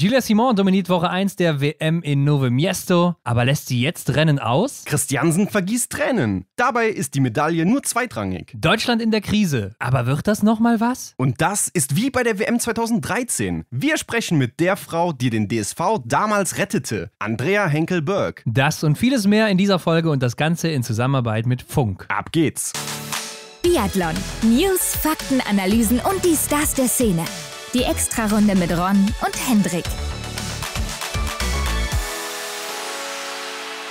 Gilles Simon dominiert Woche 1 der WM in Nove Miesto, aber lässt sie jetzt Rennen aus? Christiansen vergießt Tränen. Dabei ist die Medaille nur zweitrangig. Deutschland in der Krise, aber wird das nochmal was? Und das ist wie bei der WM 2013. Wir sprechen mit der Frau, die den DSV damals rettete, Andrea Henkel-Berg. Das und vieles mehr in dieser Folge und das Ganze in Zusammenarbeit mit Funk. Ab geht's! Biathlon. News, Fakten, Analysen und die Stars der Szene. Die Extrarunde mit Ron und Hendrik.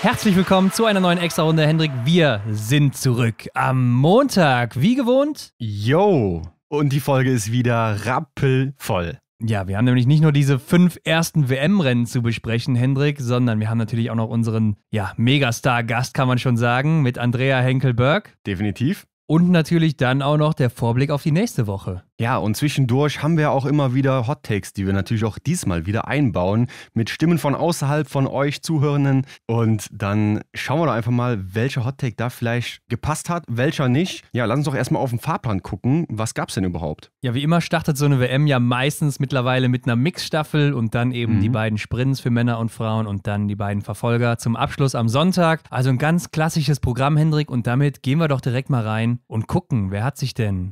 Herzlich willkommen zu einer neuen Extrarunde, Hendrik. Wir sind zurück am Montag, wie gewohnt. Yo! Und die Folge ist wieder rappelvoll. Ja, wir haben nämlich nicht nur diese fünf ersten WM-Rennen zu besprechen, Hendrik, sondern wir haben natürlich auch noch unseren ja, Megastar-Gast, kann man schon sagen, mit Andrea Henkelberg. Definitiv. Und natürlich dann auch noch der Vorblick auf die nächste Woche. Ja, und zwischendurch haben wir auch immer wieder Hot Takes, die wir natürlich auch diesmal wieder einbauen, mit Stimmen von außerhalb von euch Zuhörenden. Und dann schauen wir doch einfach mal, welcher Hot Take da vielleicht gepasst hat, welcher nicht. Ja, lass uns doch erstmal auf den Fahrplan gucken. Was gab's denn überhaupt? Ja, wie immer startet so eine WM ja meistens mittlerweile mit einer Mixstaffel und dann eben mhm. die beiden Sprints für Männer und Frauen und dann die beiden Verfolger zum Abschluss am Sonntag. Also ein ganz klassisches Programm, Hendrik. Und damit gehen wir doch direkt mal rein und gucken, wer hat sich denn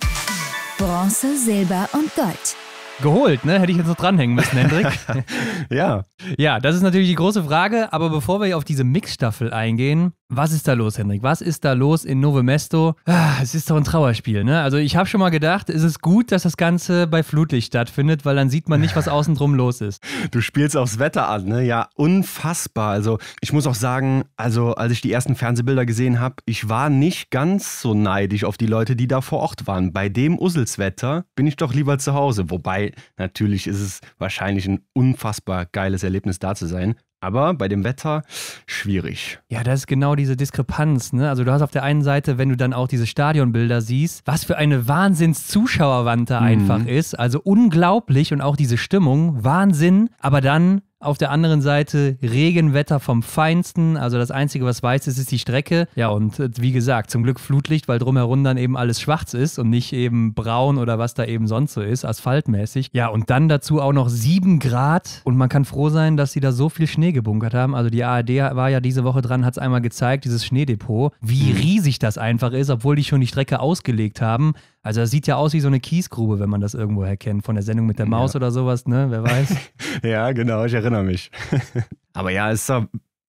Bronze, Silber und Gold. Geholt, ne? Hätte ich jetzt noch dranhängen müssen, Hendrik. ja. Ja, das ist natürlich die große Frage, aber bevor wir auf diese Mixstaffel eingehen, was ist da los, Henrik? Was ist da los in Novemesto? Ah, es ist doch ein Trauerspiel, ne? Also ich habe schon mal gedacht, es ist gut, dass das Ganze bei Flutlicht stattfindet, weil dann sieht man nicht, was außen drum los ist. Du spielst aufs Wetter an, ne? Ja, unfassbar. Also ich muss auch sagen, also als ich die ersten Fernsehbilder gesehen habe, ich war nicht ganz so neidisch auf die Leute, die da vor Ort waren. Bei dem Uselswetter bin ich doch lieber zu Hause. Wobei natürlich ist es wahrscheinlich ein unfassbar geiles Erlebnis da zu sein. Aber bei dem Wetter schwierig. Ja, das ist genau diese Diskrepanz. Ne? Also du hast auf der einen Seite, wenn du dann auch diese Stadionbilder siehst, was für eine Wahnsinns-Zuschauerwand da mhm. einfach ist. Also unglaublich und auch diese Stimmung, Wahnsinn. Aber dann auf der anderen Seite Regenwetter vom Feinsten. Also das Einzige, was weiß ist, ist die Strecke. Ja, und äh, wie gesagt, zum Glück Flutlicht, weil drumherum dann eben alles schwarz ist und nicht eben braun oder was da eben sonst so ist, asphaltmäßig. Ja, und dann dazu auch noch 7 Grad. Und man kann froh sein, dass sie da so viel Schnee gebunkert haben. Also die ARD war ja diese Woche dran, hat es einmal gezeigt, dieses Schneedepot, wie mhm. riesig das einfach ist, obwohl die schon die Strecke ausgelegt haben. Also das sieht ja aus wie so eine Kiesgrube, wenn man das irgendwo kennt, von der Sendung mit der Maus ja. oder sowas, ne? Wer weiß. ja, genau, ich erinnere mich. Aber ja, es ist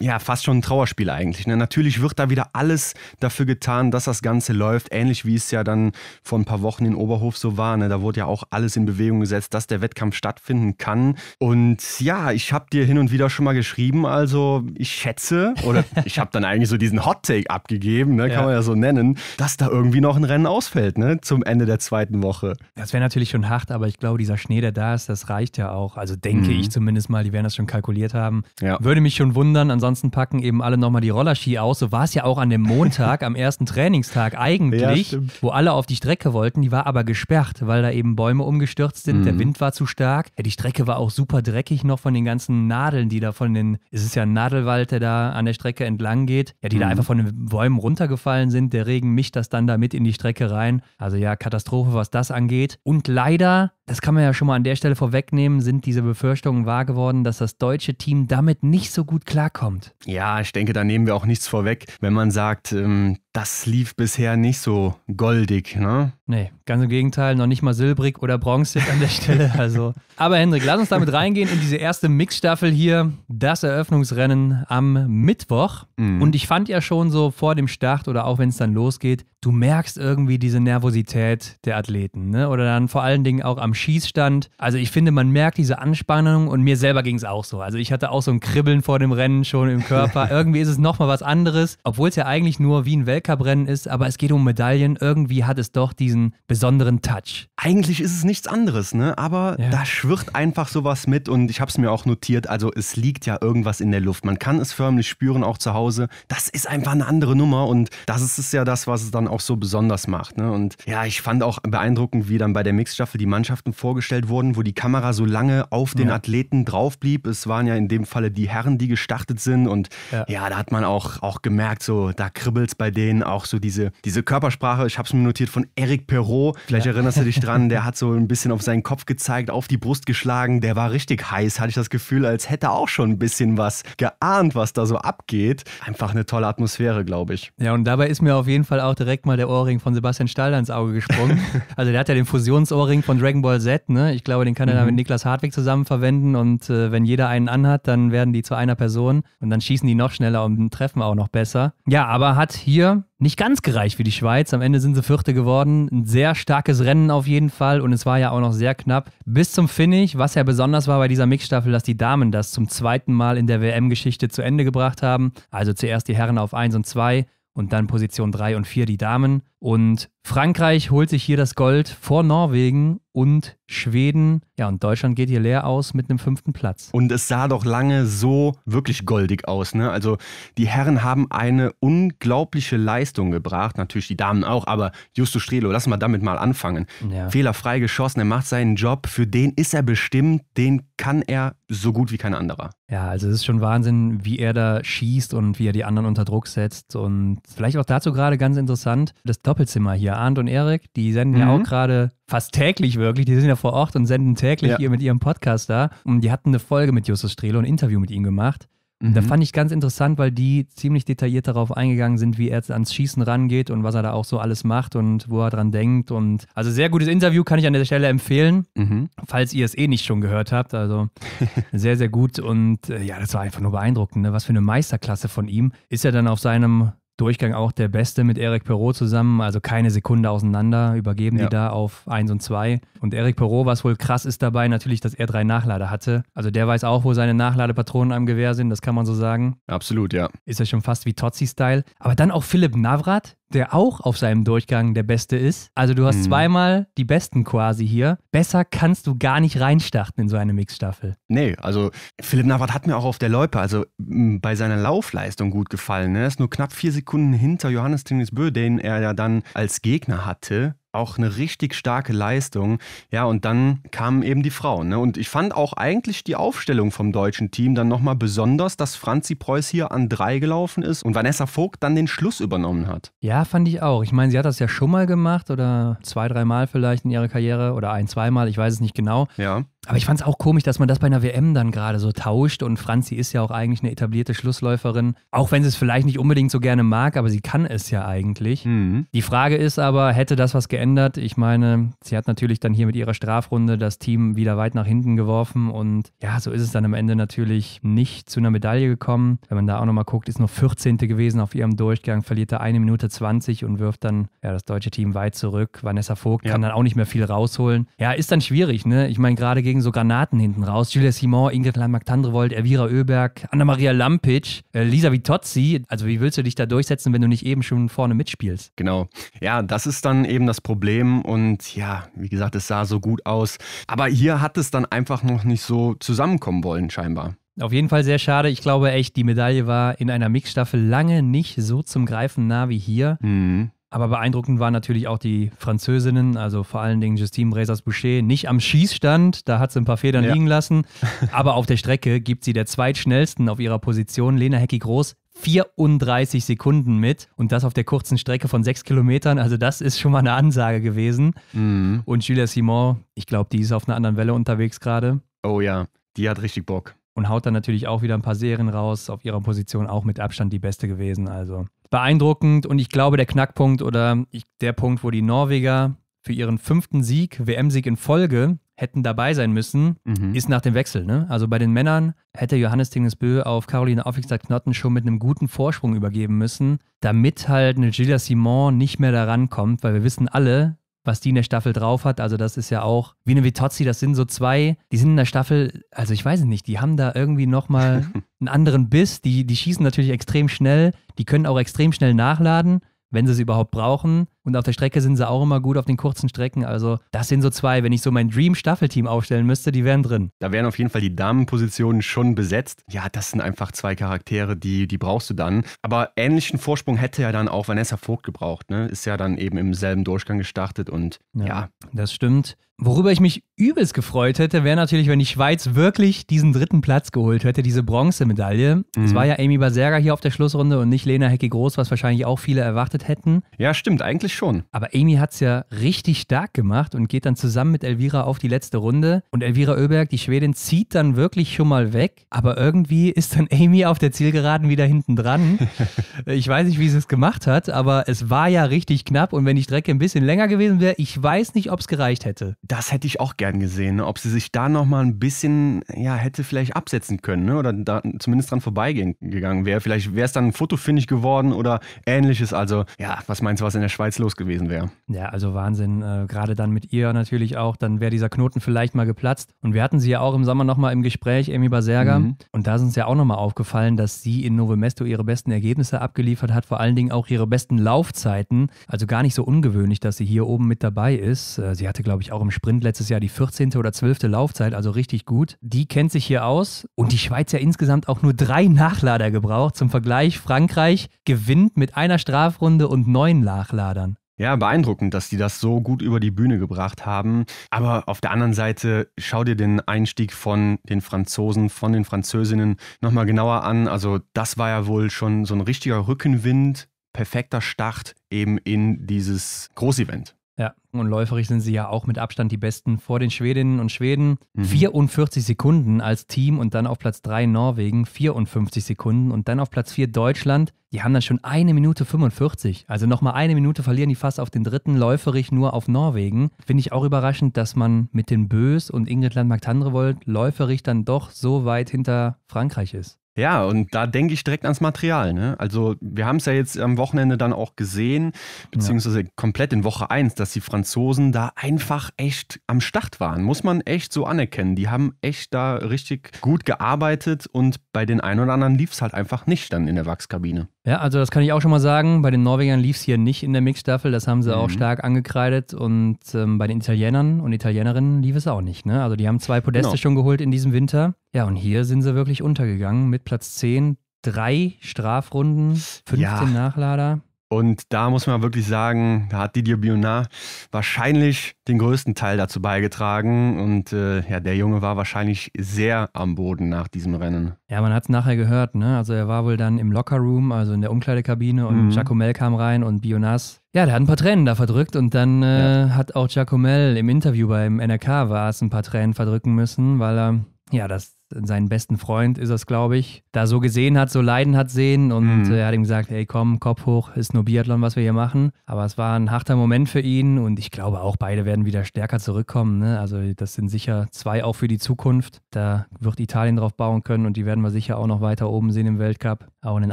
ja, fast schon ein Trauerspiel eigentlich. Ne? Natürlich wird da wieder alles dafür getan, dass das Ganze läuft. Ähnlich wie es ja dann vor ein paar Wochen in Oberhof so war. Ne? Da wurde ja auch alles in Bewegung gesetzt, dass der Wettkampf stattfinden kann. Und ja, ich habe dir hin und wieder schon mal geschrieben, also ich schätze, oder ich habe dann eigentlich so diesen Hot Take abgegeben, ne? kann ja. man ja so nennen, dass da irgendwie noch ein Rennen ausfällt ne? zum Ende der zweiten Woche. Das wäre natürlich schon hart, aber ich glaube, dieser Schnee, der da ist, das reicht ja auch. Also denke mhm. ich zumindest mal, die werden das schon kalkuliert haben. Ja. Würde mich schon wundern. Ansonsten ansonsten packen eben alle nochmal die Rollerski aus. So war es ja auch an dem Montag, am ersten Trainingstag eigentlich, ja, wo alle auf die Strecke wollten. Die war aber gesperrt, weil da eben Bäume umgestürzt sind. Mhm. Der Wind war zu stark. Ja, die Strecke war auch super dreckig noch von den ganzen Nadeln, die da von den, es ist ja ein Nadelwald, der da an der Strecke entlang geht, ja, die mhm. da einfach von den Bäumen runtergefallen sind. Der Regen mischt das dann da mit in die Strecke rein. Also ja, Katastrophe, was das angeht. Und leider das kann man ja schon mal an der Stelle vorwegnehmen, sind diese Befürchtungen wahr geworden, dass das deutsche Team damit nicht so gut klarkommt. Ja, ich denke, da nehmen wir auch nichts vorweg, wenn man sagt, ähm, das lief bisher nicht so goldig, ne? Nee, ganz im Gegenteil, noch nicht mal silbrig oder bronzig an der Stelle. Also. Aber Hendrik, lass uns damit reingehen in diese erste Mixstaffel hier, das Eröffnungsrennen am Mittwoch. Mhm. Und ich fand ja schon so vor dem Start oder auch wenn es dann losgeht, du merkst irgendwie diese Nervosität der Athleten, ne? Oder dann vor allen Dingen auch am Schießstand. Also ich finde, man merkt diese Anspannung und mir selber ging es auch so. Also ich hatte auch so ein Kribbeln vor dem Rennen schon im Körper. irgendwie ist es nochmal was anderes, obwohl es ja eigentlich nur wie ein Weltkampf Feuerwerkerbrennen ist, aber es geht um Medaillen. Irgendwie hat es doch diesen besonderen Touch. Eigentlich ist es nichts anderes, ne? Aber ja. da schwirrt einfach sowas mit und ich habe es mir auch notiert. Also es liegt ja irgendwas in der Luft. Man kann es förmlich spüren, auch zu Hause. Das ist einfach eine andere Nummer und das ist es ja das, was es dann auch so besonders macht. Ne? Und ja, ich fand auch beeindruckend, wie dann bei der Mixstaffel die Mannschaften vorgestellt wurden, wo die Kamera so lange auf den ja. Athleten drauf blieb. Es waren ja in dem Falle die Herren, die gestartet sind und ja, ja da hat man auch, auch gemerkt, so da kribbelt es bei denen kennen auch so diese, diese Körpersprache. Ich habe es mir notiert von Eric Perrault. Vielleicht ja. erinnerst du dich dran, der hat so ein bisschen auf seinen Kopf gezeigt, auf die Brust geschlagen. Der war richtig heiß, hatte ich das Gefühl, als hätte er auch schon ein bisschen was geahnt, was da so abgeht. Einfach eine tolle Atmosphäre, glaube ich. Ja, und dabei ist mir auf jeden Fall auch direkt mal der Ohrring von Sebastian Stahl ins Auge gesprungen. also der hat ja den Fusionsohrring von Dragon Ball Z, ne? Ich glaube, den kann er mhm. dann mit Niklas Hartwig zusammen verwenden und äh, wenn jeder einen anhat, dann werden die zu einer Person und dann schießen die noch schneller und treffen auch noch besser. Ja, aber hat hier nicht ganz gereicht für die Schweiz. Am Ende sind sie Vierte geworden. Ein sehr starkes Rennen auf jeden Fall und es war ja auch noch sehr knapp. Bis zum Finish, was ja besonders war bei dieser Mixstaffel, dass die Damen das zum zweiten Mal in der WM-Geschichte zu Ende gebracht haben. Also zuerst die Herren auf 1 und 2 und dann Position 3 und 4 die Damen. Und Frankreich holt sich hier das Gold vor Norwegen und Schweden. Ja, und Deutschland geht hier leer aus mit einem fünften Platz. Und es sah doch lange so wirklich goldig aus. Ne? Also die Herren haben eine unglaubliche Leistung gebracht. Natürlich die Damen auch, aber Justus Strelo, lass mal damit mal anfangen. Ja. Fehlerfrei geschossen, er macht seinen Job. Für den ist er bestimmt, den kann er so gut wie kein anderer. Ja, also es ist schon Wahnsinn, wie er da schießt und wie er die anderen unter Druck setzt. Und vielleicht auch dazu gerade ganz interessant, dass Doppelzimmer hier, Arndt und Erik, die senden mhm. ja auch mhm. gerade fast täglich wirklich, die sind ja vor Ort und senden täglich ja. hier mit ihrem Podcast da. Und die hatten eine Folge mit Justus Strehle und ein Interview mit ihm gemacht. Mhm. Da fand ich ganz interessant, weil die ziemlich detailliert darauf eingegangen sind, wie er ans Schießen rangeht und was er da auch so alles macht und wo er dran denkt. Und also sehr gutes Interview kann ich an der Stelle empfehlen, mhm. falls ihr es eh nicht schon gehört habt. Also sehr, sehr gut. Und äh, ja, das war einfach nur beeindruckend, ne? was für eine Meisterklasse von ihm. Ist er dann auf seinem Durchgang auch der beste mit Eric Perrault zusammen, also keine Sekunde auseinander, übergeben ja. die da auf 1 und 2. Und Eric Perrault, was wohl krass ist dabei, natürlich, dass er drei Nachlader hatte. Also der weiß auch, wo seine Nachladepatronen am Gewehr sind, das kann man so sagen. Absolut, ja. Ist ja schon fast wie Totzi-Style. Aber dann auch Philipp Navrat, der auch auf seinem Durchgang der Beste ist. Also du hast mhm. zweimal die Besten quasi hier. Besser kannst du gar nicht reinstarten in so eine Mixstaffel. Nee, also Philipp Navrat hat mir auch auf der Loipe, also bei seiner Laufleistung gut gefallen. Ne? Er ist nur knapp vier Sekunden hinter Johannes Bö, den er ja dann als Gegner hatte auch eine richtig starke Leistung. Ja, und dann kamen eben die Frauen. Ne? Und ich fand auch eigentlich die Aufstellung vom deutschen Team dann nochmal besonders, dass Franzi Preuß hier an drei gelaufen ist und Vanessa Vogt dann den Schluss übernommen hat. Ja, fand ich auch. Ich meine, sie hat das ja schon mal gemacht oder zwei, dreimal vielleicht in ihrer Karriere oder ein, zweimal, ich weiß es nicht genau. Ja. Aber ich fand es auch komisch, dass man das bei einer WM dann gerade so tauscht. Und Franzi ist ja auch eigentlich eine etablierte Schlussläuferin. Auch wenn sie es vielleicht nicht unbedingt so gerne mag, aber sie kann es ja eigentlich. Mhm. Die Frage ist aber, hätte das was geändert? Ich meine, sie hat natürlich dann hier mit ihrer Strafrunde das Team wieder weit nach hinten geworfen. Und ja, so ist es dann am Ende natürlich nicht zu einer Medaille gekommen. Wenn man da auch nochmal guckt, ist nur 14. gewesen auf ihrem Durchgang, verliert da eine Minute 20 und wirft dann ja, das deutsche Team weit zurück. Vanessa Vogt ja. kann dann auch nicht mehr viel rausholen. Ja, ist dann schwierig, ne? Ich meine, gerade dagegen so Granaten hinten raus. Julia Simon, Ingrid lamarck tandrevold Elvira Oeberg, Anna-Maria Lampic, äh, Lisa Vitozzi. Also wie willst du dich da durchsetzen, wenn du nicht eben schon vorne mitspielst? Genau. Ja, das ist dann eben das Problem. Und ja, wie gesagt, es sah so gut aus. Aber hier hat es dann einfach noch nicht so zusammenkommen wollen, scheinbar. Auf jeden Fall sehr schade. Ich glaube echt, die Medaille war in einer Mixstaffel lange nicht so zum Greifen nah wie hier. Mhm. Aber beeindruckend waren natürlich auch die Französinnen, also vor allen Dingen Justine Bresas-Boucher, nicht am Schießstand, da hat sie ein paar Federn ja. liegen lassen, aber auf der Strecke gibt sie der zweitschnellsten auf ihrer Position, Lena Hecki-Groß, 34 Sekunden mit und das auf der kurzen Strecke von sechs Kilometern. Also, das ist schon mal eine Ansage gewesen. Mhm. Und Julia Simon, ich glaube, die ist auf einer anderen Welle unterwegs gerade. Oh ja, die hat richtig Bock. Und haut dann natürlich auch wieder ein paar Serien raus. Auf ihrer Position auch mit Abstand die beste gewesen. Also, beeindruckend und ich glaube, der Knackpunkt oder ich, der Punkt, wo die Norweger für ihren fünften Sieg, WM-Sieg in Folge, hätten dabei sein müssen, mhm. ist nach dem Wechsel. Ne? Also bei den Männern hätte Johannes Dingesbö auf Caroline aufgestad knotten schon mit einem guten Vorsprung übergeben müssen, damit halt eine Gilles Simon nicht mehr da rankommt, weil wir wissen alle, was die in der Staffel drauf hat. Also das ist ja auch, wie eine Vitozzi, das sind so zwei, die sind in der Staffel, also ich weiß es nicht, die haben da irgendwie nochmal einen anderen Biss. Die, die schießen natürlich extrem schnell, die können auch extrem schnell nachladen, wenn sie es überhaupt brauchen. Und auf der Strecke sind sie auch immer gut auf den kurzen Strecken. Also, das sind so zwei. Wenn ich so mein Dream-Staffelteam aufstellen müsste, die wären drin. Da wären auf jeden Fall die Damenpositionen schon besetzt. Ja, das sind einfach zwei Charaktere, die, die brauchst du dann. Aber ähnlichen Vorsprung hätte ja dann auch Vanessa Vogt gebraucht. Ne? Ist ja dann eben im selben Durchgang gestartet und ja. ja. Das stimmt. Worüber ich mich übelst gefreut hätte, wäre natürlich, wenn die Schweiz wirklich diesen dritten Platz geholt hätte, diese Bronzemedaille. Mhm. Es war ja Amy Baserga hier auf der Schlussrunde und nicht Lena Hecki Groß, was wahrscheinlich auch viele erwartet hätten. Ja, stimmt. Eigentlich schon. Aber Amy hat es ja richtig stark gemacht und geht dann zusammen mit Elvira auf die letzte Runde. Und Elvira Oeberg, die Schwedin, zieht dann wirklich schon mal weg. Aber irgendwie ist dann Amy auf der Zielgeraden wieder hinten dran. ich weiß nicht, wie sie es gemacht hat, aber es war ja richtig knapp. Und wenn die Strecke ein bisschen länger gewesen wäre, ich weiß nicht, ob es gereicht hätte. Das hätte ich auch gern gesehen. Ne? Ob sie sich da nochmal ein bisschen, ja, hätte vielleicht absetzen können ne? oder da, zumindest dran vorbeigegangen wäre. Vielleicht wäre es dann ein Fotofinish geworden oder ähnliches. Also, ja, was meinst du, was in der Schweiz los los gewesen wäre. Ja, also Wahnsinn. Äh, Gerade dann mit ihr natürlich auch, dann wäre dieser Knoten vielleicht mal geplatzt. Und wir hatten sie ja auch im Sommer nochmal im Gespräch, Amy Baserga. Mhm. Und da ist uns ja auch nochmal aufgefallen, dass sie in Novo Mesto ihre besten Ergebnisse abgeliefert hat, vor allen Dingen auch ihre besten Laufzeiten. Also gar nicht so ungewöhnlich, dass sie hier oben mit dabei ist. Äh, sie hatte, glaube ich, auch im Sprint letztes Jahr die 14. oder 12. Laufzeit, also richtig gut. Die kennt sich hier aus. Und die Schweiz ja insgesamt auch nur drei Nachlader gebraucht. Zum Vergleich, Frankreich gewinnt mit einer Strafrunde und neun Nachladern. Ja, beeindruckend, dass die das so gut über die Bühne gebracht haben. Aber auf der anderen Seite, schau dir den Einstieg von den Franzosen, von den Französinnen nochmal genauer an. Also, das war ja wohl schon so ein richtiger Rückenwind, perfekter Start eben in dieses Großevent. Ja, und läuferig sind sie ja auch mit Abstand die Besten vor den Schwedinnen und Schweden. Mhm. 44 Sekunden als Team und dann auf Platz 3 Norwegen, 54 Sekunden und dann auf Platz 4 Deutschland. Die haben dann schon eine Minute 45. Also nochmal eine Minute verlieren die fast auf den dritten, läuferig nur auf Norwegen. Finde ich auch überraschend, dass man mit den Bös und Ingrid Landmark-Tandrevold läuferig dann doch so weit hinter Frankreich ist. Ja, und da denke ich direkt ans Material. Ne? Also wir haben es ja jetzt am Wochenende dann auch gesehen, beziehungsweise ja. komplett in Woche 1, dass die Franzosen da einfach echt am Start waren. Muss man echt so anerkennen. Die haben echt da richtig gut gearbeitet und bei den ein oder anderen lief es halt einfach nicht dann in der Wachskabine. Ja, also das kann ich auch schon mal sagen. Bei den Norwegern lief es hier nicht in der Mixstaffel. Das haben sie mhm. auch stark angekreidet. Und ähm, bei den Italienern und Italienerinnen lief es auch nicht. Ne? Also die haben zwei Podeste genau. schon geholt in diesem Winter. Ja, und hier sind sie wirklich untergegangen mit Platz 10. Drei Strafrunden, 15 ja. Nachlader. Und da muss man wirklich sagen, da hat Didier Bionard wahrscheinlich den größten Teil dazu beigetragen. Und äh, ja, der Junge war wahrscheinlich sehr am Boden nach diesem Rennen. Ja, man hat es nachher gehört, ne? Also er war wohl dann im Lockerroom, also in der Umkleidekabine und mhm. Giacomel kam rein und Bionards, ja, der hat ein paar Tränen da verdrückt und dann äh, ja. hat auch Giacomel im Interview beim NRK war es ein paar Tränen verdrücken müssen, weil er ja, das seinen besten Freund ist das, glaube ich, da so gesehen hat, so leiden hat sehen und mhm. Äh, er hat ihm gesagt, hey komm, Kopf hoch, ist nur Biathlon, was wir hier machen. Aber es war ein harter Moment für ihn und ich glaube auch, beide werden wieder stärker zurückkommen. Ne? Also das sind sicher zwei auch für die Zukunft. Da wird Italien drauf bauen können und die werden wir sicher auch noch weiter oben sehen im Weltcup, auch in den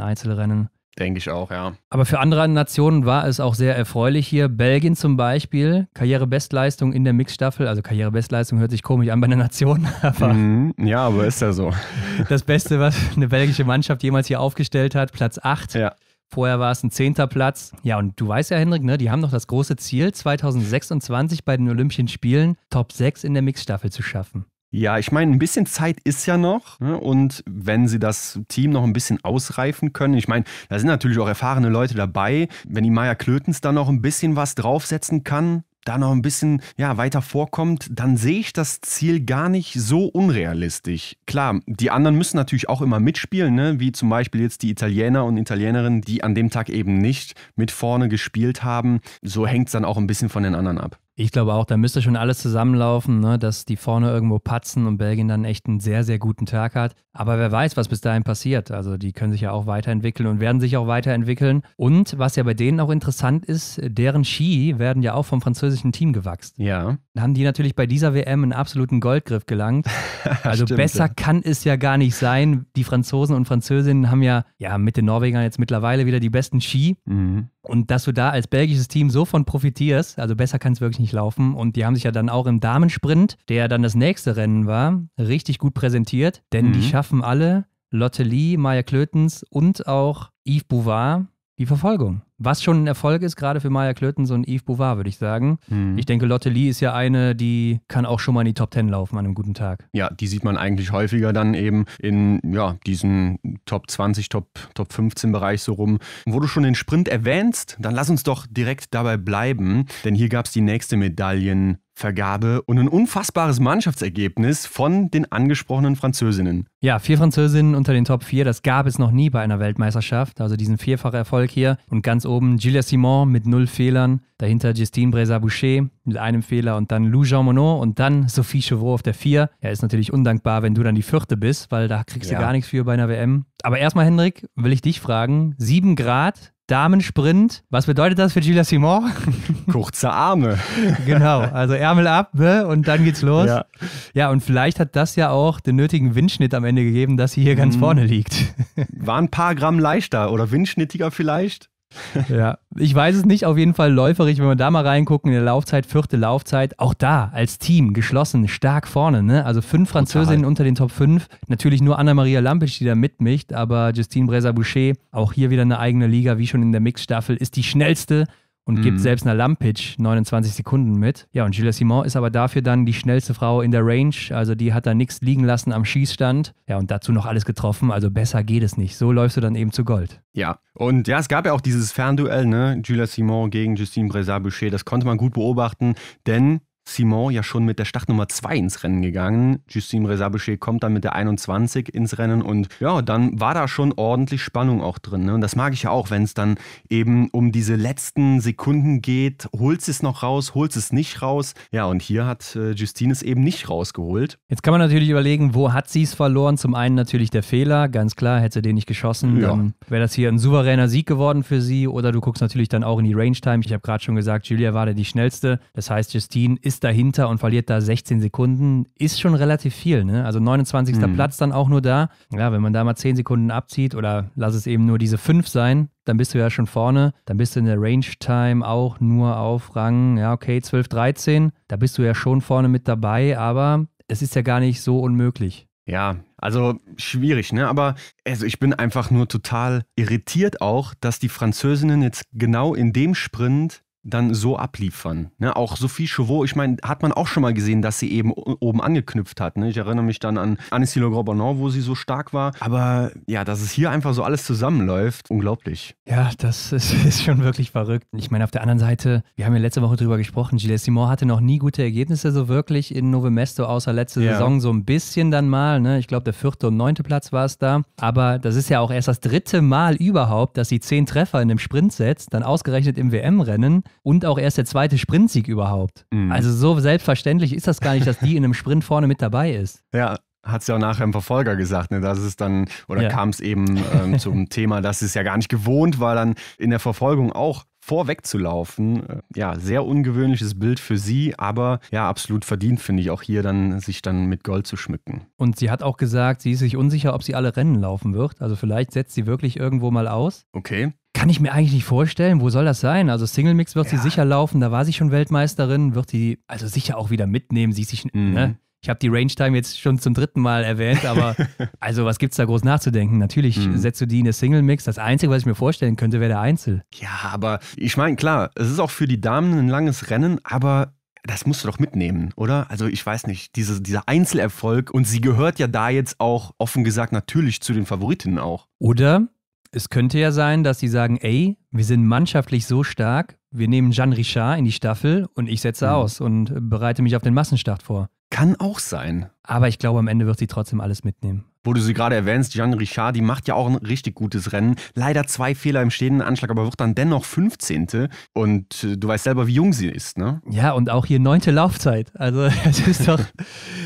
Einzelrennen. Denke ich auch, ja. Aber für andere Nationen war es auch sehr erfreulich hier. Belgien zum Beispiel, Karrierebestleistung in der Mixstaffel. Also Karrierebestleistung hört sich komisch an bei einer Nation. Aber mhm, ja, aber ist ja so. Das Beste, was eine belgische Mannschaft jemals hier aufgestellt hat, Platz 8. Ja. Vorher war es ein zehnter Platz. Ja, und du weißt ja, Hendrik, ne, die haben noch das große Ziel, 2026 bei den Olympischen Spielen Top 6 in der Mixstaffel zu schaffen. Ja, ich meine, ein bisschen Zeit ist ja noch. Ne? Und wenn sie das Team noch ein bisschen ausreifen können, ich meine, da sind natürlich auch erfahrene Leute dabei. Wenn die Maya Klötens da noch ein bisschen was draufsetzen kann, da noch ein bisschen ja, weiter vorkommt, dann sehe ich das Ziel gar nicht so unrealistisch. Klar, die anderen müssen natürlich auch immer mitspielen, ne? wie zum Beispiel jetzt die Italiener und Italienerinnen, die an dem Tag eben nicht mit vorne gespielt haben. So hängt es dann auch ein bisschen von den anderen ab. Ich glaube auch, da müsste schon alles zusammenlaufen, ne, dass die vorne irgendwo patzen und Belgien dann echt einen sehr, sehr guten Tag hat. Aber wer weiß, was bis dahin passiert. Also die können sich ja auch weiterentwickeln und werden sich auch weiterentwickeln. Und was ja bei denen auch interessant ist, deren Ski werden ja auch vom französischen Team gewachsen. Ja. Da haben die natürlich bei dieser WM einen absoluten Goldgriff gelangt. Also Stimmt, besser ja. kann es ja gar nicht sein. Die Franzosen und Französinnen haben ja, ja mit den Norwegern jetzt mittlerweile wieder die besten Ski. Mhm. Und dass du da als belgisches Team so von profitierst, also besser kann es wirklich nicht nicht laufen. Und die haben sich ja dann auch im Damensprint, der dann das nächste Rennen war, richtig gut präsentiert. Denn mhm. die schaffen alle, Lotte Lee, Maya Klötens und auch Yves Bouvard, die Verfolgung. Was schon ein Erfolg ist, gerade für Maya Klöten, so ein Yves Bouvard, würde ich sagen. Mhm. Ich denke, Lotte Lee ist ja eine, die kann auch schon mal in die Top Ten laufen an einem guten Tag. Ja, die sieht man eigentlich häufiger dann eben in ja, diesen Top 20, Top, Top 15 Bereich so rum. Und wo du schon den Sprint erwähnst, dann lass uns doch direkt dabei bleiben, denn hier gab es die nächste Medaillen. Vergabe und ein unfassbares Mannschaftsergebnis von den angesprochenen Französinnen. Ja, vier Französinnen unter den Top 4, das gab es noch nie bei einer Weltmeisterschaft, also diesen vierfachen Erfolg hier. Und ganz oben Gilles Simon mit null Fehlern, dahinter Justine Breza-Boucher mit einem Fehler und dann Lou Jean Monod und dann Sophie Chevreau auf der 4. Ja, ist natürlich undankbar, wenn du dann die vierte bist, weil da kriegst ja. du gar nichts für bei einer WM. Aber erstmal, Hendrik, will ich dich fragen, 7 Grad Damensprint. Was bedeutet das für Julia Simon? Kurze Arme. genau, also Ärmel ab ne? und dann geht's los. Ja. ja, und vielleicht hat das ja auch den nötigen Windschnitt am Ende gegeben, dass sie hier ganz mhm. vorne liegt. War ein paar Gramm leichter oder windschnittiger vielleicht ja, ich weiß es nicht. Auf jeden Fall läuferig, wenn wir da mal reingucken, in der Laufzeit, vierte Laufzeit, auch da als Team geschlossen, stark vorne. Ne? Also fünf Französinnen unter den Top 5. Natürlich nur Anna-Maria Lampisch, die da mitmischt, aber Justine Bresa-Boucher, auch hier wieder eine eigene Liga, wie schon in der Mixstaffel, ist die schnellste und mhm. gibt selbst einer Lampic 29 Sekunden mit. Ja, und Gilles Simon ist aber dafür dann die schnellste Frau in der Range. Also die hat da nichts liegen lassen am Schießstand. Ja, und dazu noch alles getroffen. Also besser geht es nicht. So läufst du dann eben zu Gold. Ja, und ja, es gab ja auch dieses Fernduell, ne? Gilles Simon gegen Justine Brezat-Boucher. Das konnte man gut beobachten, denn Simon ja schon mit der Startnummer 2 ins Rennen gegangen. Justine Rezabuchet kommt dann mit der 21 ins Rennen und ja, dann war da schon ordentlich Spannung auch drin. Ne? Und das mag ich ja auch, wenn es dann eben um diese letzten Sekunden geht. Holt es noch raus, holt es nicht raus. Ja, und hier hat äh, Justine es eben nicht rausgeholt. Jetzt kann man natürlich überlegen, wo hat sie es verloren? Zum einen natürlich der Fehler, ganz klar, hätte sie den nicht geschossen, ja. dann wäre das hier ein souveräner Sieg geworden für sie. Oder du guckst natürlich dann auch in die Range Time. Ich habe gerade schon gesagt, Julia war da die schnellste. Das heißt, Justine ist ist dahinter und verliert da 16 Sekunden, ist schon relativ viel. Ne? Also 29. Mhm. Platz dann auch nur da. Ja, wenn man da mal 10 Sekunden abzieht oder lass es eben nur diese 5 sein, dann bist du ja schon vorne. Dann bist du in der Range Time auch nur auf Rang, ja, okay, 12, 13. Da bist du ja schon vorne mit dabei, aber es ist ja gar nicht so unmöglich. Ja, also schwierig, ne? Aber also ich bin einfach nur total irritiert auch, dass die Französinnen jetzt genau in dem Sprint dann so abliefern. Ne? Auch Sophie Chauveau, ich meine, hat man auch schon mal gesehen, dass sie eben oben angeknüpft hat. Ne? Ich erinnere mich dann an Annecy Le wo sie so stark war. Aber ja, dass es hier einfach so alles zusammenläuft, unglaublich. Ja, das ist, ist schon wirklich verrückt. Ich meine, auf der anderen Seite, wir haben ja letzte Woche drüber gesprochen, Gilles Simon hatte noch nie gute Ergebnisse so wirklich in Novemesto, außer letzte ja. Saison so ein bisschen dann mal. Ne? Ich glaube, der vierte und neunte Platz war es da. Aber das ist ja auch erst das dritte Mal überhaupt, dass sie zehn Treffer in einem Sprint setzt, dann ausgerechnet im WM-Rennen und auch erst der zweite Sprintsieg überhaupt. Mhm. Also so selbstverständlich ist das gar nicht, dass die in einem Sprint vorne mit dabei ist. Ja, hat es ja auch nachher im Verfolger gesagt, ne, dass es dann, oder ja. kam es eben ähm, zum Thema, dass es ja gar nicht gewohnt war, dann in der Verfolgung auch vorwegzulaufen. Äh, ja, sehr ungewöhnliches Bild für sie, aber ja, absolut verdient, finde ich, auch hier dann sich dann mit Gold zu schmücken. Und sie hat auch gesagt, sie ist sich unsicher, ob sie alle Rennen laufen wird. Also vielleicht setzt sie wirklich irgendwo mal aus. Okay. Kann ich mir eigentlich nicht vorstellen, wo soll das sein? Also Single Mix wird ja. sie sicher laufen, da war sie schon Weltmeisterin, wird sie also sicher auch wieder mitnehmen, sie sich, mhm. ne? Ich habe die Range Time jetzt schon zum dritten Mal erwähnt, aber also was gibt es da groß nachzudenken? Natürlich mhm. setzt du die in eine Single Mix. Das Einzige, was ich mir vorstellen könnte, wäre der Einzel. Ja, aber ich meine, klar, es ist auch für die Damen ein langes Rennen, aber das musst du doch mitnehmen, oder? Also ich weiß nicht, diese, dieser Einzelerfolg und sie gehört ja da jetzt auch offen gesagt natürlich zu den Favoritinnen auch. Oder es könnte ja sein, dass sie sagen, ey, wir sind mannschaftlich so stark, wir nehmen Jean Richard in die Staffel und ich setze mhm. aus und bereite mich auf den Massenstart vor. Kann auch sein. Aber ich glaube, am Ende wird sie trotzdem alles mitnehmen. Wo du sie gerade erwähnst, Jean Richard, die macht ja auch ein richtig gutes Rennen. Leider zwei Fehler im stehenden Anschlag, aber wird dann dennoch 15. Und äh, du weißt selber, wie jung sie ist, ne? Ja, und auch hier neunte Laufzeit. Also es ist doch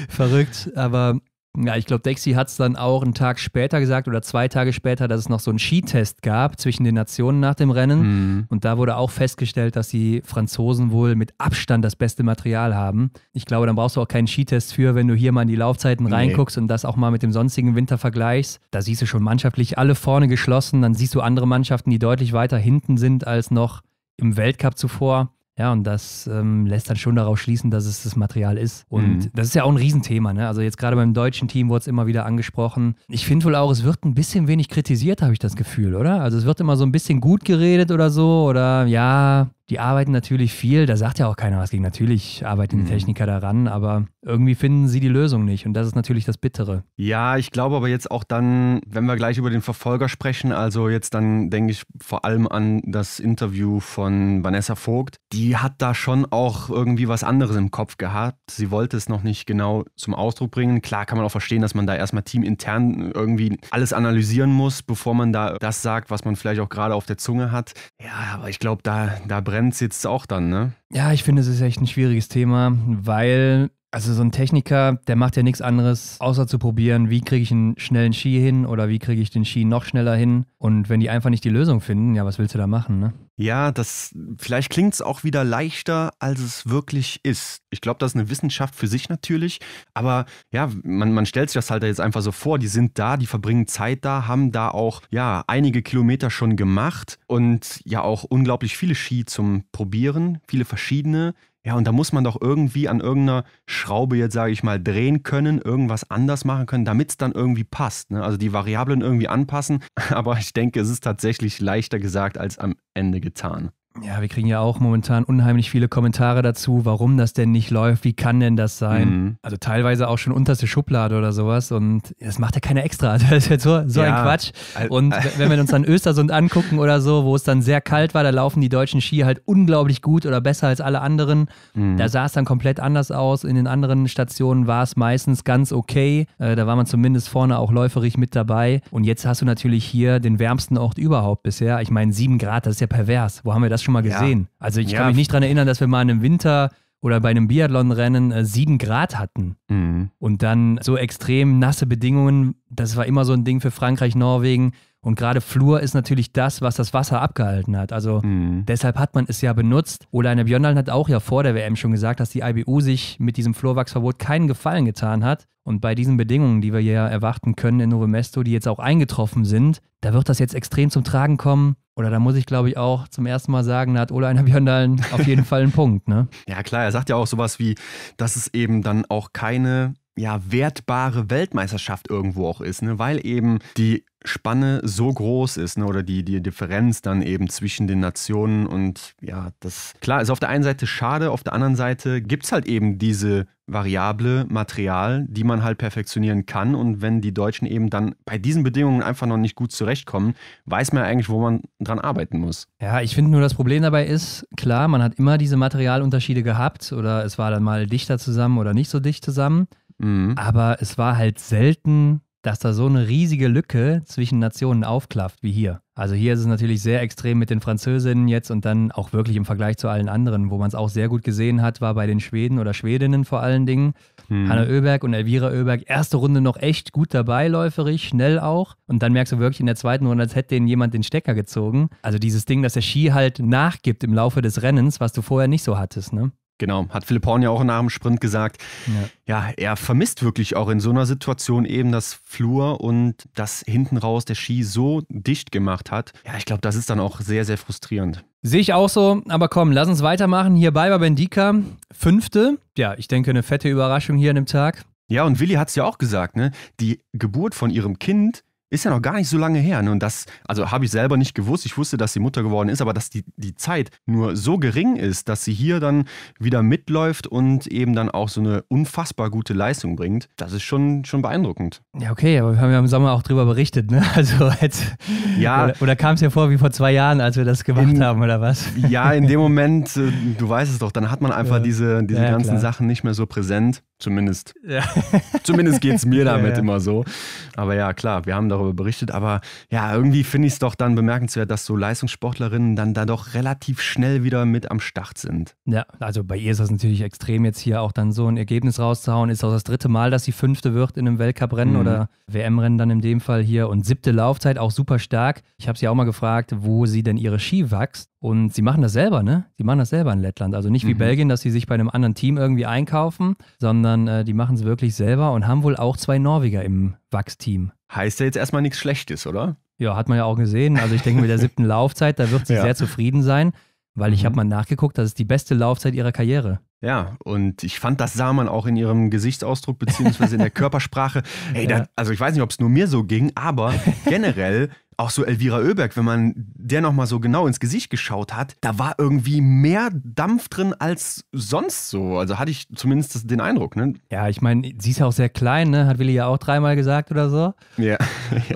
verrückt. Aber ja, ich glaube, Dexi hat es dann auch einen Tag später gesagt oder zwei Tage später, dass es noch so einen Skitest gab zwischen den Nationen nach dem Rennen. Mhm. Und da wurde auch festgestellt, dass die Franzosen wohl mit Abstand das beste Material haben. Ich glaube, dann brauchst du auch keinen Skitest für, wenn du hier mal in die Laufzeiten nee. reinguckst und das auch mal mit dem sonstigen Winter vergleichst. Da siehst du schon mannschaftlich alle vorne geschlossen. Dann siehst du andere Mannschaften, die deutlich weiter hinten sind als noch im Weltcup zuvor. Ja, und das ähm, lässt dann schon darauf schließen, dass es das Material ist. Und mhm. das ist ja auch ein Riesenthema. Ne? Also jetzt gerade beim deutschen Team wurde es immer wieder angesprochen. Ich finde wohl auch, es wird ein bisschen wenig kritisiert, habe ich das Gefühl, oder? Also es wird immer so ein bisschen gut geredet oder so. Oder ja, die arbeiten natürlich viel, da sagt ja auch keiner was gegen. Natürlich arbeiten die mhm. Techniker daran, aber irgendwie finden sie die Lösung nicht und das ist natürlich das Bittere. Ja, ich glaube aber jetzt auch dann, wenn wir gleich über den Verfolger sprechen, also jetzt dann denke ich vor allem an das Interview von Vanessa Vogt. Die hat da schon auch irgendwie was anderes im Kopf gehabt. Sie wollte es noch nicht genau zum Ausdruck bringen. Klar kann man auch verstehen, dass man da erstmal teamintern irgendwie alles analysieren muss, bevor man da das sagt, was man vielleicht auch gerade auf der Zunge hat. Ja, aber ich glaube, da, da brennt brennt jetzt auch dann, ne? Ja, ich finde, es ist echt ein schwieriges Thema, weil also so ein Techniker, der macht ja nichts anderes, außer zu probieren, wie kriege ich einen schnellen Ski hin oder wie kriege ich den Ski noch schneller hin. Und wenn die einfach nicht die Lösung finden, ja, was willst du da machen, ne? Ja, das vielleicht klingt es auch wieder leichter, als es wirklich ist. Ich glaube, das ist eine Wissenschaft für sich natürlich. Aber ja, man, man stellt sich das halt jetzt einfach so vor, die sind da, die verbringen Zeit da, haben da auch ja einige Kilometer schon gemacht und ja auch unglaublich viele Ski zum Probieren, viele verschiedene. Ja, und da muss man doch irgendwie an irgendeiner Schraube jetzt, sage ich mal, drehen können, irgendwas anders machen können, damit es dann irgendwie passt. Ne? Also die Variablen irgendwie anpassen. Aber ich denke, es ist tatsächlich leichter gesagt als am Ende getan. Ja, wir kriegen ja auch momentan unheimlich viele Kommentare dazu, warum das denn nicht läuft, wie kann denn das sein? Mhm. Also teilweise auch schon unterste Schublade oder sowas und das macht ja keiner extra. Das ist jetzt so, so ja. ein Quatsch. Und wenn wir uns dann Östersund angucken oder so, wo es dann sehr kalt war, da laufen die deutschen Ski halt unglaublich gut oder besser als alle anderen. Mhm. Da sah es dann komplett anders aus. In den anderen Stationen war es meistens ganz okay. Äh, da war man zumindest vorne auch läuferig mit dabei. Und jetzt hast du natürlich hier den wärmsten Ort überhaupt bisher. Ich meine, sieben Grad, das ist ja pervers. Wo haben wir das? das schon mal gesehen. Ja. Also ich ja. kann mich nicht daran erinnern, dass wir mal in einem Winter oder bei einem Biathlonrennen äh, sieben Grad hatten mhm. und dann so extrem nasse Bedingungen. Das war immer so ein Ding für Frankreich, Norwegen. Und gerade Flur ist natürlich das, was das Wasser abgehalten hat. Also mhm. deshalb hat man es ja benutzt. Oleine Björndal hat auch ja vor der WM schon gesagt, dass die IBU sich mit diesem Fluorwachsverbot keinen Gefallen getan hat. Und bei diesen Bedingungen, die wir ja erwarten können in Novemesto, die jetzt auch eingetroffen sind, da wird das jetzt extrem zum Tragen kommen. Oder da muss ich, glaube ich, auch zum ersten Mal sagen, da hat Oleiner einer Björndalen auf jeden Fall einen Punkt. Ne? Ja, klar, er sagt ja auch sowas wie, dass es eben dann auch keine ja wertbare Weltmeisterschaft irgendwo auch ist, ne? weil eben die Spanne so groß ist ne? oder die, die Differenz dann eben zwischen den Nationen und ja, das klar ist auf der einen Seite schade, auf der anderen Seite gibt es halt eben diese variable Material, die man halt perfektionieren kann und wenn die Deutschen eben dann bei diesen Bedingungen einfach noch nicht gut zurechtkommen, weiß man ja eigentlich, wo man dran arbeiten muss. Ja, ich finde nur das Problem dabei ist, klar, man hat immer diese Materialunterschiede gehabt oder es war dann mal dichter zusammen oder nicht so dicht zusammen. Mhm. Aber es war halt selten, dass da so eine riesige Lücke zwischen Nationen aufklafft wie hier. Also hier ist es natürlich sehr extrem mit den Französinnen jetzt und dann auch wirklich im Vergleich zu allen anderen, wo man es auch sehr gut gesehen hat, war bei den Schweden oder Schwedinnen vor allen Dingen. Hm. Hanna Oeberg und Elvira Oeberg, erste Runde noch echt gut dabei, läuferig, schnell auch. Und dann merkst du wirklich in der zweiten Runde, als hätte denen jemand den Stecker gezogen. Also dieses Ding, dass der Ski halt nachgibt im Laufe des Rennens, was du vorher nicht so hattest, ne? Genau, hat Philipp Horn ja auch nach dem Sprint gesagt. Ja. ja. er vermisst wirklich auch in so einer Situation eben das Flur und das hinten raus der Ski so dicht gemacht hat. Ja, ich glaube, das ist dann auch sehr, sehr frustrierend. Sehe ich auch so, aber komm, lass uns weitermachen. Hier bei Babendika, fünfte. Ja, ich denke, eine fette Überraschung hier an dem Tag. Ja, und Willi hat es ja auch gesagt, ne? Die Geburt von ihrem Kind ist ja noch gar nicht so lange her. Ne? Und das, also habe ich selber nicht gewusst. Ich wusste, dass sie Mutter geworden ist, aber dass die, die Zeit nur so gering ist, dass sie hier dann wieder mitläuft und eben dann auch so eine unfassbar gute Leistung bringt, das ist schon, schon beeindruckend. Ja, okay, aber wir haben ja im Sommer auch drüber berichtet, ne? Also jetzt, ja, oder, oder kam es ja vor wie vor zwei Jahren, als wir das gemacht in, haben, oder was? Ja, in dem Moment, äh, du weißt es doch, dann hat man einfach ja. diese, diese ja, ganzen klar. Sachen nicht mehr so präsent. Zumindest. Ja. Zumindest geht es mir damit ja, ja. immer so. Aber ja, klar, wir haben darüber berichtet. Aber ja, irgendwie finde ich es doch dann bemerkenswert, dass so Leistungssportlerinnen dann da doch relativ schnell wieder mit am Start sind. Ja, also bei ihr ist das natürlich extrem, jetzt hier auch dann so ein Ergebnis rauszuhauen. Ist auch das dritte Mal, dass sie Fünfte wird in einem Weltcuprennen mhm. oder WM-Rennen dann in dem Fall hier. Und siebte Laufzeit, auch super stark. Ich habe sie auch mal gefragt, wo sie denn ihre Ski wächst. Und sie machen das selber, ne? Sie machen das selber in Lettland. Also nicht wie mhm. Belgien, dass sie sich bei einem anderen Team irgendwie einkaufen, sondern äh, die machen es wirklich selber und haben wohl auch zwei Norweger im Wachsteam. Heißt ja jetzt erstmal nichts Schlechtes, oder? Ja, hat man ja auch gesehen. Also ich denke, mit der siebten Laufzeit, da wird sie ja. sehr zufrieden sein, weil mhm. ich habe mal nachgeguckt, das ist die beste Laufzeit ihrer Karriere. Ja, und ich fand, das sah man auch in ihrem Gesichtsausdruck beziehungsweise in der Körpersprache. Ey, ja. das, also ich weiß nicht, ob es nur mir so ging, aber generell auch so Elvira Oeberg, wenn man der nochmal so genau ins Gesicht geschaut hat, da war irgendwie mehr Dampf drin als sonst so. Also hatte ich zumindest den Eindruck. Ne? Ja, ich meine, sie ist ja auch sehr klein, ne? hat Willi ja auch dreimal gesagt oder so. Ja.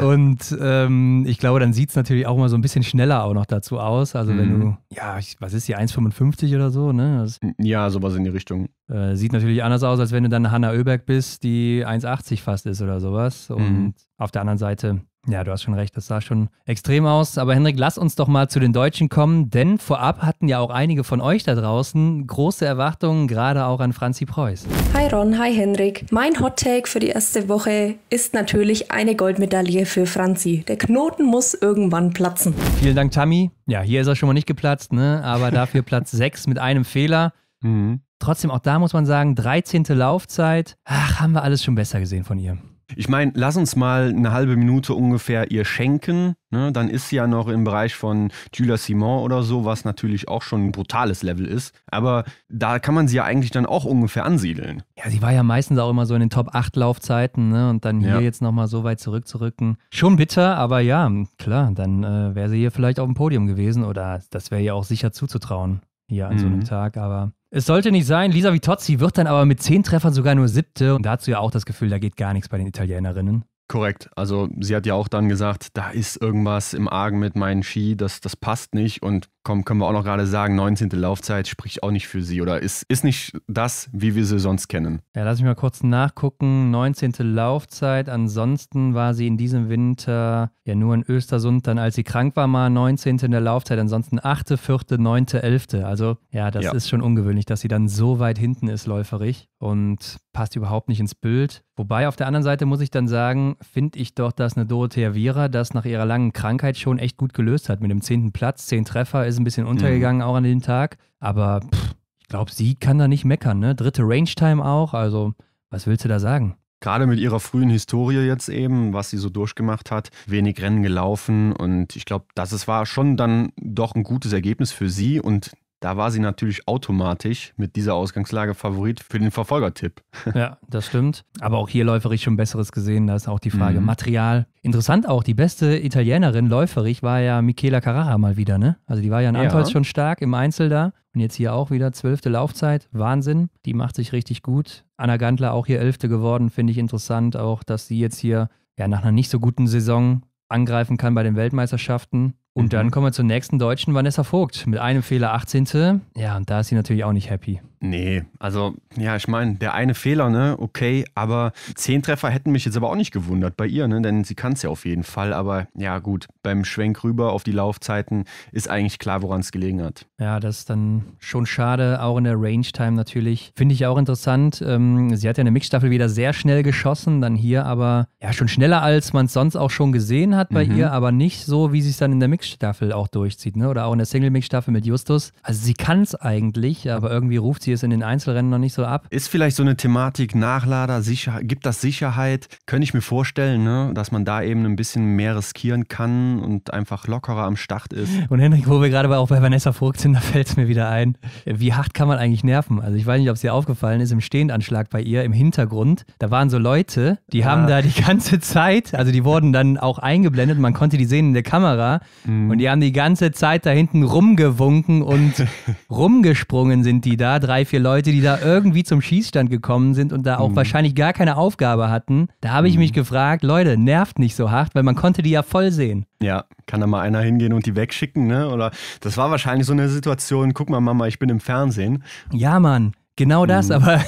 Und ähm, ich glaube, dann sieht es natürlich auch immer so ein bisschen schneller auch noch dazu aus. Also mhm. wenn du, ja, ich, was ist die, 1,55 oder so? Ne? Das, ja, sowas in die Richtung. Äh, sieht natürlich anders aus, als wenn du dann Hanna Oeberg bist, die 1,80 fast ist oder sowas. Mhm. Und mhm. auf der anderen Seite ja, du hast schon recht, das sah schon extrem aus. Aber Henrik, lass uns doch mal zu den Deutschen kommen, denn vorab hatten ja auch einige von euch da draußen große Erwartungen, gerade auch an Franzi Preuß. Hi Ron, hi Henrik. Mein Hot Take für die erste Woche ist natürlich eine Goldmedaille für Franzi. Der Knoten muss irgendwann platzen. Vielen Dank, Tammy. Ja, hier ist er schon mal nicht geplatzt, ne? aber dafür Platz 6 mit einem Fehler. Mhm. Trotzdem, auch da muss man sagen, 13. Laufzeit. Ach, haben wir alles schon besser gesehen von ihr. Ich meine, lass uns mal eine halbe Minute ungefähr ihr schenken. Ne? Dann ist sie ja noch im Bereich von Julia Simon oder so, was natürlich auch schon ein brutales Level ist. Aber da kann man sie ja eigentlich dann auch ungefähr ansiedeln. Ja, sie war ja meistens auch immer so in den Top 8 Laufzeiten. Ne? Und dann hier ja. jetzt nochmal so weit zurückzurücken. Schon bitter, aber ja, klar, dann äh, wäre sie hier vielleicht auf dem Podium gewesen oder das wäre ihr auch sicher zuzutrauen hier an mhm. so einem mhm. Tag. Aber es sollte nicht sein. Lisa Vitozzi wird dann aber mit zehn Treffern sogar nur siebte. Und dazu ja auch das Gefühl, da geht gar nichts bei den Italienerinnen. Korrekt. Also sie hat ja auch dann gesagt, da ist irgendwas im Argen mit meinem Ski, das, das passt nicht. Und komm, können wir auch noch gerade sagen, 19. Laufzeit spricht auch nicht für sie oder ist, ist nicht das, wie wir sie sonst kennen. Ja, lass mich mal kurz nachgucken. 19. Laufzeit. Ansonsten war sie in diesem Winter ja nur in Östersund, dann als sie krank war, mal 19. in der Laufzeit. Ansonsten 8., 4., 9., 11. Also ja, das ja. ist schon ungewöhnlich, dass sie dann so weit hinten ist, läuferig und passt überhaupt nicht ins Bild. Wobei auf der anderen Seite muss ich dann sagen, finde ich doch, dass eine Dorothea Viera das nach ihrer langen Krankheit schon echt gut gelöst hat. Mit dem zehnten Platz, zehn Treffer, ist ein bisschen untergegangen mhm. auch an dem Tag. Aber pff, ich glaube, sie kann da nicht meckern. Ne? Dritte Range-Time auch. Also, was willst du da sagen? Gerade mit ihrer frühen Historie jetzt eben, was sie so durchgemacht hat, wenig Rennen gelaufen und ich glaube, das war schon dann doch ein gutes Ergebnis für sie und da war sie natürlich automatisch mit dieser Ausgangslage Favorit für den Verfolgertipp. Ja, das stimmt. Aber auch hier läuferig schon Besseres gesehen. Da ist auch die Frage mhm. Material. Interessant auch, die beste Italienerin läuferig war ja Michela Carrara mal wieder, ne? Also die war ja in Antolz ja. schon stark im Einzel da. Und jetzt hier auch wieder zwölfte Laufzeit. Wahnsinn. Die macht sich richtig gut. Anna Gantler auch hier elfte geworden. Finde ich interessant auch, dass sie jetzt hier ja nach einer nicht so guten Saison angreifen kann bei den Weltmeisterschaften. Und mhm. dann kommen wir zur nächsten Deutschen, Vanessa Vogt, mit einem Fehler 18. Ja, und da ist sie natürlich auch nicht happy. Nee, also ja, ich meine, der eine Fehler, ne, okay, aber zehn Treffer hätten mich jetzt aber auch nicht gewundert bei ihr, ne, denn sie kann es ja auf jeden Fall, aber ja gut, beim Schwenk rüber auf die Laufzeiten ist eigentlich klar, woran es gelegen hat. Ja, das ist dann schon schade, auch in der Range-Time natürlich. Finde ich auch interessant, ähm, sie hat ja eine Mixstaffel wieder sehr schnell geschossen, dann hier aber, ja, schon schneller, als man es sonst auch schon gesehen hat bei mhm. ihr, aber nicht so, wie sie es dann in der Mixstaffel auch durchzieht, ne, oder auch in der Single-Mixstaffel mit Justus. Also sie kann es eigentlich, aber irgendwie ruft sie dir es in den Einzelrennen noch nicht so ab. Ist vielleicht so eine Thematik Nachlader, sicher, gibt das Sicherheit? Könnte ich mir vorstellen, ne? dass man da eben ein bisschen mehr riskieren kann und einfach lockerer am Start ist. Und Henrik, wo wir gerade auch bei Vanessa Vogt sind, da fällt es mir wieder ein. Wie hart kann man eigentlich nerven? Also ich weiß nicht, ob es dir aufgefallen ist, im Stehendanschlag bei ihr im Hintergrund, da waren so Leute, die ja. haben da die ganze Zeit, also die wurden dann auch eingeblendet, man konnte die sehen in der Kamera mhm. und die haben die ganze Zeit da hinten rumgewunken und rumgesprungen sind die da, drei, vier Leute, die da irgendwie zum Schießstand gekommen sind und da auch mhm. wahrscheinlich gar keine Aufgabe hatten. Da habe ich mhm. mich gefragt, Leute, nervt nicht so hart, weil man konnte die ja voll sehen. Ja, kann da mal einer hingehen und die wegschicken, ne? Oder das war wahrscheinlich so eine Situation, guck mal, Mama, ich bin im Fernsehen. Ja, Mann. Genau das, mhm. aber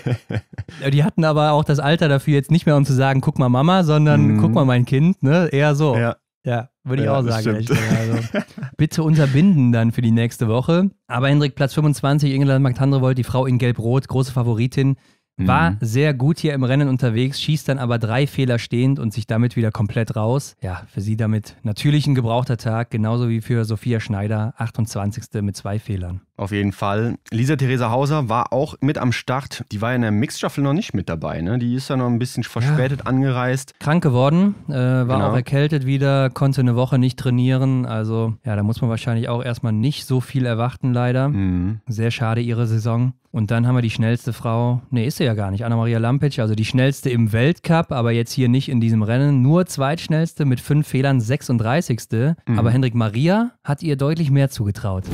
ja. die hatten aber auch das Alter dafür jetzt nicht mehr, um zu sagen, guck mal Mama, sondern mhm. guck mal mein Kind, ne? Eher so. Ja. ja. Würde ich ja, auch sagen. Also, bitte unterbinden dann für die nächste Woche. Aber Hendrik, Platz 25, Ingela Magdandrevold, die Frau in Gelb-Rot, große Favoritin, mhm. war mhm. sehr gut hier im Rennen unterwegs, schießt dann aber drei Fehler stehend und sich damit wieder komplett raus. Ja, für sie damit natürlich ein gebrauchter Tag, genauso wie für Sophia Schneider, 28. mit zwei Fehlern. Auf jeden Fall. Lisa Theresa Hauser war auch mit am Start. Die war in der Mixstaffel noch nicht mit dabei. Ne? Die ist ja noch ein bisschen verspätet ja. angereist. Krank geworden, äh, war genau. auch erkältet wieder, konnte eine Woche nicht trainieren. Also ja, da muss man wahrscheinlich auch erstmal nicht so viel erwarten, leider. Mhm. Sehr schade ihre Saison. Und dann haben wir die schnellste Frau, nee, ist sie ja gar nicht, Anna-Maria Lampic, also die schnellste im Weltcup, aber jetzt hier nicht in diesem Rennen, nur zweitschnellste mit fünf Fehlern, 36. Mhm. Aber Hendrik Maria hat ihr deutlich mehr zugetraut.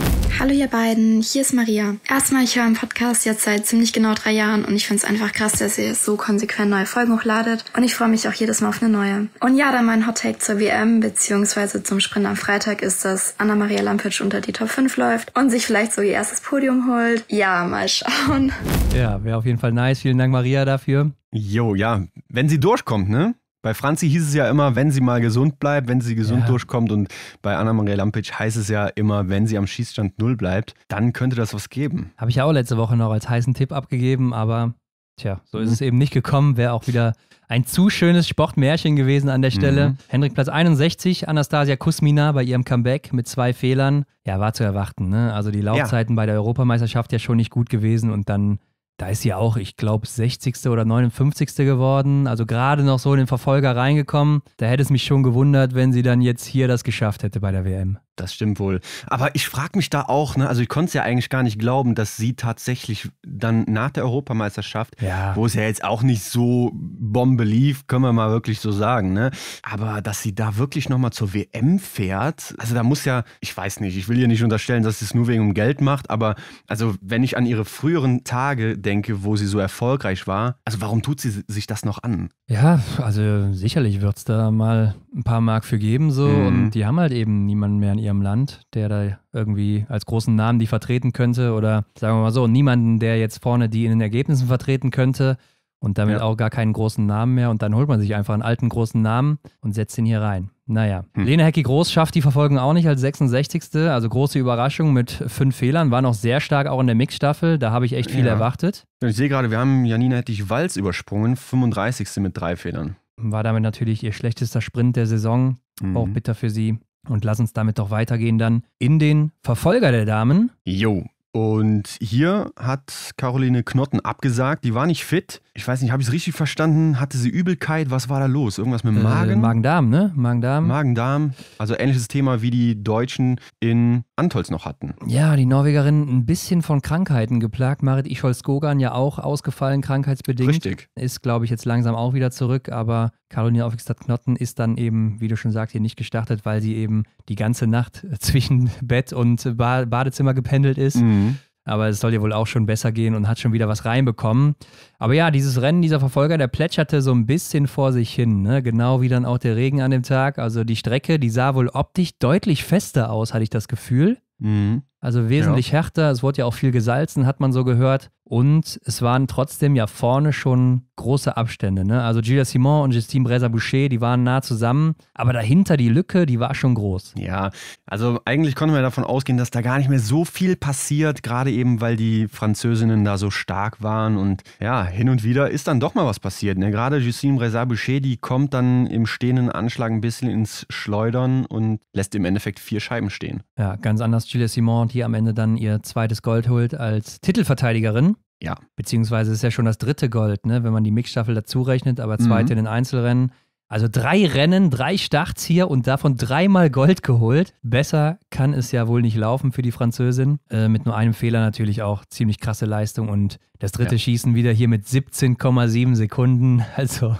Hallo ihr beiden, ähm, hier ist Maria. Erstmal, ich höre einen Podcast jetzt seit ziemlich genau drei Jahren und ich finde es einfach krass, dass ihr so konsequent neue Folgen hochladet und ich freue mich auch jedes Mal auf eine neue. Und ja, dann mein Hot Take zur WM bzw. zum Sprint am Freitag ist, dass Anna-Maria Lampitsch unter die Top 5 läuft und sich vielleicht so ihr erstes Podium holt. Ja, mal schauen. Ja, wäre auf jeden Fall nice. Vielen Dank, Maria, dafür. Jo, ja, wenn sie durchkommt, ne? Bei Franzi hieß es ja immer, wenn sie mal gesund bleibt, wenn sie gesund ja. durchkommt. Und bei Anna-Maria Lampic heißt es ja immer, wenn sie am Schießstand null bleibt, dann könnte das was geben. Habe ich auch letzte Woche noch als heißen Tipp abgegeben, aber tja, so ist mhm. es eben nicht gekommen. Wäre auch wieder ein zu schönes Sportmärchen gewesen an der Stelle. Mhm. Henrik Platz 61, Anastasia Kusmina bei ihrem Comeback mit zwei Fehlern. Ja, war zu erwarten. Ne? Also die Laufzeiten ja. bei der Europameisterschaft ja schon nicht gut gewesen und dann da ist sie auch, ich glaube, 60. oder 59. geworden. Also gerade noch so in den Verfolger reingekommen. Da hätte es mich schon gewundert, wenn sie dann jetzt hier das geschafft hätte bei der WM. Das stimmt wohl. Aber ich frage mich da auch, ne? also ich konnte es ja eigentlich gar nicht glauben, dass sie tatsächlich dann nach der Europameisterschaft, ja. wo es ja jetzt auch nicht so Bombe lief, können wir mal wirklich so sagen, ne? aber dass sie da wirklich nochmal zur WM fährt, also da muss ja, ich weiß nicht, ich will ihr nicht unterstellen, dass sie es nur wegen dem Geld macht, aber also wenn ich an ihre früheren Tage denke, wo sie so erfolgreich war. Also warum tut sie sich das noch an? Ja, also sicherlich wird es da mal ein paar Mark für geben so mhm. und die haben halt eben niemanden mehr in ihrem Land, der da irgendwie als großen Namen die vertreten könnte oder sagen wir mal so, niemanden, der jetzt vorne die in den Ergebnissen vertreten könnte und damit ja. auch gar keinen großen Namen mehr und dann holt man sich einfach einen alten großen Namen und setzt ihn hier rein. Naja, hm. Lena Hecki Groß schafft die Verfolgung auch nicht als 66. Also große Überraschung mit fünf Fehlern. War noch sehr stark auch in der Mixstaffel. Da habe ich echt viel ja. erwartet. Ich sehe gerade, wir haben Janina Hettich-Walz übersprungen, 35. mit drei Fehlern. War damit natürlich ihr schlechtester Sprint der Saison. Mhm. Auch bitter für sie. Und lass uns damit doch weitergehen dann in den Verfolger der Damen. Jo. Und hier hat Caroline Knotten abgesagt. Die war nicht fit ich weiß nicht, habe ich es richtig verstanden? Hatte sie Übelkeit? Was war da los? Irgendwas mit dem äh, Magen? Äh, Magen-Darm, ne? Magen-Darm. Magen-Darm. Also ähnliches Thema, wie die Deutschen in Antolz noch hatten. Ja, die Norwegerin ein bisschen von Krankheiten geplagt. Marit Ischol-Skogan ja auch ausgefallen, krankheitsbedingt. Richtig. Ist, glaube ich, jetzt langsam auch wieder zurück, aber Caroline Aufgestad-Knotten ist dann eben, wie du schon sagst, hier nicht gestartet, weil sie eben die ganze Nacht zwischen Bett und Badezimmer gependelt ist. Mhm aber es soll ja wohl auch schon besser gehen und hat schon wieder was reinbekommen. Aber ja, dieses Rennen dieser Verfolger, der plätscherte so ein bisschen vor sich hin, ne? genau wie dann auch der Regen an dem Tag. Also die Strecke, die sah wohl optisch deutlich fester aus, hatte ich das Gefühl. Mhm. Also wesentlich ja. härter, es wurde ja auch viel gesalzen, hat man so gehört. Und es waren trotzdem ja vorne schon große Abstände. Ne? Also Gilles Simon und Justine Breza-Boucher, die waren nah zusammen. Aber dahinter die Lücke, die war schon groß. Ja, also eigentlich konnte man davon ausgehen, dass da gar nicht mehr so viel passiert. Gerade eben, weil die Französinnen da so stark waren. Und ja, hin und wieder ist dann doch mal was passiert. Ne? Gerade Justine Breza-Boucher, die kommt dann im stehenden Anschlag ein bisschen ins Schleudern und lässt im Endeffekt vier Scheiben stehen. Ja, ganz anders Gilles Simon, die am Ende dann ihr zweites Gold holt als Titelverteidigerin. Ja, beziehungsweise ist ja schon das dritte Gold, ne? wenn man die Mixstaffel dazu rechnet, aber mhm. zweite mhm. in den Einzelrennen. Also drei Rennen, drei Starts hier und davon dreimal Gold geholt. Besser kann es ja wohl nicht laufen für die Französin. Äh, mit nur einem Fehler natürlich auch ziemlich krasse Leistung und das dritte ja. Schießen wieder hier mit 17,7 Sekunden. Also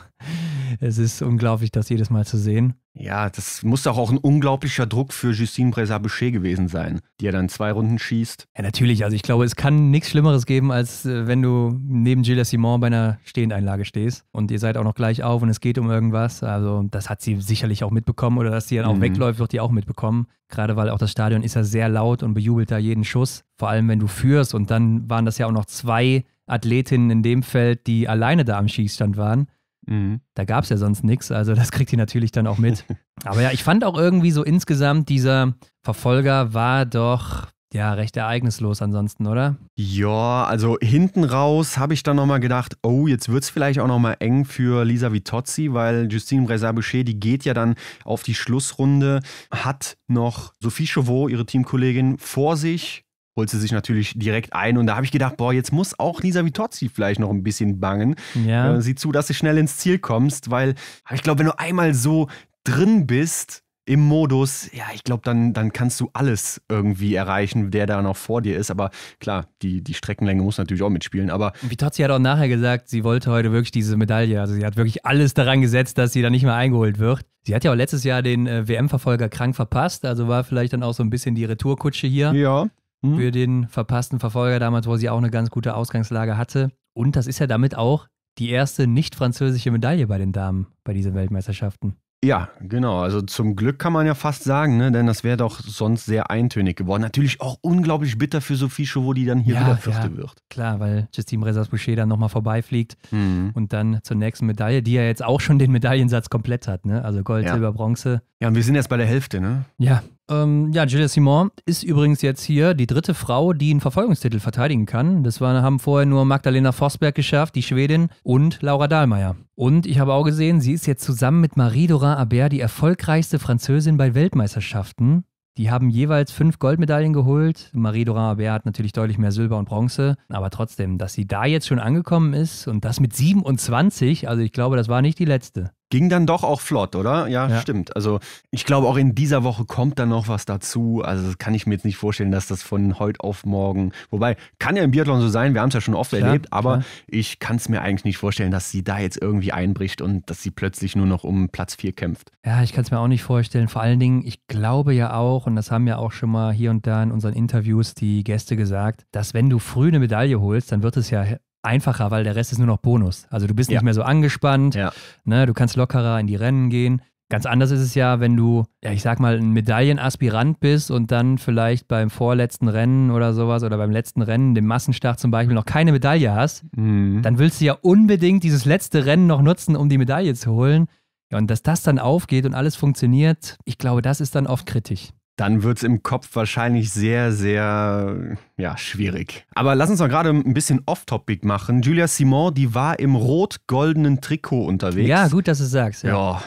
es ist unglaublich, das jedes Mal zu sehen. Ja, das muss doch auch ein unglaublicher Druck für Justine Bresa-Boucher gewesen sein, die ja dann zwei Runden schießt. Ja, natürlich. Also ich glaube, es kann nichts Schlimmeres geben, als äh, wenn du neben Gilles Simon bei einer Stehendeinlage stehst und ihr seid auch noch gleich auf und es geht um irgendwas. Also das hat sie sicherlich auch mitbekommen oder dass sie dann auch mhm. wegläuft, wird die auch mitbekommen. Gerade weil auch das Stadion ist ja sehr laut und bejubelt da jeden Schuss. Vor allem, wenn du führst und dann waren das ja auch noch zwei Athletinnen in dem Feld, die alleine da am Schießstand waren. Mhm. Da gab es ja sonst nichts, also das kriegt ihr natürlich dann auch mit. Aber ja, ich fand auch irgendwie so insgesamt, dieser Verfolger war doch ja, recht ereignislos ansonsten, oder? Ja, also hinten raus habe ich dann nochmal gedacht, oh, jetzt wird es vielleicht auch nochmal eng für Lisa Vitozzi, weil Justine Bresa-Boucher, die geht ja dann auf die Schlussrunde, hat noch Sophie Chauveau, ihre Teamkollegin, vor sich holt sie sich natürlich direkt ein. Und da habe ich gedacht, boah, jetzt muss auch Lisa Vitozzi vielleicht noch ein bisschen bangen. Ja. Äh, sieh zu, dass du schnell ins Ziel kommst, weil ich glaube, wenn du einmal so drin bist, im Modus, ja, ich glaube, dann, dann kannst du alles irgendwie erreichen, der da noch vor dir ist. Aber klar, die, die Streckenlänge muss natürlich auch mitspielen. Aber Vitozzi hat auch nachher gesagt, sie wollte heute wirklich diese Medaille. Also sie hat wirklich alles daran gesetzt, dass sie da nicht mehr eingeholt wird. Sie hat ja auch letztes Jahr den äh, WM-Verfolger krank verpasst, also war vielleicht dann auch so ein bisschen die Retourkutsche hier. Ja mhm. für den verpassten Verfolger damals, wo sie auch eine ganz gute Ausgangslage hatte. Und das ist ja damit auch die erste nicht-französische Medaille bei den Damen bei diesen Weltmeisterschaften. Ja, genau. Also zum Glück kann man ja fast sagen, ne? denn das wäre doch sonst sehr eintönig geworden. Natürlich auch unglaublich bitter für Sophie Chauveau, die dann hier ja, wieder Vierte ja, wird. Klar, weil Justine Brezas-Boucher dann nochmal vorbeifliegt mhm. und dann zur nächsten Medaille, die ja jetzt auch schon den Medaillensatz komplett hat. Ne? Also Gold, ja. Silber, Bronze ja, und wir sind jetzt bei der Hälfte, ne? Ja. Ähm, ja, Julia Simon ist übrigens jetzt hier die dritte Frau, die einen Verfolgungstitel verteidigen kann. Das war, haben vorher nur Magdalena Forsberg geschafft, die Schwedin, und Laura Dahlmeier. Und ich habe auch gesehen, sie ist jetzt zusammen mit Marie-Dora Aber die erfolgreichste Französin bei Weltmeisterschaften. Die haben jeweils fünf Goldmedaillen geholt. Marie-Dora Aber hat natürlich deutlich mehr Silber und Bronze. Aber trotzdem, dass sie da jetzt schon angekommen ist und das mit 27, also ich glaube, das war nicht die letzte. Ging dann doch auch flott, oder? Ja, ja, stimmt. Also ich glaube, auch in dieser Woche kommt dann noch was dazu. Also das kann ich mir jetzt nicht vorstellen, dass das von heute auf morgen. Wobei, kann ja im Biathlon so sein, wir haben es ja schon oft klar, erlebt, aber klar. ich kann es mir eigentlich nicht vorstellen, dass sie da jetzt irgendwie einbricht und dass sie plötzlich nur noch um Platz 4 kämpft. Ja, ich kann es mir auch nicht vorstellen. Vor allen Dingen, ich glaube ja auch, und das haben ja auch schon mal hier und da in unseren Interviews die Gäste gesagt, dass wenn du früh eine Medaille holst, dann wird es ja einfacher, weil der Rest ist nur noch Bonus. Also du bist ja. nicht mehr so angespannt, ja. ne, du kannst lockerer in die Rennen gehen. Ganz anders ist es ja, wenn du, ja, ich sag mal, ein Medaillenaspirant bist und dann vielleicht beim vorletzten Rennen oder sowas oder beim letzten Rennen, dem Massenstart zum Beispiel, noch keine Medaille hast, mhm. dann willst du ja unbedingt dieses letzte Rennen noch nutzen, um die Medaille zu holen. Ja, und dass das dann aufgeht und alles funktioniert, ich glaube, das ist dann oft kritisch dann wird es im Kopf wahrscheinlich sehr, sehr ja, schwierig. Aber lass uns mal gerade ein bisschen off-topic machen. Julia Simon, die war im rot-goldenen Trikot unterwegs. Ja, gut, dass du sagst. Ja.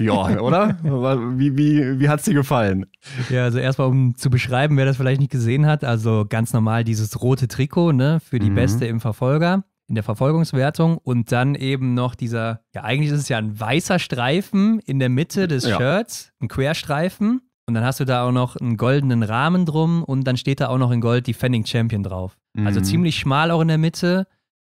Ja, ja oder? Wie, wie, wie hat es dir gefallen? Ja, also erstmal, um zu beschreiben, wer das vielleicht nicht gesehen hat. Also ganz normal dieses rote Trikot ne, für die mhm. Beste im Verfolger in der Verfolgungswertung und dann eben noch dieser, ja eigentlich ist es ja ein weißer Streifen in der Mitte des ja. Shirts, ein Querstreifen und dann hast du da auch noch einen goldenen Rahmen drum und dann steht da auch noch in Gold Defending Champion drauf. Also mhm. Also ziemlich schmal auch in der Mitte.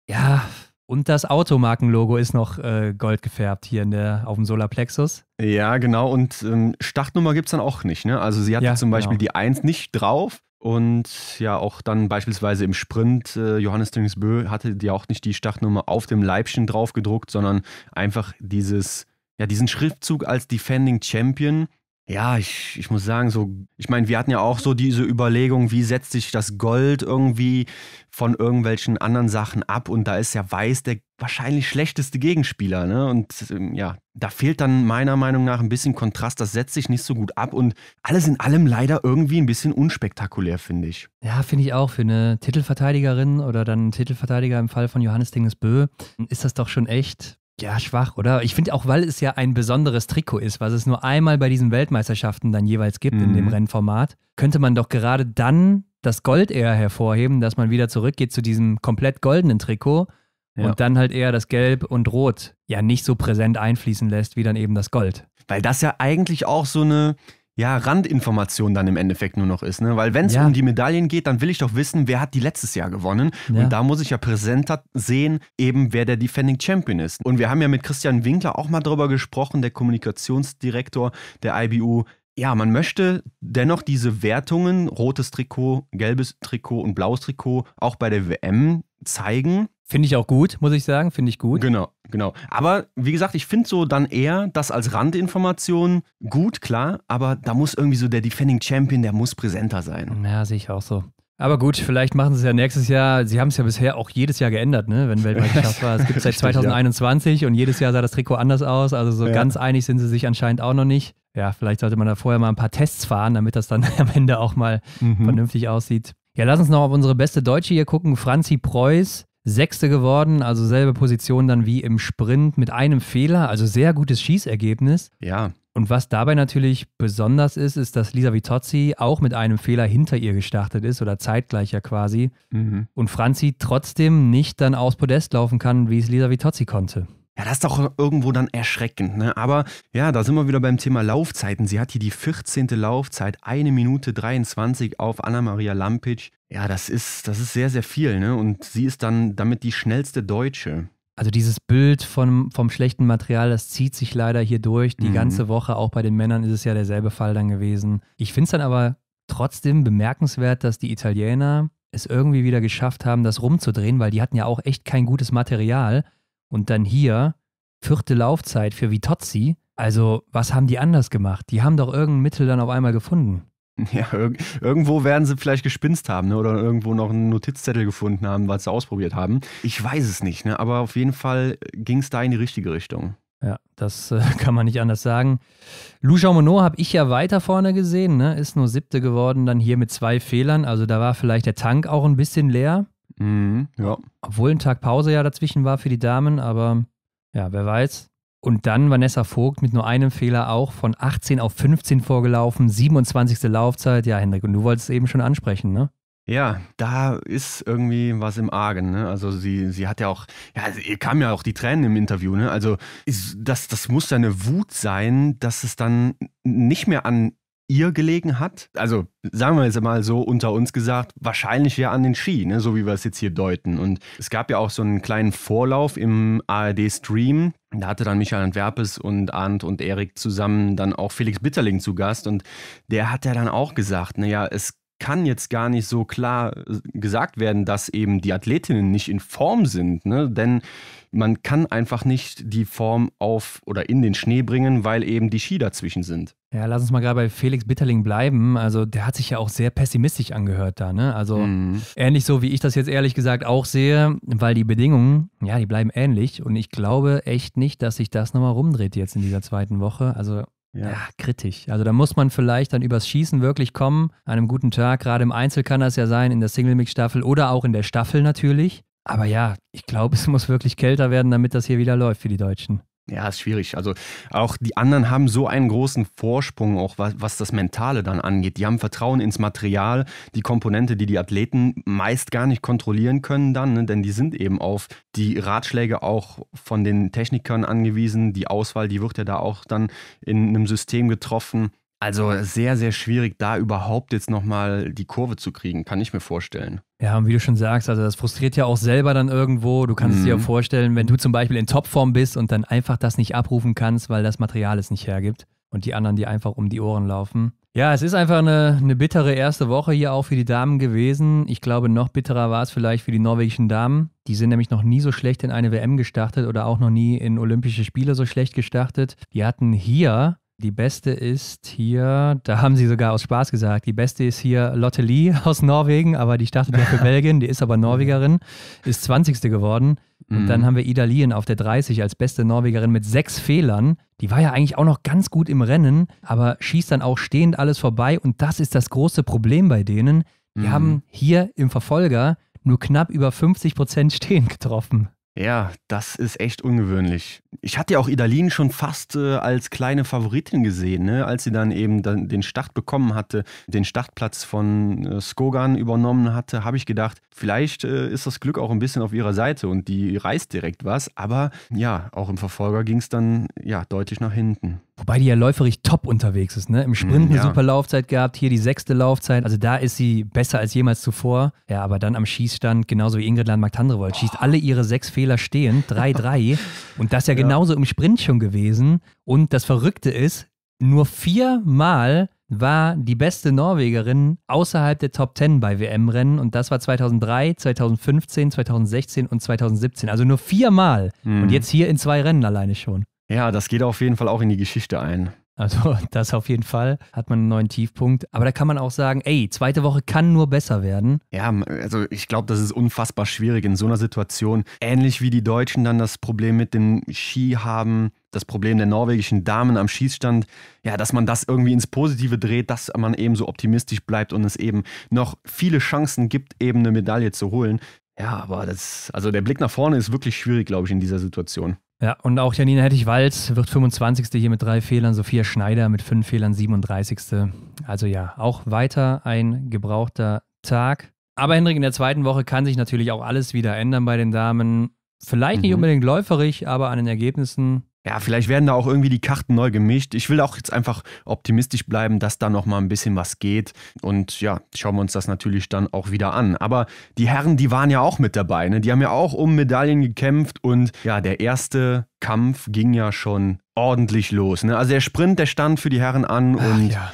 Ja, und das Automarkenlogo ist noch äh, gold gefärbt hier in der, auf dem Solarplexus. Ja, genau. Und ähm, Startnummer gibt es dann auch nicht. Ne? Also sie hat ja, zum Beispiel genau. die 1 nicht drauf. Und ja, auch dann beispielsweise im Sprint, äh, Johannes Dingsbö hatte ja auch nicht die Startnummer auf dem Leibchen drauf gedruckt, sondern einfach dieses, ja, diesen Schriftzug als Defending Champion ja, ich, ich muss sagen, so, ich meine, wir hatten ja auch so diese Überlegung, wie setzt sich das Gold irgendwie von irgendwelchen anderen Sachen ab und da ist ja Weiß der wahrscheinlich schlechteste Gegenspieler, ne? Und ähm, ja, da fehlt dann meiner Meinung nach ein bisschen Kontrast, das setzt sich nicht so gut ab und alles in allem leider irgendwie ein bisschen unspektakulär, finde ich. Ja, finde ich auch. Für eine Titelverteidigerin oder dann Titelverteidiger im Fall von Johannes Dinges Bö ist das doch schon echt ja, schwach, oder? Ich finde auch, weil es ja ein besonderes Trikot ist, was es nur einmal bei diesen Weltmeisterschaften dann jeweils gibt mhm. in dem mhm. Rennformat, könnte man doch gerade dann das Gold eher hervorheben, dass man wieder zurückgeht zu diesem komplett goldenen Trikot ja. und dann halt eher das Gelb und Rot ja nicht so präsent einfließen lässt wie dann eben das Gold. Weil das ja eigentlich auch so eine ja, Randinformation dann im Endeffekt nur noch ist. Ne? Weil wenn es ja. um die Medaillen geht, dann will ich doch wissen, wer hat die letztes Jahr gewonnen. Ja. Und da muss ich ja präsenter sehen, eben wer der Defending Champion ist. Und wir haben ja mit Christian Winkler auch mal drüber gesprochen, der Kommunikationsdirektor der IBU. Ja, man möchte dennoch diese Wertungen, rotes Trikot, gelbes Trikot und blaues Trikot, auch bei der WM zeigen. Finde ich auch gut, muss ich sagen, finde ich gut. Genau, genau. Aber wie gesagt, ich finde so dann eher das als Randinformation gut, klar, aber da muss irgendwie so der Defending Champion, der muss präsenter sein. Ja, sehe ich auch so. Aber gut, vielleicht machen sie es ja nächstes Jahr. Sie haben es ja bisher auch jedes Jahr geändert, ne? wenn Weltmeisterschaft war. Es gibt seit 2021 ja. und jedes Jahr sah das Trikot anders aus. Also so ja. ganz einig sind sie sich anscheinend auch noch nicht. Ja, vielleicht sollte man da vorher mal ein paar Tests fahren, damit das dann am Ende auch mal mhm. vernünftig aussieht. Ja, lass uns noch auf unsere beste Deutsche hier gucken. Franzi Preuß Sechste geworden, also selbe Position dann wie im Sprint mit einem Fehler, also sehr gutes Schießergebnis. Ja. Und was dabei natürlich besonders ist, ist, dass Lisa Vitozzi auch mit einem Fehler hinter ihr gestartet ist oder zeitgleicher quasi. Mhm. Und Franzi trotzdem nicht dann aufs Podest laufen kann, wie es Lisa Vitozzi konnte. Ja, das ist doch irgendwo dann erschreckend. Ne? Aber ja, da sind wir wieder beim Thema Laufzeiten. Sie hat hier die 14. Laufzeit, 1 Minute 23 auf Anna-Maria Lampic. Ja, das ist, das ist sehr, sehr viel, ne? Und sie ist dann damit die schnellste Deutsche. Also dieses Bild von, vom schlechten Material, das zieht sich leider hier durch. Die mhm. ganze Woche, auch bei den Männern ist es ja derselbe Fall dann gewesen. Ich finde es dann aber trotzdem bemerkenswert, dass die Italiener es irgendwie wieder geschafft haben, das rumzudrehen, weil die hatten ja auch echt kein gutes Material. Und dann hier, vierte Laufzeit für Vitozzi. Also, was haben die anders gemacht? Die haben doch irgendein Mittel dann auf einmal gefunden. Ja, ir irgendwo werden sie vielleicht gespinst haben ne? oder irgendwo noch einen Notizzettel gefunden haben, was sie ausprobiert haben. Ich weiß es nicht, ne? aber auf jeden Fall ging es da in die richtige Richtung. Ja, das äh, kann man nicht anders sagen. Lou Monod habe ich ja weiter vorne gesehen, ne? ist nur siebte geworden, dann hier mit zwei Fehlern. Also da war vielleicht der Tank auch ein bisschen leer. Mhm, ja. Obwohl ein Tag Pause ja dazwischen war für die Damen, aber ja, wer weiß. Und dann Vanessa Vogt mit nur einem Fehler auch von 18 auf 15 vorgelaufen, 27. Laufzeit. Ja, Hendrik, und du wolltest es eben schon ansprechen, ne? Ja, da ist irgendwie was im Argen. Ne? Also sie, sie hat ja auch, ja, also ihr kamen ja auch die Tränen im Interview. Ne? Also ist, das, das muss ja eine Wut sein, dass es dann nicht mehr an ihr gelegen hat. Also sagen wir jetzt mal so unter uns gesagt, wahrscheinlich ja an den Ski, ne? so wie wir es jetzt hier deuten. Und es gab ja auch so einen kleinen Vorlauf im ARD-Stream, da hatte dann Michael Antwerpes und Arndt und Erik zusammen dann auch Felix Bitterling zu Gast und der hat ja dann auch gesagt, naja, es kann jetzt gar nicht so klar äh, gesagt werden, dass eben die Athletinnen nicht in Form sind, ne? denn man kann einfach nicht die Form auf oder in den Schnee bringen, weil eben die Ski dazwischen sind. Ja, lass uns mal gerade bei Felix Bitterling bleiben. Also der hat sich ja auch sehr pessimistisch angehört da, ne? Also mhm. ähnlich so, wie ich das jetzt ehrlich gesagt auch sehe, weil die Bedingungen, ja, die bleiben ähnlich. Und ich glaube echt nicht, dass sich das nochmal rumdreht jetzt in dieser zweiten Woche. Also ja. ja. kritisch. Also da muss man vielleicht dann übers Schießen wirklich kommen. An einem guten Tag, gerade im Einzel kann das ja sein, in der Single-Mix-Staffel oder auch in der Staffel natürlich. Aber ja, ich glaube, es muss wirklich kälter werden, damit das hier wieder läuft für die Deutschen. Ja, ist schwierig. Also auch die anderen haben so einen großen Vorsprung, auch was, was, das Mentale dann angeht. Die haben Vertrauen ins Material, die Komponente, die die Athleten meist gar nicht kontrollieren können dann, ne? denn die sind eben auf die Ratschläge auch von den Technikern angewiesen. Die Auswahl, die wird ja da auch dann in einem System getroffen. Also sehr, sehr schwierig, da überhaupt jetzt nochmal die Kurve zu kriegen, kann ich mir vorstellen. Ja, und wie du schon sagst, also das frustriert ja auch selber dann irgendwo. Du kannst mhm. dir ja vorstellen, wenn du zum Beispiel in Topform bist und dann einfach das nicht abrufen kannst, weil das Material es nicht hergibt und die anderen, die einfach um die Ohren laufen. Ja, es ist einfach eine, eine bittere erste Woche hier auch für die Damen gewesen. Ich glaube, noch bitterer war es vielleicht für die norwegischen Damen. Die sind nämlich noch nie so schlecht in eine WM gestartet oder auch noch nie in Olympische Spiele so schlecht gestartet. Die hatten hier die beste ist hier, da haben sie sogar aus Spaß gesagt, die beste ist hier Lotte Lee aus Norwegen, aber die startet ja für Belgien, die ist aber Norwegerin, ist 20. geworden. Und mhm. dann haben wir Ida Lien auf der 30 als beste Norwegerin mit sechs Fehlern. Die war ja eigentlich auch noch ganz gut im Rennen, aber schießt dann auch stehend alles vorbei. Und das ist das große Problem bei denen. Die mhm. haben hier im Verfolger nur knapp über 50 Prozent stehend getroffen. Ja, das ist echt ungewöhnlich. Ich hatte ja auch Idalin schon fast äh, als kleine Favoritin gesehen, ne? als sie dann eben dann den Start bekommen hatte, den Startplatz von äh, Skogan übernommen hatte, habe ich gedacht, vielleicht äh, ist das Glück auch ein bisschen auf ihrer Seite und die reißt direkt was. Aber ja, auch im Verfolger ging es dann ja deutlich nach hinten. Wobei die ja läuferig top unterwegs ist, ne? Im mhm, Sprint eine ja. super Laufzeit gehabt, hier die sechste Laufzeit. Also da ist sie besser als jemals zuvor. Ja, aber dann am Schießstand, genauso wie Ingrid Landmark-Tandrevold, schießt alle ihre sechs Fehler stehen, 3-3. und das ja, ja genauso im Sprint schon gewesen. Und das Verrückte ist, nur viermal war die beste Norwegerin außerhalb der Top 10 bei WM-Rennen und das war 2003, 2015, 2016 und 2017. Also nur viermal. Mhm. Und jetzt hier in zwei Rennen alleine schon. Ja, das geht auf jeden Fall auch in die Geschichte ein. Also das auf jeden Fall hat man einen neuen Tiefpunkt. Aber da kann man auch sagen, ey, zweite Woche kann nur besser werden. Ja, also ich glaube, das ist unfassbar schwierig in so einer Situation. Ähnlich wie die Deutschen dann das Problem mit dem Ski haben, das Problem der norwegischen Damen am Schießstand, ja, dass man das irgendwie ins Positive dreht, dass man eben so optimistisch bleibt und es eben noch viele Chancen gibt, eben eine Medaille zu holen. Ja, aber das, also der Blick nach vorne ist wirklich schwierig, glaube ich, in dieser Situation. Ja, und auch Janina Hettich-Walz wird 25. hier mit drei Fehlern, Sophia Schneider mit fünf Fehlern, 37. Also ja, auch weiter ein gebrauchter Tag. Aber Hendrik, in der zweiten Woche kann sich natürlich auch alles wieder ändern bei den Damen. Vielleicht mhm. nicht unbedingt läuferig, aber an den Ergebnissen ja, vielleicht werden da auch irgendwie die Karten neu gemischt. Ich will auch jetzt einfach optimistisch bleiben, dass da noch mal ein bisschen was geht. Und ja, schauen wir uns das natürlich dann auch wieder an. Aber die Herren, die waren ja auch mit dabei. Ne? Die haben ja auch um Medaillen gekämpft. Und ja, der erste Kampf ging ja schon ordentlich los. Ne? Also der Sprint, der stand für die Herren an. Und ja.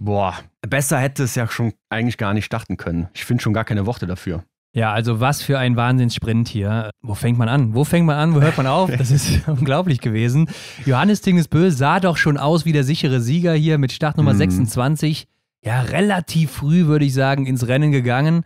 boah, besser hätte es ja schon eigentlich gar nicht starten können. Ich finde schon gar keine Worte dafür. Ja, also was für ein Wahnsinnssprint hier. Wo fängt man an? Wo fängt man an? Wo hört man auf? Das ist unglaublich gewesen. Johannes Tingesbö sah doch schon aus wie der sichere Sieger hier mit Startnummer mhm. 26. Ja, relativ früh würde ich sagen, ins Rennen gegangen.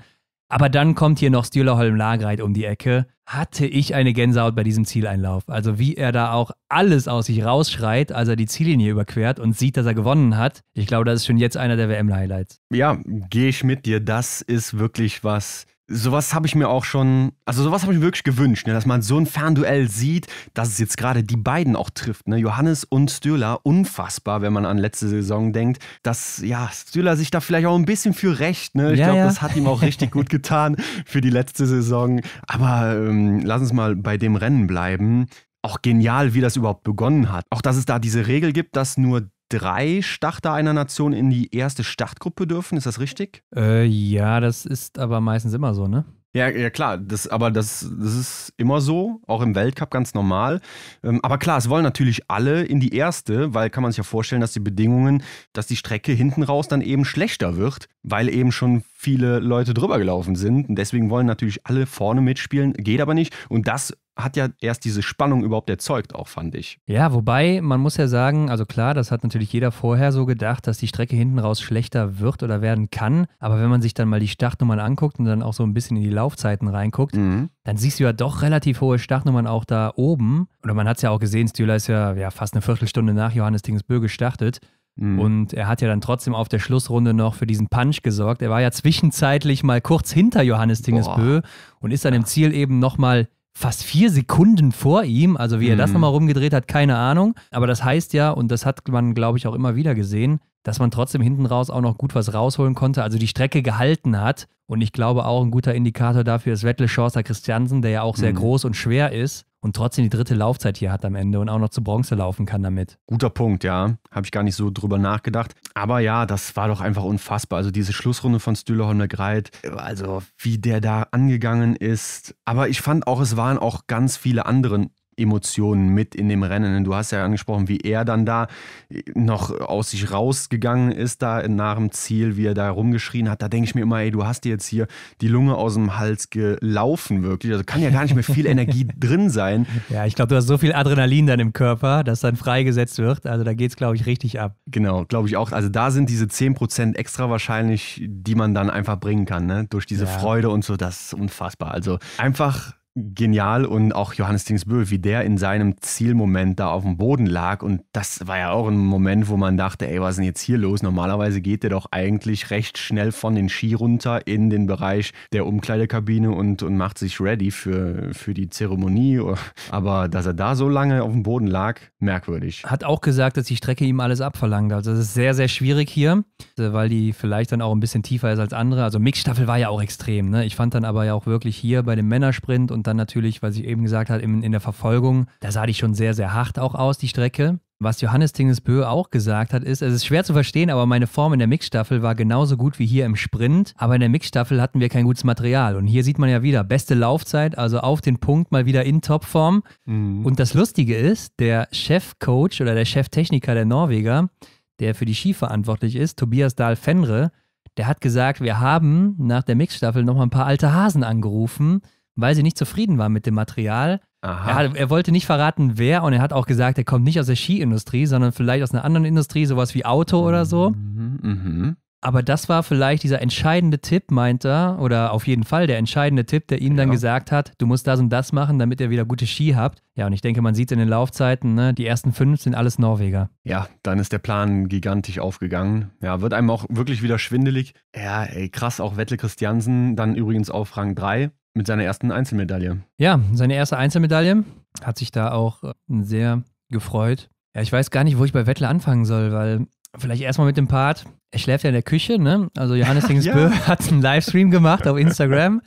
Aber dann kommt hier noch Stühlerholm Lagreit um die Ecke. Hatte ich eine Gänsehaut bei diesem Zieleinlauf. Also wie er da auch alles aus sich rausschreit, als er die Ziellinie überquert und sieht, dass er gewonnen hat. Ich glaube, das ist schon jetzt einer der WM-Highlights. Ja, gehe ich mit dir. Das ist wirklich was sowas habe ich mir auch schon, also sowas habe ich mir wirklich gewünscht, ne, dass man so ein Fernduell sieht, dass es jetzt gerade die beiden auch trifft, ne, Johannes und Stühler, unfassbar, wenn man an letzte Saison denkt, dass ja Stühler sich da vielleicht auch ein bisschen für recht, ne, ich ja, glaube, ja. das hat ihm auch richtig gut getan für die letzte Saison, aber ähm, lass uns mal bei dem Rennen bleiben. Auch genial, wie das überhaupt begonnen hat. Auch dass es da diese Regel gibt, dass nur drei Starter einer Nation in die erste Startgruppe dürfen. Ist das richtig? Äh, ja, das ist aber meistens immer so, ne? Ja, ja klar, das, aber das, das ist immer so, auch im Weltcup ganz normal. Ähm, aber klar, es wollen natürlich alle in die erste, weil kann man sich ja vorstellen, dass die Bedingungen, dass die Strecke hinten raus dann eben schlechter wird, weil eben schon viele Leute drüber gelaufen sind. Und deswegen wollen natürlich alle vorne mitspielen, geht aber nicht. Und das hat ja erst diese Spannung überhaupt erzeugt, auch fand ich. Ja, wobei man muss ja sagen, also klar, das hat natürlich jeder vorher so gedacht, dass die Strecke hinten raus schlechter wird oder werden kann. Aber wenn man sich dann mal die Startnummern anguckt und dann auch so ein bisschen in die Laufzeiten reinguckt, mhm. dann siehst du ja doch relativ hohe Startnummern auch da oben. Oder man hat es ja auch gesehen, Stühler ist ja, ja fast eine Viertelstunde nach Johannes Dingsbö gestartet. Mhm. Und er hat ja dann trotzdem auf der Schlussrunde noch für diesen Punch gesorgt. Er war ja zwischenzeitlich mal kurz hinter Johannes Dingesbö und ist dann im Ziel eben nochmal fast vier Sekunden vor ihm. Also wie er mhm. das nochmal rumgedreht hat, keine Ahnung. Aber das heißt ja, und das hat man, glaube ich, auch immer wieder gesehen, dass man trotzdem hinten raus auch noch gut was rausholen konnte, also die Strecke gehalten hat. Und ich glaube auch ein guter Indikator dafür ist Wettle Schorster Christiansen, der ja auch sehr mhm. groß und schwer ist und trotzdem die dritte Laufzeit hier hat am Ende und auch noch zu Bronze laufen kann damit. Guter Punkt, ja. Habe ich gar nicht so drüber nachgedacht. Aber ja, das war doch einfach unfassbar. Also diese Schlussrunde von Stühleholmer Greit, also wie der da angegangen ist. Aber ich fand auch, es waren auch ganz viele andere Emotionen mit in dem Rennen. Du hast ja angesprochen, wie er dann da äh, noch aus sich rausgegangen ist, da nach dem Ziel, wie er da rumgeschrien hat. Da denke ich mir immer, ey, du hast dir jetzt hier die Lunge aus dem Hals gelaufen, wirklich. Also kann ja gar nicht mehr viel Energie drin sein. Ja, ich glaube, du hast so viel Adrenalin dann im Körper, dass dann freigesetzt wird. Also da geht es, glaube ich, richtig ab. Genau, glaube ich auch. Also da sind diese 10% extra wahrscheinlich, die man dann einfach bringen kann, ne? durch diese ja. Freude und so. Das ist unfassbar. Also einfach genial und auch Johannes Dingsbö, wie der in seinem Zielmoment da auf dem Boden lag und das war ja auch ein Moment, wo man dachte, ey, was ist denn jetzt hier los? Normalerweise geht der doch eigentlich recht schnell von den Ski runter in den Bereich der Umkleidekabine und, und macht sich ready für, für die Zeremonie, aber dass er da so lange auf dem Boden lag, merkwürdig. Hat auch gesagt, dass die Strecke ihm alles abverlangt, also das ist sehr, sehr schwierig hier, weil die vielleicht dann auch ein bisschen tiefer ist als andere, also Mixstaffel war ja auch extrem, ne? ich fand dann aber ja auch wirklich hier bei dem Männersprint und und dann natürlich, was ich eben gesagt habe, in, in der Verfolgung, da sah die schon sehr, sehr hart auch aus, die Strecke. Was Johannes Tingesbö auch gesagt hat, ist, es ist schwer zu verstehen, aber meine Form in der Mixstaffel war genauso gut wie hier im Sprint, aber in der Mixstaffel hatten wir kein gutes Material. Und hier sieht man ja wieder, beste Laufzeit, also auf den Punkt mal wieder in Topform. Mhm. Und das Lustige ist, der Chefcoach oder der Cheftechniker der Norweger, der für die Ski verantwortlich ist, Tobias Dahl-Fenre, der hat gesagt, wir haben nach der Mixstaffel nochmal ein paar alte Hasen angerufen, weil sie nicht zufrieden war mit dem Material. Er, hat, er, wollte nicht verraten, wer, und er hat auch gesagt, er kommt nicht aus der Skiindustrie, sondern vielleicht aus einer anderen Industrie, sowas wie Auto oder so. Mhm, mhm. Aber das war vielleicht dieser entscheidende Tipp, meint er, oder auf jeden Fall der entscheidende Tipp, der ihm ja. dann gesagt hat, du musst das und das machen, damit ihr wieder gute Ski habt. Ja, und ich denke, man sieht in den Laufzeiten, ne, die ersten fünf sind alles Norweger. Ja, dann ist der Plan gigantisch aufgegangen. Ja, wird einem auch wirklich wieder schwindelig. Ja, ey, krass, auch Wettle Christiansen, dann übrigens auf Rang 3. Mit seiner ersten Einzelmedaille. Ja, seine erste Einzelmedaille. Hat sich da auch äh, sehr gefreut. Ja, ich weiß gar nicht, wo ich bei Wettler anfangen soll, weil vielleicht erstmal mit dem Part, er schläft ja in der Küche, ne? Also Johannes Hingsbö ja. hat einen Livestream gemacht auf Instagram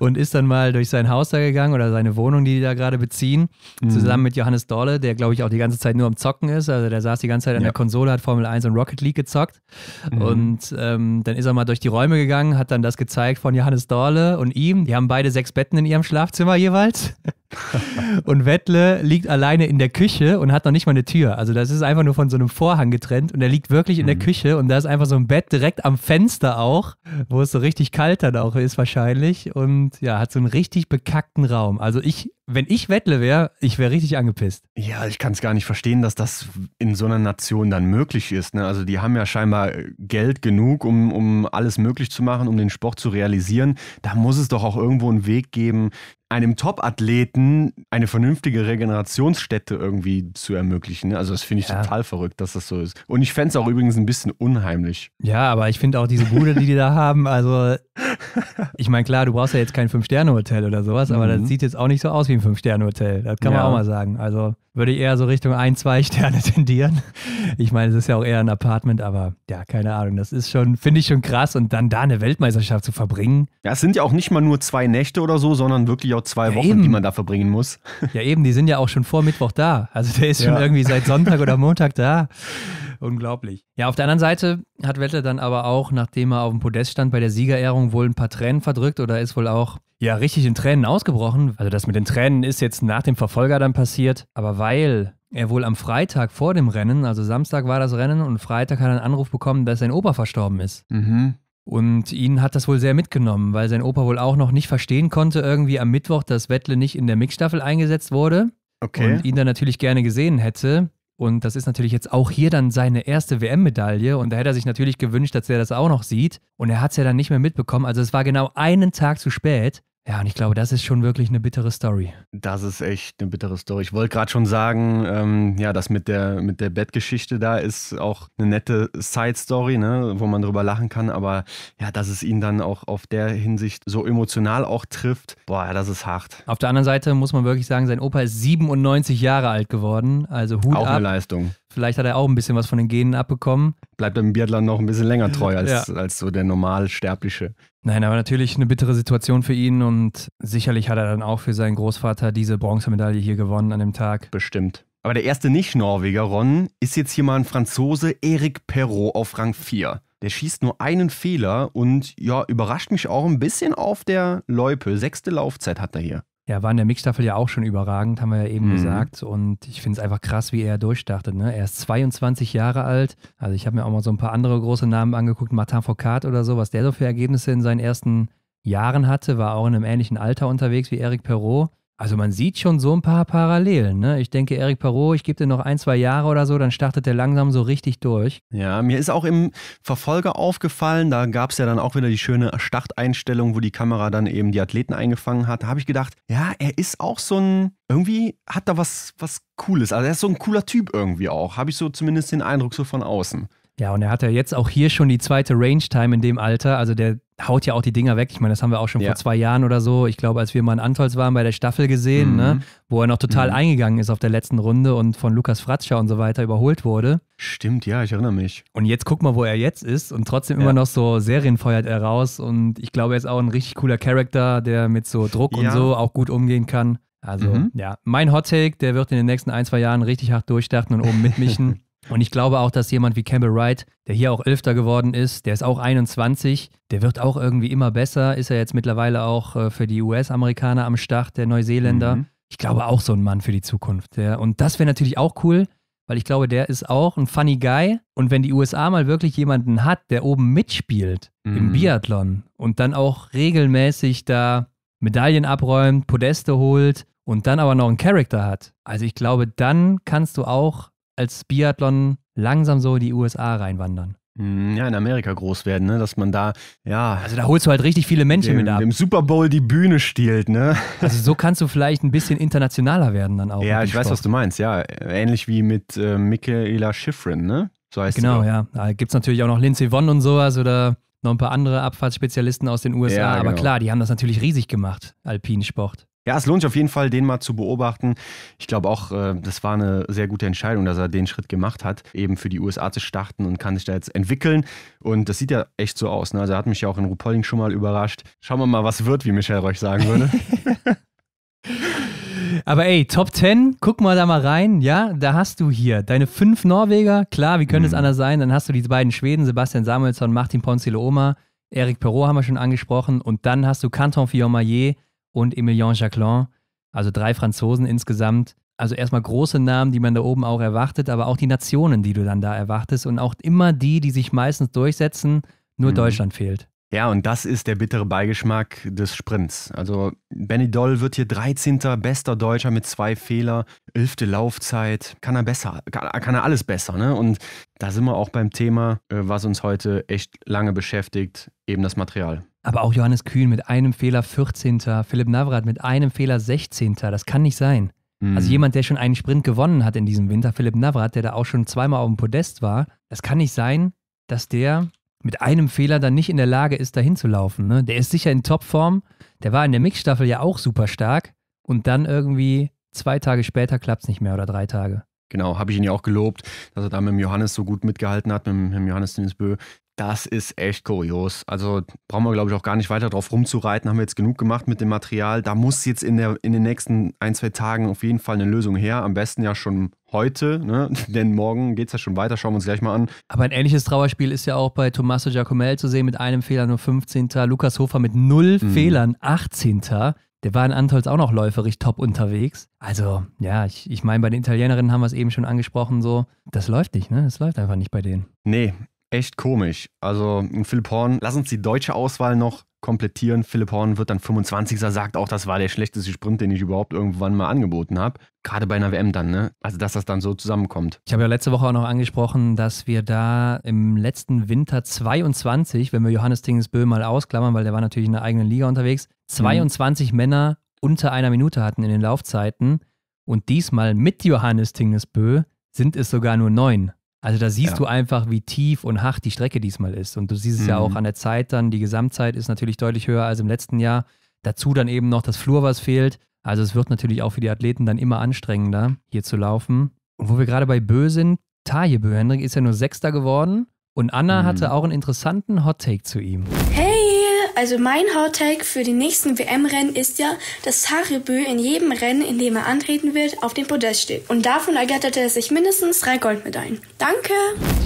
und ist dann mal durch sein Haus da gegangen oder seine Wohnung, die die da gerade beziehen, mhm. zusammen mit Johannes Dorle, der glaube ich auch die ganze Zeit nur am Zocken ist. Also der saß die ganze Zeit an ja. der Konsole, hat Formel 1 und Rocket League gezockt. Mhm. Und ähm, dann ist er mal durch die Räume gegangen, hat dann das gezeigt von Johannes Dorle und ihm. Die haben beide sechs Betten in ihrem Schlafzimmer jeweils. und Wettle liegt alleine in der Küche und hat noch nicht mal eine Tür. Also das ist einfach nur von so einem Vorhang getrennt und er liegt wirklich in mhm. der Küche und da ist einfach so ein Bett direkt am Fenster auch, wo es so richtig kalt dann auch ist wahrscheinlich. Und ja, hat so einen richtig bekackten Raum. Also ich wenn ich Wettle wäre, ich wäre richtig angepisst. Ja, ich kann es gar nicht verstehen, dass das in so einer Nation dann möglich ist. Ne? Also die haben ja scheinbar äh, Geld genug, um, um alles möglich zu machen, um den Sport zu realisieren. Da muss es doch auch irgendwo einen Weg geben, einem Top-Athleten eine vernünftige Regenerationsstätte irgendwie zu ermöglichen. Ne? Also das finde ich ja. total verrückt, dass das so ist. Und ich fände es auch übrigens ein bisschen unheimlich. Ja, aber ich finde auch diese Bude, die die da haben, also ich meine, klar, du brauchst ja jetzt kein Fünf-Sterne-Hotel oder sowas, mhm. aber das mhm. sieht jetzt auch nicht so aus wie natürlich ein Fünf-Sterne-Hotel. Das kann ja. man auch mal sagen. Also würde ich eher so Richtung ein, zwei Sterne tendieren. Ich meine, es ist ja auch eher ein Apartment, aber ja, keine Ahnung. Das ist schon, finde ich schon krass. Und dann da eine Weltmeisterschaft zu verbringen. Ja, es sind ja auch nicht mal nur zwei Nächte oder so, sondern wirklich auch zwei ja, Wochen, eben. die man da verbringen muss. Ja, eben, die sind ja auch schon vor Mittwoch da. Also der ist ja. schon irgendwie seit Sonntag oder Montag da. Unglaublich. Ja, auf der anderen Seite hat Wette dann aber auch, nachdem er auf dem Podest stand, bei der Siegerehrung wohl ein paar Tränen verdrückt oder ist wohl auch ja richtig in Tränen ausgebrochen. Also das mit den Tränen ist jetzt nach dem Verfolger dann passiert, aber weil er wohl am Freitag vor dem Rennen, also Samstag war das Rennen und Freitag hat er einen Anruf bekommen, dass sein Opa verstorben ist. Mhm. Und ihn hat das wohl sehr mitgenommen, weil sein Opa wohl auch noch nicht verstehen konnte, irgendwie am Mittwoch, dass Wettle nicht in der Mixstaffel eingesetzt wurde. Okay. Und ihn dann natürlich gerne gesehen hätte. Und das ist natürlich jetzt auch hier dann seine erste WM-Medaille. Und da hätte er sich natürlich gewünscht, dass er das auch noch sieht. Und er hat es ja dann nicht mehr mitbekommen. Also es war genau einen Tag zu spät. Ja, und ich glaube, das ist schon wirklich eine bittere Story. Das ist echt eine bittere Story. Ich wollte gerade schon sagen, ähm, ja, das mit der, mit der Bettgeschichte da ist auch eine nette Side-Story, ne, wo man drüber lachen kann. Aber ja, dass es ihn dann auch auf der Hinsicht so emotional auch trifft, boah, ja, das ist hart. Auf der anderen Seite muss man wirklich sagen, sein Opa ist 97 Jahre alt geworden. Also Hut auch ab. Auch eine Leistung. Vielleicht hat er auch ein bisschen was von den Genen abbekommen. Bleibt dem Biathlon noch ein bisschen länger treu als, ja. als so der Normalsterbliche. Nein, aber natürlich eine bittere Situation für ihn und sicherlich hat er dann auch für seinen Großvater diese Bronzemedaille hier gewonnen an dem Tag. Bestimmt. Aber der erste Nicht-Norweger, Ron, ist jetzt hier mal ein Franzose, Eric Perrault auf Rang 4. Der schießt nur einen Fehler und ja, überrascht mich auch ein bisschen auf der Loipe. Sechste Laufzeit hat er hier. Ja, war in der Mixstaffel ja auch schon überragend, haben wir ja eben mhm. gesagt. Und ich finde es einfach krass, wie er durchstartet. Ne? Er ist 22 Jahre alt. Also ich habe mir auch mal so ein paar andere große Namen angeguckt, Martin Foucault oder so, was der so für Ergebnisse in seinen ersten Jahren hatte, war auch in einem ähnlichen Alter unterwegs wie Eric Perrault. Also man sieht schon so ein paar Parallelen. Ne? Ich denke, Eric Perot, ich gebe dir noch ein, zwei Jahre oder so, dann startet er langsam so richtig durch. Ja, mir ist auch im Verfolger aufgefallen, da gab es ja dann auch wieder die schöne Starteinstellung, wo die Kamera dann eben die Athleten eingefangen hat. Da habe ich gedacht, ja, er ist auch so ein, irgendwie hat da was, was Cooles. Also er ist so ein cooler Typ irgendwie auch. Habe ich so zumindest den Eindruck so von außen. Ja, und er hat ja jetzt auch hier schon die zweite Range-Time in dem Alter. Also der haut ja auch die Dinger weg. Ich meine, das haben wir auch schon ja. vor zwei Jahren oder so, ich glaube, als wir mal in Antolz waren bei der Staffel gesehen, ne, mhm. ne? wo er noch total mhm. eingegangen ist auf der letzten Runde und von Lukas Fratscher und so weiter überholt wurde. Stimmt, ja, ich erinnere mich. Und jetzt guck mal, wo er jetzt ist und trotzdem ja. immer noch so Serien feuert er raus. Und ich glaube, er ist auch ein richtig cooler Charakter, der mit so Druck ja. und so auch gut umgehen kann. Also, mhm. ja, mein Hot Take, der wird in den nächsten ein, zwei Jahren richtig hart durchdachten und oben mitmischen. Und ich glaube auch, dass jemand wie Campbell Wright, der hier auch Elfter geworden ist, der ist auch 21, der wird auch irgendwie immer besser, ist er jetzt mittlerweile auch äh, für die US-Amerikaner am Start, der Neuseeländer. Mhm. Ich glaube auch so ein Mann für die Zukunft. Der, und das wäre natürlich auch cool, weil ich glaube, der ist auch ein funny Guy. Und wenn die USA mal wirklich jemanden hat, der oben mitspielt mhm. im Biathlon und dann auch regelmäßig da Medaillen abräumt, Podeste holt und dann aber noch einen Charakter hat. Also ich glaube, dann kannst du auch als Biathlon langsam so in die USA reinwandern. Hm, ja, in Amerika groß werden, ne? dass man da, ja. Also da holst du halt richtig viele Menschen dem, mit ab. Im Super Bowl die Bühne stiehlt, ne? Also so kannst du vielleicht ein bisschen internationaler werden dann auch. Ja, ich Sport. weiß, was du meinst, ja. Ähnlich wie mit äh, Michaela Schifrin, ne? So heißt Genau, ja. Da gibt es natürlich auch noch Lindsay Vonn und sowas oder noch ein paar andere Abfahrtsspezialisten aus den USA. Ja, genau. Aber klar, die haben das natürlich riesig gemacht, Alpinsport. Ja, es lohnt sich auf jeden Fall, den mal zu beobachten. Ich glaube auch, äh, das war eine sehr gute Entscheidung, dass er den Schritt gemacht hat, eben für die USA zu starten und kann sich da jetzt entwickeln. Und das sieht ja echt so aus. Ne? Also er hat mich ja auch in Rupolling schon mal überrascht. Schauen wir mal, was wird, wie Michael Reuch sagen würde. Aber ey, Top 10, guck mal da mal rein. Ja, da hast du hier deine fünf Norweger. Klar, wie könnte mhm. es anders sein? Dann hast du die beiden Schweden, Sebastian Samuelsson, Martin Ponzilo-Oma, Erik Perot haben wir schon angesprochen. Und dann hast du Canton Fiormaillet und Emilien Jacquelin, also drei Franzosen insgesamt. Also erstmal große Namen, die man da oben auch erwartet, aber auch die Nationen, die du dann da erwartest und auch immer die, die sich meistens durchsetzen, nur mhm. Deutschland fehlt. Ja, und das ist der bittere Beigeschmack des Sprints. Also Benny Doll wird hier 13. bester Deutscher mit zwei Fehler, 11. Laufzeit, kann er besser, kann, kann, er alles besser, ne? Und da sind wir auch beim Thema, äh, was uns heute echt lange beschäftigt, eben das Material. Aber auch Johannes Kühn mit einem Fehler 14. Philipp Navrat mit einem Fehler 16. Das kann nicht sein. Mhm. Also jemand, der schon einen Sprint gewonnen hat in diesem Winter, Philipp Navrat, der da auch schon zweimal auf dem Podest war, das kann nicht sein, dass der mit einem Fehler dann nicht in der Lage ist, dahin zu laufen. Ne? Der ist sicher in Topform. Der war in der Mixstaffel ja auch super stark. Und dann irgendwie zwei Tage später klappt es nicht mehr oder drei Tage. Genau, habe ich ihn ja auch gelobt, dass er da mit dem Johannes so gut mitgehalten hat, mit dem Johannes Dinsbö. Das ist echt kurios. Also brauchen wir, glaube ich, auch gar nicht weiter drauf rumzureiten. Haben wir jetzt genug gemacht mit dem Material. Da muss jetzt in, der, in den nächsten ein, zwei Tagen auf jeden Fall eine Lösung her. Am besten ja schon heute, ne? denn morgen geht es ja schon weiter. Schauen wir uns gleich mal an. Aber ein ähnliches Trauerspiel ist ja auch bei Tommaso Giacomel zu sehen mit einem Fehler nur 15. Lukas Hofer mit null mhm. Fehlern 18. Der war in Antols auch noch läuferig top unterwegs. Also, ja, ich, ich meine, bei den Italienerinnen haben wir es eben schon angesprochen, so, das läuft nicht, ne? Das läuft einfach nicht bei denen. Nee, echt komisch. Also Philipp Horn, lass uns die deutsche Auswahl noch komplettieren. Philipp Horn wird dann 25. sagt auch, das war der schlechteste Sprint, den ich überhaupt irgendwann mal angeboten habe. Gerade bei einer WM dann, ne? Also, dass das dann so zusammenkommt. Ich habe ja letzte Woche auch noch angesprochen, dass wir da im letzten Winter 22, wenn wir Johannes Tingesbö mal ausklammern, weil der war natürlich in der eigenen Liga unterwegs, 22 mhm. Männer unter einer Minute hatten in den Laufzeiten. Und diesmal mit Johannes Tingesbö sind es sogar nur neun. Also da siehst ja. du einfach, wie tief und hart die Strecke diesmal ist. Und du siehst es mhm. ja auch mhm. an der Zeit dann. Die Gesamtzeit ist natürlich deutlich höher als im letzten Jahr. Dazu dann eben noch das Flur, was fehlt. Also es wird natürlich auch für die Athleten dann immer anstrengender, hier zu laufen. Und wo wir gerade bei Bö sind, Taje Bö, Hendrik, ist ja nur Sechster geworden. Und Anna mhm. hatte auch einen interessanten Hot-Take zu ihm. Hey! also mein Hot Take für die nächsten WM-Rennen ist ja, dass Haribö in jedem Rennen, in dem er antreten wird, auf dem Podest steht. Und davon ergatterte er sich mindestens drei Goldmedaillen. Danke!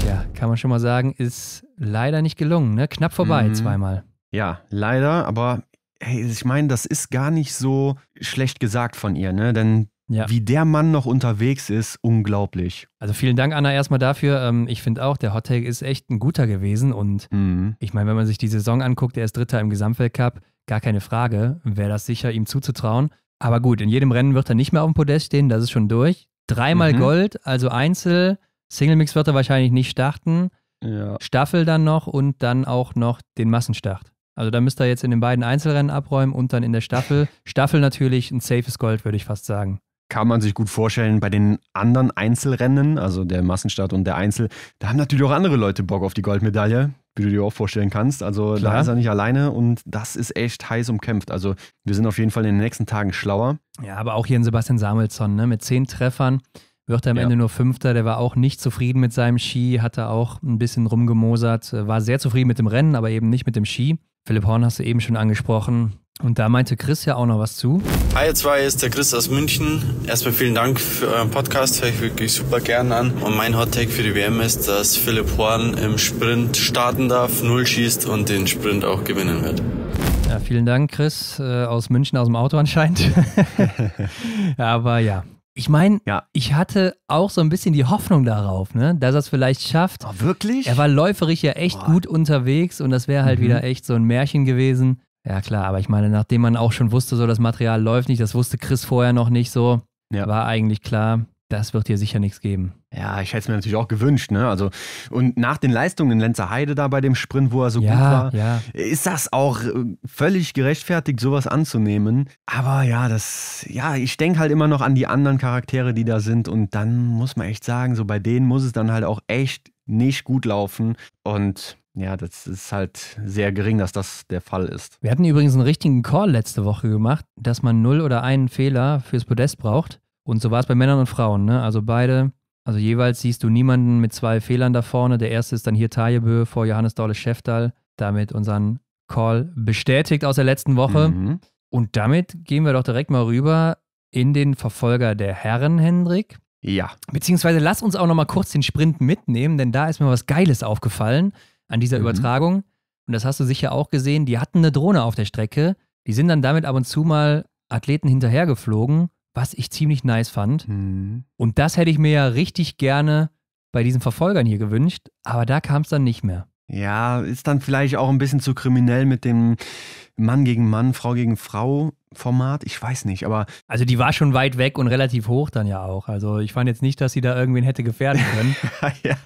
Tja, kann man schon mal sagen, ist leider nicht gelungen, ne? Knapp vorbei mhm. zweimal. Ja, leider, aber hey, ich meine, das ist gar nicht so schlecht gesagt von ihr, ne? Denn ja. Wie der Mann noch unterwegs ist, unglaublich. Also vielen Dank, Anna, erstmal dafür. Ähm, ich finde auch, der Hottake ist echt ein guter gewesen. Und mhm. ich meine, wenn man sich die Saison anguckt, er ist Dritter im Gesamtweltcup, gar keine Frage, wäre das sicher, ihm zuzutrauen. Aber gut, in jedem Rennen wird er nicht mehr auf dem Podest stehen, das ist schon durch. Dreimal mhm. Gold, also Einzel, Single-Mix wird er wahrscheinlich nicht starten. Ja. Staffel dann noch und dann auch noch den Massenstart. Also da müsste er jetzt in den beiden Einzelrennen abräumen und dann in der Staffel. Staffel natürlich ein safes Gold, würde ich fast sagen kann man sich gut vorstellen, bei den anderen Einzelrennen, also der Massenstart und der Einzel, da haben natürlich auch andere Leute Bock auf die Goldmedaille, wie du dir auch vorstellen kannst. Also Klar. da ist er nicht alleine und das ist echt heiß umkämpft. Also wir sind auf jeden Fall in den nächsten Tagen schlauer. Ja, aber auch hier in Sebastian Samuelsson, ne? mit zehn Treffern wird er am ja. Ende nur Fünfter. Der war auch nicht zufrieden mit seinem Ski, hatte auch ein bisschen rumgemosert, äh, war sehr zufrieden mit dem Rennen, aber eben nicht mit dem Ski. Philipp Horn hast du eben schon angesprochen. Und da meinte Chris ja auch noch was zu. Hi, jetzt war jetzt der Chris aus München. Erstmal vielen Dank für euren Podcast, höre ich wirklich super gern an. Und mein Hot Take für die WM ist, dass Philipp Horn im Sprint starten darf, null schießt und den Sprint auch gewinnen wird. Ja, vielen Dank, Chris, äh, aus München aus dem Auto anscheinend. Aber ja, ich meine, ja. ich hatte auch so ein bisschen die Hoffnung darauf, ne, dass er es vielleicht schafft. Oh, wirklich? Er war läuferig ja echt Boah. gut unterwegs und das wäre halt mhm. wieder echt so ein Märchen gewesen. Ja, klar, aber ich meine, nachdem man auch schon wusste, so das Material läuft nicht, das wusste Chris vorher noch nicht so, ja. war eigentlich klar, das wird hier sicher nichts geben. Ja, ich hätte es mir natürlich auch gewünscht, ne? Also, und nach den Leistungen in Lenzer Heide da bei dem Sprint, wo er so ja, gut war, ja. ist das auch äh, völlig gerechtfertigt, sowas anzunehmen. Aber ja, das, ja, ich denke halt immer noch an die anderen Charaktere, die da sind. Und dann muss man echt sagen, so bei denen muss es dann halt auch echt nicht gut laufen. Und ja, das ist halt sehr gering, dass das der Fall ist. Wir hatten übrigens einen richtigen Call letzte Woche gemacht, dass man null oder einen Fehler fürs Podest braucht. Und so war es bei Männern und Frauen. Ne? Also beide, also jeweils siehst du niemanden mit zwei Fehlern da vorne. Der erste ist dann hier Tajebö vor Johannes Dorle Schäftal. Damit unseren Call bestätigt aus der letzten Woche. Mhm. Und damit gehen wir doch direkt mal rüber in den Verfolger der Herren, Hendrik. Ja. Beziehungsweise lass uns auch noch mal kurz den Sprint mitnehmen, denn da ist mir was Geiles aufgefallen an dieser mhm. Übertragung. Und das hast du sicher auch gesehen. Die hatten eine Drohne auf der Strecke. Die sind dann damit ab und zu mal Athleten hinterhergeflogen, was ich ziemlich nice fand. Mhm. Und das hätte ich mir ja richtig gerne bei diesen Verfolgern hier gewünscht. Aber da kam es dann nicht mehr. Ja, ist dann vielleicht auch ein bisschen zu kriminell mit dem Mann gegen Mann, Frau gegen Frau Format. Ich weiß nicht, aber. Also, die war schon weit weg und relativ hoch dann ja auch. Also, ich fand jetzt nicht, dass sie da irgendwen hätte gefährden können. ja.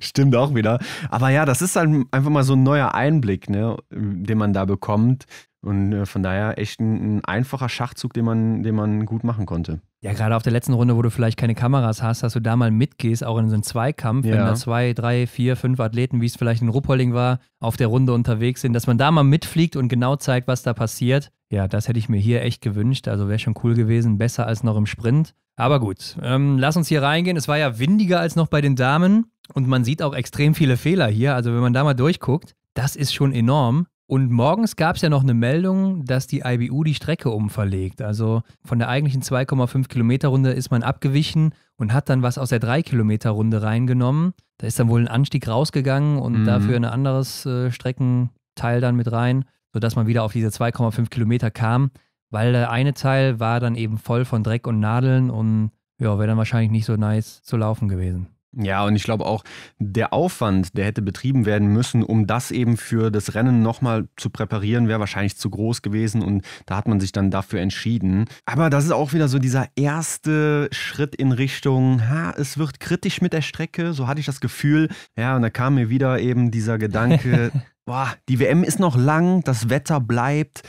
Stimmt auch wieder. Aber ja, das ist halt einfach mal so ein neuer Einblick, ne, den man da bekommt. Und äh, von daher echt ein, ein, einfacher Schachzug, den man, den man gut machen konnte. Ja, gerade auf der letzten Runde, wo du vielleicht keine Kameras hast, dass du da mal mitgehst, auch in so einen Zweikampf, ja. wenn da zwei, drei, vier, fünf Athleten, wie es vielleicht in Ruppolding war, auf der Runde unterwegs sind, dass man da mal mitfliegt und genau zeigt, was da passiert. Ja, das hätte ich mir hier echt gewünscht. Also wäre schon cool gewesen, besser als noch im Sprint. Aber gut, ähm, lass uns hier reingehen. Es war ja windiger als noch bei den Damen und man sieht auch extrem viele Fehler hier. Also wenn man da mal durchguckt, das ist schon enorm. Und morgens gab es ja noch eine Meldung, dass die IBU die Strecke umverlegt. Also von der eigentlichen 2,5 Kilometer Runde ist man abgewichen und hat dann was aus der 3 Kilometer Runde reingenommen. Da ist dann wohl ein Anstieg rausgegangen und mhm. dafür ein anderes äh, Streckenteil dann mit rein, sodass man wieder auf diese 2,5 Kilometer kam, weil der eine Teil war dann eben voll von Dreck und Nadeln und ja, wäre dann wahrscheinlich nicht so nice zu laufen gewesen. Ja, und ich glaube auch, der Aufwand, der hätte betrieben werden müssen, um das eben für das Rennen nochmal zu präparieren, wäre wahrscheinlich zu groß gewesen und da hat man sich dann dafür entschieden. Aber das ist auch wieder so dieser erste Schritt in Richtung, ha, es wird kritisch mit der Strecke, so hatte ich das Gefühl. Ja, und da kam mir wieder eben dieser Gedanke, boah, die WM ist noch lang, das Wetter bleibt,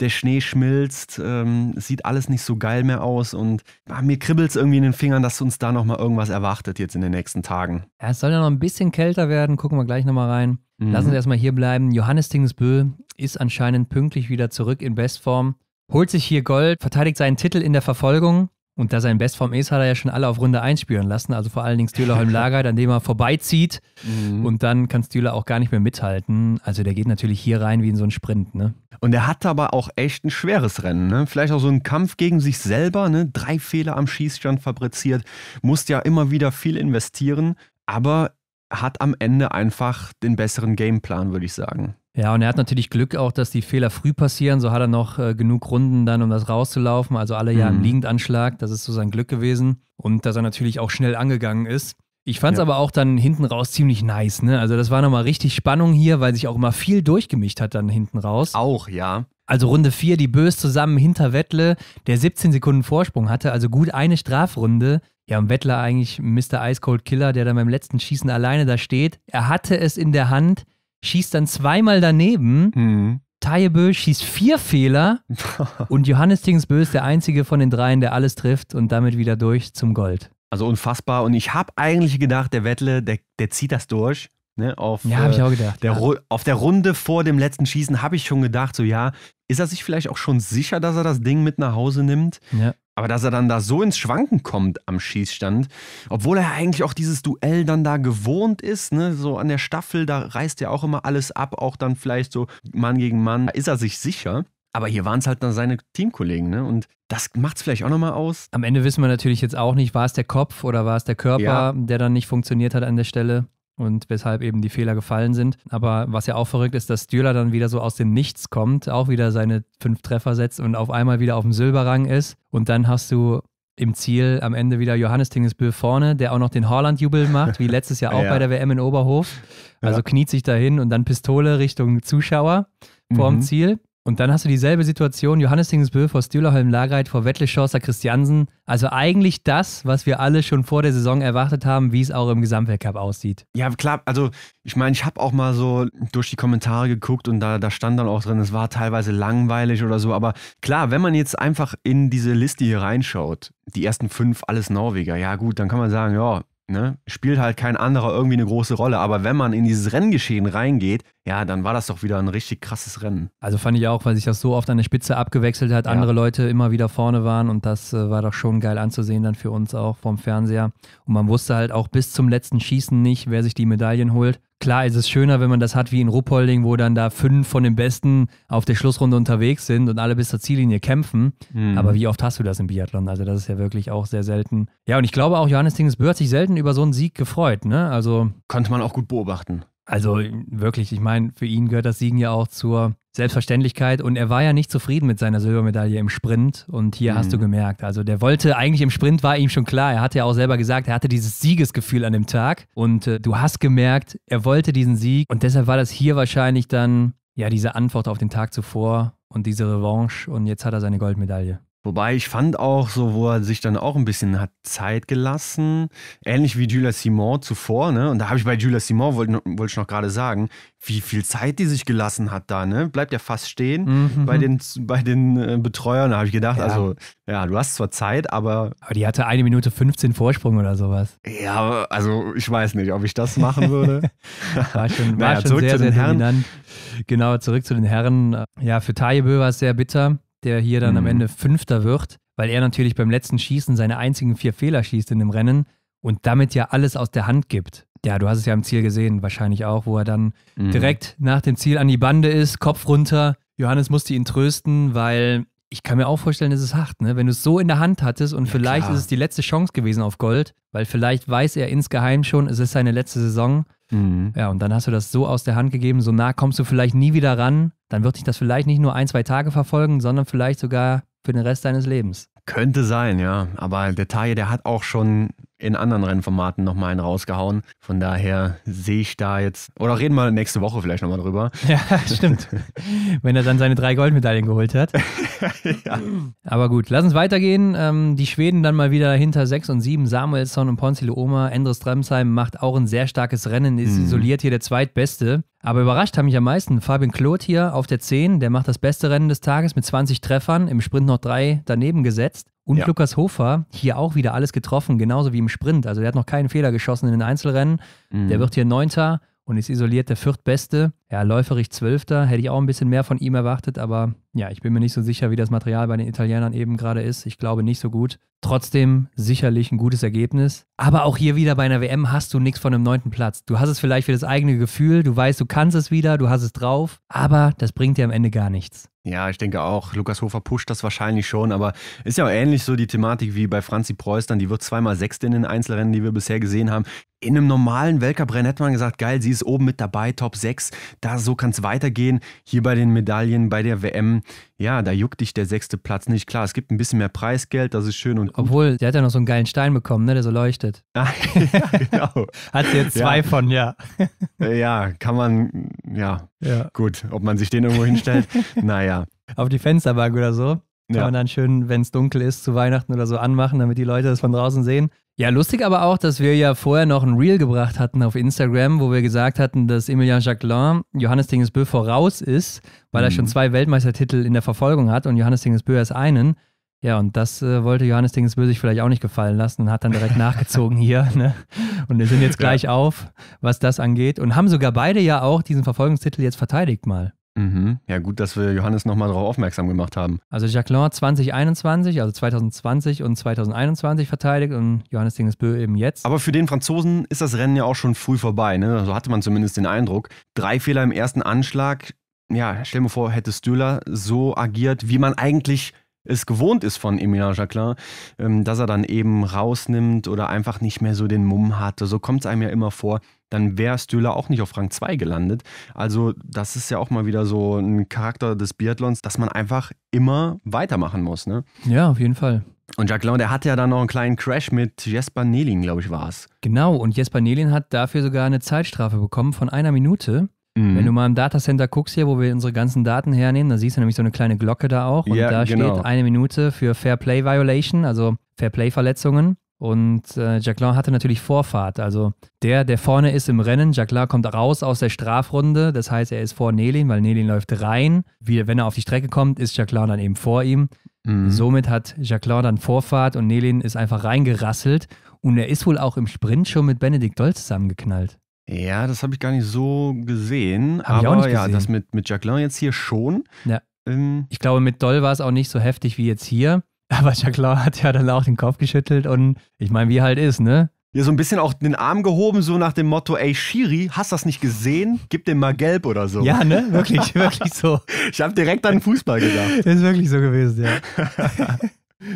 der Schnee schmilzt, ähm, sieht alles nicht so geil mehr aus und ah, mir kribbelt es irgendwie in den Fingern, dass uns da nochmal irgendwas erwartet jetzt in den nächsten Tagen. Ja, es soll ja noch ein bisschen kälter werden, gucken wir gleich nochmal rein. Mhm. Lass uns mhm. erstmal hier bleiben. Johannes Tingesbö ist anscheinend pünktlich wieder zurück in Bestform, holt sich hier Gold, verteidigt seinen Titel in der Verfolgung. Und da sein Bestform ist, hat er ja schon alle auf Runde 1 spielen lassen. Also vor allen Dingen Stühlerholm Lager, an dem er vorbeizieht. Mhm. Und dann kann Stühler auch gar nicht mehr mithalten. Also der geht natürlich hier rein wie in so einen Sprint. Ne? Und er hatte aber auch echt ein schweres Rennen. Ne? Vielleicht auch so einen Kampf gegen sich selber. Ne? Drei Fehler am Schießstand fabriziert. Musste ja immer wieder viel investieren. Aber hat am Ende einfach den besseren Gameplan, würde ich sagen. Ja, und er hat natürlich Glück auch, dass die Fehler früh passieren. So hat er noch äh, genug Runden dann, um das rauszulaufen. Also alle mhm. ja im Liegendanschlag. Das ist so sein Glück gewesen. Und dass er natürlich auch schnell angegangen ist. Ich fand es ja. aber auch dann hinten raus ziemlich nice. Ne? Also das war nochmal richtig Spannung hier, weil sich auch immer viel durchgemischt hat dann hinten raus. Auch, ja. Also Runde 4, die Bös zusammen hinter Wettle, der 17 Sekunden Vorsprung hatte. Also gut eine Strafrunde. Ja, und Wettler eigentlich Mr. Ice Cold Killer, der dann beim letzten Schießen alleine da steht. Er hatte es in der Hand schießt dann zweimal daneben. Mhm. Bö schießt vier Fehler und Johannes Dingsbö ist der einzige von den dreien, der alles trifft und damit wieder durch zum Gold. Also unfassbar. Und ich habe eigentlich gedacht, der Wettle, der, der zieht das durch. Ne, auf, ja, habe ich äh, auch gedacht. Der, ja. Auf der Runde vor dem letzten Schießen habe ich schon gedacht, so ja, ist er sich vielleicht auch schon sicher, dass er das Ding mit nach Hause nimmt? Ja. Aber dass er dann da so ins Schwanken kommt am Schießstand, obwohl er eigentlich auch dieses Duell dann da gewohnt ist, ne, so an der Staffel, da reißt er auch immer alles ab, auch dann vielleicht so Mann gegen Mann, da ist er sich sicher. Aber hier waren es halt dann seine Teamkollegen, ne? Und das macht es vielleicht auch nochmal aus. Am Ende wissen wir natürlich jetzt auch nicht, war es der Kopf oder war es der Körper, ja. der dann nicht funktioniert hat an der Stelle und weshalb eben die Fehler gefallen sind. Aber was ja auch verrückt ist, dass Stühler dann wieder so aus dem Nichts kommt, auch wieder seine fünf Treffer setzt und auf einmal wieder auf dem Silberrang ist. Und dann hast du im Ziel am Ende wieder Johannes Tingesbühl vorne, der auch noch den Haaland-Jubel macht, wie letztes Jahr auch ja. bei der WM in Oberhof. Also ja. kniet sich dahin und dann Pistole Richtung Zuschauer vorm mhm. Ziel. Und dann hast du dieselbe Situation, Johannes Dingsbö vor Stühlerholm Lagreit vor Wettleschorster Christiansen. Also eigentlich das, was wir alle schon vor der Saison erwartet haben, wie es auch im Gesamtweltcup aussieht. Ja, klar. Also ich meine, ich habe auch mal so durch die Kommentare geguckt und da, da stand dann auch drin, es war teilweise langweilig oder so. Aber klar, wenn man jetzt einfach in diese Liste hier reinschaut, die ersten fünf alles Norweger, ja gut, dann kann man sagen, ja, Ne? Spielt halt kein anderer irgendwie eine große Rolle. Aber wenn man in dieses Renngeschehen reingeht, ja, dann war das doch wieder ein richtig krasses Rennen. Also fand ich auch, weil sich das so oft an der Spitze abgewechselt hat, ja. andere Leute immer wieder vorne waren und das äh, war doch schon geil anzusehen dann für uns auch vom Fernseher. Und man wusste halt auch bis zum letzten Schießen nicht, wer sich die Medaillen holt. Klar ist es schöner, wenn man das hat wie in Ruppolding, wo dann da fünf von den Besten auf der Schlussrunde unterwegs sind und alle bis zur Ziellinie kämpfen. Mhm. Aber wie oft hast du das im Biathlon? Also das ist ja wirklich auch sehr selten. Ja, und ich glaube auch, Johannes Tingesbö hat sich selten über so einen Sieg gefreut. Ne? Also, Konnte man auch gut beobachten. Also wirklich, ich meine, für ihn gehört das Siegen ja auch zur Selbstverständlichkeit und er war ja nicht zufrieden mit seiner Silbermedaille im Sprint und hier mhm. hast du mhm. gemerkt, also der wollte eigentlich im Sprint war ihm schon klar, er hatte ja auch selber gesagt, er hatte dieses Siegesgefühl an dem Tag und äh, du hast gemerkt, er wollte diesen Sieg und deshalb war das hier wahrscheinlich dann ja diese Antwort auf den Tag zuvor und diese Revanche und jetzt hat er seine Goldmedaille. Wobei ich fand auch so, wo er sich dann auch ein bisschen hat Zeit gelassen, ähnlich wie Julia Simon zuvor, ne? Und da habe ich bei Julia Simon, wollte wollt ich noch gerade sagen, wie viel Zeit die sich gelassen hat da, ne? Bleibt ja fast stehen mhm. bei den, bei den äh, Betreuern, habe ich gedacht. Ja. Also, ja, du hast zwar Zeit, aber. Aber die hatte eine Minute 15 Vorsprung oder sowas. Ja, also ich weiß nicht, ob ich das machen würde. war schon, war naja, schon zurück sehr, zu den sehr Herren. Dominant. Genau, zurück zu den Herren. Ja, für Taye war es sehr bitter der hier dann mhm. am Ende Fünfter wird, weil er natürlich beim letzten Schießen seine einzigen vier Fehler schießt in dem Rennen und damit ja alles aus der Hand gibt. Ja, du hast es ja im Ziel gesehen, wahrscheinlich auch, wo er dann mhm. direkt nach dem Ziel an die Bande ist, Kopf runter. Johannes musste ihn trösten, weil ich kann mir auch vorstellen, es ist hart, ne? Wenn du es so in der Hand hattest und ja, vielleicht klar. ist es die letzte Chance gewesen auf Gold, weil vielleicht weiß er insgeheim schon, es ist seine letzte Saison. Mhm. Ja, und dann hast du das so aus der Hand gegeben, so nah kommst du vielleicht nie wieder ran, dann wird dich das vielleicht nicht nur ein, zwei Tage verfolgen, sondern vielleicht sogar für den Rest deines Lebens. Könnte sein, ja. Aber der Taille, der hat auch schon in anderen Rennformaten nochmal einen rausgehauen. Von daher sehe ich da jetzt, oder reden wir nächste Woche vielleicht nochmal drüber. Ja, stimmt. Wenn er dann seine drei Goldmedaillen geholt hat. ja. Aber gut, lass uns weitergehen. Ähm, die Schweden dann mal wieder hinter 6 und 7. Samuelsson und Ponzi Luoma. Endres Dremsheim macht auch ein sehr starkes Rennen, ist mhm. isoliert hier der Zweitbeste. Aber überrascht haben mich am meisten Fabian Kloth hier auf der 10. Der macht das beste Rennen des Tages mit 20 Treffern, im Sprint noch drei daneben gesetzt. Und ja. Lukas Hofer, hier auch wieder alles getroffen, genauso wie im Sprint. Also der hat noch keinen Fehler geschossen in den Einzelrennen. Mhm. Der wird hier Neunter und ist isoliert der Viertbeste. Ja, läuferig Zwölfter. Hätte ich auch ein bisschen mehr von ihm erwartet, aber ja, ich bin mir nicht so sicher, wie das Material bei den Italienern eben gerade ist. Ich glaube nicht so gut. Trotzdem sicherlich ein gutes Ergebnis. Aber auch hier wieder bei einer WM hast du nichts von einem neunten Platz. Du hast es vielleicht für das eigene Gefühl, du weißt, du kannst es wieder, du hast es drauf, aber das bringt dir am Ende gar nichts. Ja, ich denke auch, Lukas Hofer pusht das wahrscheinlich schon, aber ist ja auch ähnlich so die Thematik wie bei Franzi Preuß dann, die wird zweimal Sechste in den Einzelrennen, die wir bisher gesehen haben. In einem normalen Weltcuprennen hätte man gesagt, geil, sie ist oben mit dabei, Top 6, da so kann es weitergehen. Hier bei den Medaillen, bei der WM, ja, da juckt dich der sechste Platz nicht. Klar, es gibt ein bisschen mehr Preisgeld, das ist schön und gut. Obwohl, der hat ja noch so einen geilen Stein bekommen, ne, der so leuchtet. ja, genau. hat sie jetzt zwei ja. von, ja. ja, kann man, ja, ja. Gut, ob man sich den irgendwo hinstellt, naja. Auf die Fensterbank oder so. Kann ja. man dann schön, wenn es dunkel ist, zu Weihnachten oder so anmachen, damit die Leute das von draußen sehen. Ja, lustig aber auch, dass wir ja vorher noch ein Reel gebracht hatten auf Instagram, wo wir gesagt hatten, dass Emilien Jacquelin Johannes Dingesbö voraus ist, weil mhm. er schon zwei Weltmeistertitel in der Verfolgung hat und Johannes Dingesbö erst einen. Ja, und das äh, wollte Johannes Dingsbö sich vielleicht auch nicht gefallen lassen und hat dann direkt nachgezogen hier. Ne? Und wir sind jetzt gleich ja. auf, was das angeht. Und haben sogar beide ja auch diesen Verfolgungstitel jetzt verteidigt mal. Mhm. Ja, gut, dass wir Johannes nochmal darauf aufmerksam gemacht haben. Also Jacqueline 2021, also 2020 und 2021 verteidigt und Johannes Dingesbö eben jetzt. Aber für den Franzosen ist das Rennen ja auch schon früh vorbei, ne? So hatte man zumindest den Eindruck. Drei Fehler im ersten Anschlag. Ja, stell mir vor, hätte Stühler so agiert, wie man eigentlich es gewohnt ist von Emilien Jacquelin, ähm, dass er dann eben rausnimmt oder einfach nicht mehr so den Mumm hatte. So kommt es einem ja immer vor. Dann wäre Stühler auch nicht auf Rang 2 gelandet. Also, das ist ja auch mal wieder so ein Charakter des Biathlons, dass man einfach immer weitermachen muss. Ne? Ja, auf jeden Fall. Und Jacquelin, der hatte ja dann noch einen kleinen Crash mit Jesper Nelin, glaube ich, war es. Genau, und Jesper Nelin hat dafür sogar eine Zeitstrafe bekommen von einer Minute. Mhm. Wenn du mal im Datacenter guckst hier, wo wir unsere ganzen Daten hernehmen, da siehst du nämlich so eine kleine Glocke da auch. Und ja, da genau. steht eine Minute für Fair Play Violation, also Fair Play Verletzungen. Und äh, Jacqueline hatte natürlich Vorfahrt. Also der, der vorne ist im Rennen, Jacqueline kommt raus aus der Strafrunde. Das heißt, er ist vor Nelin, weil Nelin läuft rein. Wie, wenn er auf die Strecke kommt, ist Jacqueline dann eben vor ihm. Mhm. Somit hat Jacqueline dann Vorfahrt und Nelin ist einfach reingerasselt. Und er ist wohl auch im Sprint schon mit Benedikt Doll zusammengeknallt. Ja, das habe ich gar nicht so gesehen. Hab aber ja, gesehen. das mit, mit Jacqueline jetzt hier schon. Ja. Ähm, ich glaube, mit Doll war es auch nicht so heftig wie jetzt hier. Aber Jacqueline hat ja dann auch den Kopf geschüttelt und ich meine, wie halt ist, ne? Ja, so ein bisschen auch den Arm gehoben, so nach dem Motto, ey Shiri, hast das nicht gesehen? Gib dem mal gelb oder so. Ja, ne? Wirklich, wirklich so. Ich habe direkt an den Fußball gedacht. Ist wirklich so gewesen, ja.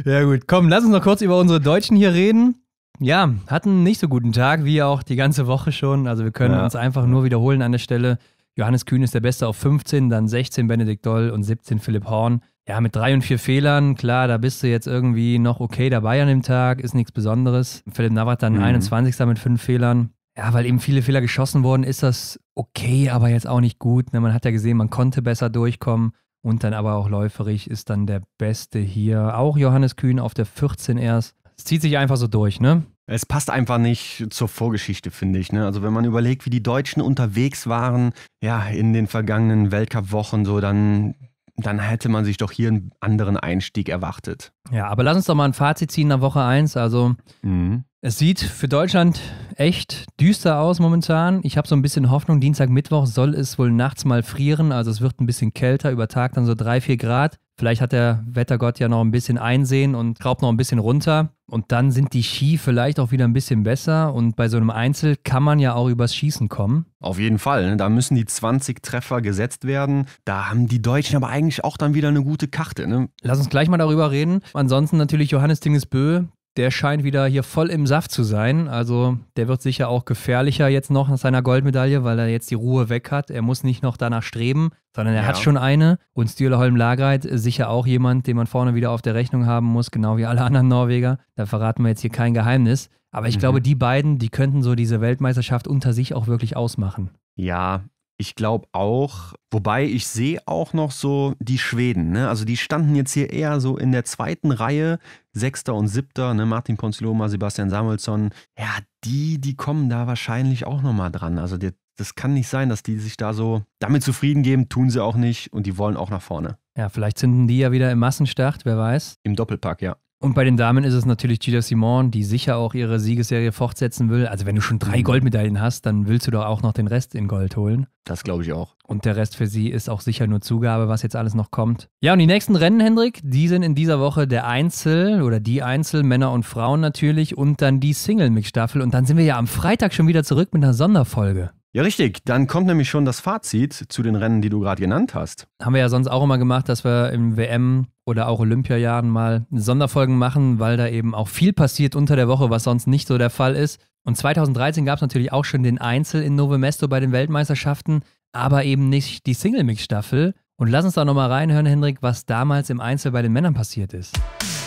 ja gut, komm, lass uns noch kurz über unsere Deutschen hier reden ja, hatten nicht so guten Tag, wie auch die ganze Woche schon. Also wir können ja. uns einfach nur wiederholen an der Stelle. Johannes Kühn ist der Beste auf 15, dann 16 Benedikt Doll und 17 Philipp Horn. Ja, mit drei und vier Fehlern, klar, da bist du jetzt irgendwie noch okay dabei an dem Tag, ist nichts Besonderes. Philipp Navrat dann mhm. 21. mit fünf Fehlern. Ja, weil eben viele Fehler geschossen wurden, ist das okay, aber jetzt auch nicht gut. Ne, man hat ja gesehen, man konnte besser durchkommen. Und dann aber auch läuferig ist dann der Beste hier. Auch Johannes Kühn auf der 14 erst. Es zieht sich einfach so durch, ne? Es passt einfach nicht zur Vorgeschichte, finde ich. Ne? Also wenn man überlegt, wie die Deutschen unterwegs waren, ja, in den vergangenen Weltcup-Wochen, so dann, dann hätte man sich doch hier einen anderen Einstieg erwartet. Ja, aber lass uns doch mal ein Fazit ziehen nach Woche 1. Also mhm. es sieht für Deutschland echt düster aus momentan. Ich habe so ein bisschen Hoffnung, Dienstag, Mittwoch soll es wohl nachts mal frieren. Also es wird ein bisschen kälter, über Tag dann so drei, vier Grad. Vielleicht hat der Wettergott ja noch ein bisschen Einsehen und raubt noch ein bisschen runter. Und dann sind die Ski vielleicht auch wieder ein bisschen besser. Und bei so einem Einzel kann man ja auch übers Schießen kommen. Auf jeden Fall. Ne? Da müssen die 20 Treffer gesetzt werden. Da haben die Deutschen aber eigentlich auch dann wieder eine gute Karte. Ne? Lass uns gleich mal darüber reden. Ansonsten natürlich Johannes Dingesbö, der scheint wieder hier voll im Saft zu sein. Also der wird sicher auch gefährlicher jetzt noch nach seiner Goldmedaille, weil er jetzt die Ruhe weg hat. Er muss nicht noch danach streben, sondern er ja. hat schon eine. Und Stühleholm Lagreit ist sicher auch jemand, den man vorne wieder auf der Rechnung haben muss, genau wie alle anderen Norweger. Da verraten wir jetzt hier kein Geheimnis. Aber ich mhm. glaube, die beiden, die könnten so diese Weltmeisterschaft unter sich auch wirklich ausmachen. Ja, ich glaube auch, wobei ich sehe auch noch so die Schweden. Ne? Also die standen jetzt hier eher so in der zweiten Reihe, Sechster und Siebter, ne? Martin Ponziloma, Sebastian Samuelsson. Ja, die, die kommen da wahrscheinlich auch nochmal dran. Also die, das kann nicht sein, dass die sich da so damit zufrieden geben, tun sie auch nicht und die wollen auch nach vorne. Ja, vielleicht zünden die ja wieder im Massenstart, wer weiß. Im Doppelpack, ja. Und bei den Damen ist es natürlich Gilles Simon, die sicher auch ihre Siegesserie fortsetzen will. Also wenn du schon drei mhm. Goldmedaillen hast, dann willst du doch auch noch den Rest in Gold holen. Das glaube ich auch. Und der Rest für sie ist auch sicher nur Zugabe, was jetzt alles noch kommt. Ja, und die nächsten Rennen, Hendrik, die sind in dieser Woche der Einzel oder die Einzel, Männer und Frauen natürlich und dann die Single-Mix-Staffel. Und dann sind wir ja am Freitag schon wieder zurück mit einer Sonderfolge. Ja, richtig. Dann kommt nämlich schon das Fazit zu den Rennen, die du gerade genannt hast. Haben wir ja sonst auch immer gemacht, dass wir im WM oder auch Olympiajahren mal Sonderfolgen machen, weil da eben auch viel passiert unter der Woche, was sonst nicht so der Fall ist. Und 2013 gab es natürlich auch schon den Einzel in Novemesto bei den Weltmeisterschaften, aber eben nicht die Single-Mix-Staffel. Und lass uns da nochmal reinhören, Hendrik, was damals im Einzel bei den Männern passiert ist.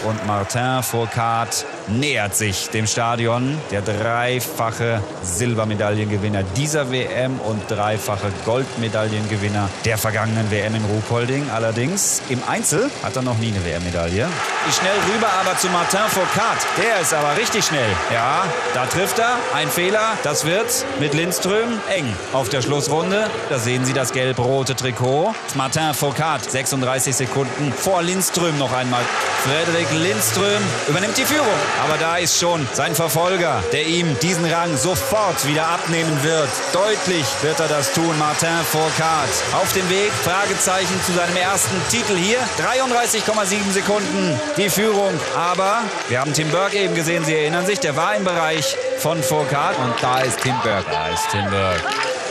Und Martin Foucault nähert sich dem Stadion. Der dreifache Silbermedaillengewinner dieser WM und dreifache Goldmedaillengewinner der vergangenen WM in Ruhpolding. Allerdings im Einzel hat er noch nie eine WM-Medaille. Schnell rüber aber zu Martin Foucault. Der ist aber richtig schnell. Ja, da trifft er. Ein Fehler. Das wird mit Lindström eng auf der Schlussrunde. Da sehen Sie das gelb-rote Trikot. Martin Foucault 36 Sekunden vor Lindström noch einmal. Frederik Lindström übernimmt die Führung. Aber da ist schon sein Verfolger, der ihm diesen Rang sofort wieder abnehmen wird. Deutlich wird er das tun, Martin Fourcade. Auf dem Weg, Fragezeichen zu seinem ersten Titel hier. 33,7 Sekunden die Führung. Aber wir haben Tim Burke eben gesehen, Sie erinnern sich, der war im Bereich von Fourcade. Und da ist Tim Burke. Da ist Tim Burke.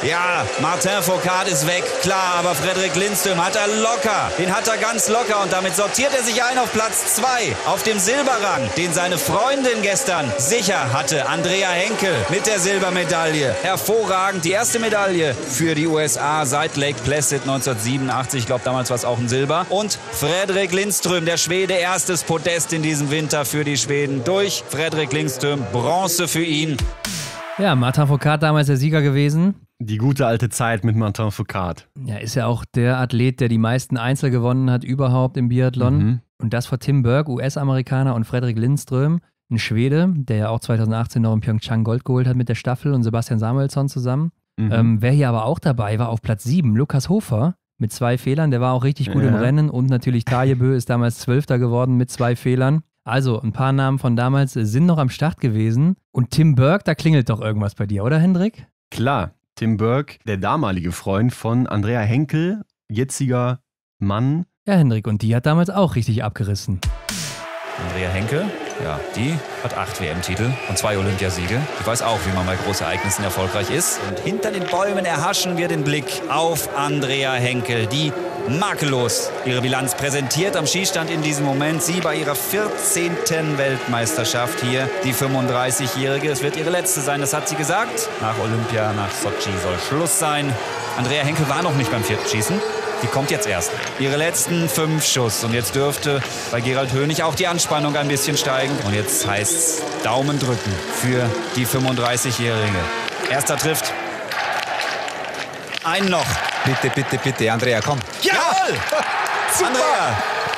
Ja, Martin Foucault ist weg, klar, aber Frederik Lindström hat er locker. Den hat er ganz locker und damit sortiert er sich ein auf Platz 2 auf dem Silberrang, den seine Freundin gestern sicher hatte. Andrea Henkel mit der Silbermedaille. Hervorragend, die erste Medaille für die USA seit Lake Placid 1987. Ich glaube, damals war es auch ein Silber. Und Frederik Lindström, der Schwede, erstes Podest in diesem Winter für die Schweden durch Frederik Lindström. Bronze für ihn. Ja, Martin Foucault damals der Sieger gewesen. Die gute alte Zeit mit Martin Foucault. Ja, ist ja auch der Athlet, der die meisten Einzel gewonnen hat überhaupt im Biathlon. Mhm. Und das vor Tim Berg, US-Amerikaner, und Frederik Lindström, ein Schwede, der ja auch 2018 noch in Pyeongchang Gold geholt hat mit der Staffel und Sebastian Samuelsson zusammen. Mhm. Ähm, wer hier aber auch dabei war, auf Platz 7, Lukas Hofer, mit zwei Fehlern. Der war auch richtig gut ja. im Rennen und natürlich Bö ist damals Zwölfter geworden mit zwei Fehlern. Also, ein paar Namen von damals sind noch am Start gewesen. Und Tim Burke, da klingelt doch irgendwas bei dir, oder Hendrik? Klar, Tim Burke, der damalige Freund von Andrea Henkel, jetziger Mann. Ja, Hendrik, und die hat damals auch richtig abgerissen. Andrea Henkel, ja, die hat acht WM-Titel und zwei Olympiasiege. Ich weiß auch, wie man bei großen Ereignissen erfolgreich ist. Und hinter den Bäumen erhaschen wir den Blick auf Andrea Henkel, die makellos ihre Bilanz präsentiert am Skistand in diesem Moment. Sie bei ihrer 14. Weltmeisterschaft hier, die 35-Jährige. Es wird ihre letzte sein, das hat sie gesagt. Nach Olympia, nach Sochi soll Schluss sein. Andrea Henkel war noch nicht beim vierten Schießen. Die kommt jetzt erst. Ihre letzten fünf Schuss. Und jetzt dürfte bei Gerald Hönig auch die Anspannung ein bisschen steigen. Und jetzt heißt's Daumen drücken für die 35-Jährige. Erster trifft. Einen noch. Bitte, bitte, bitte, Andrea, komm. Jawohl! Super!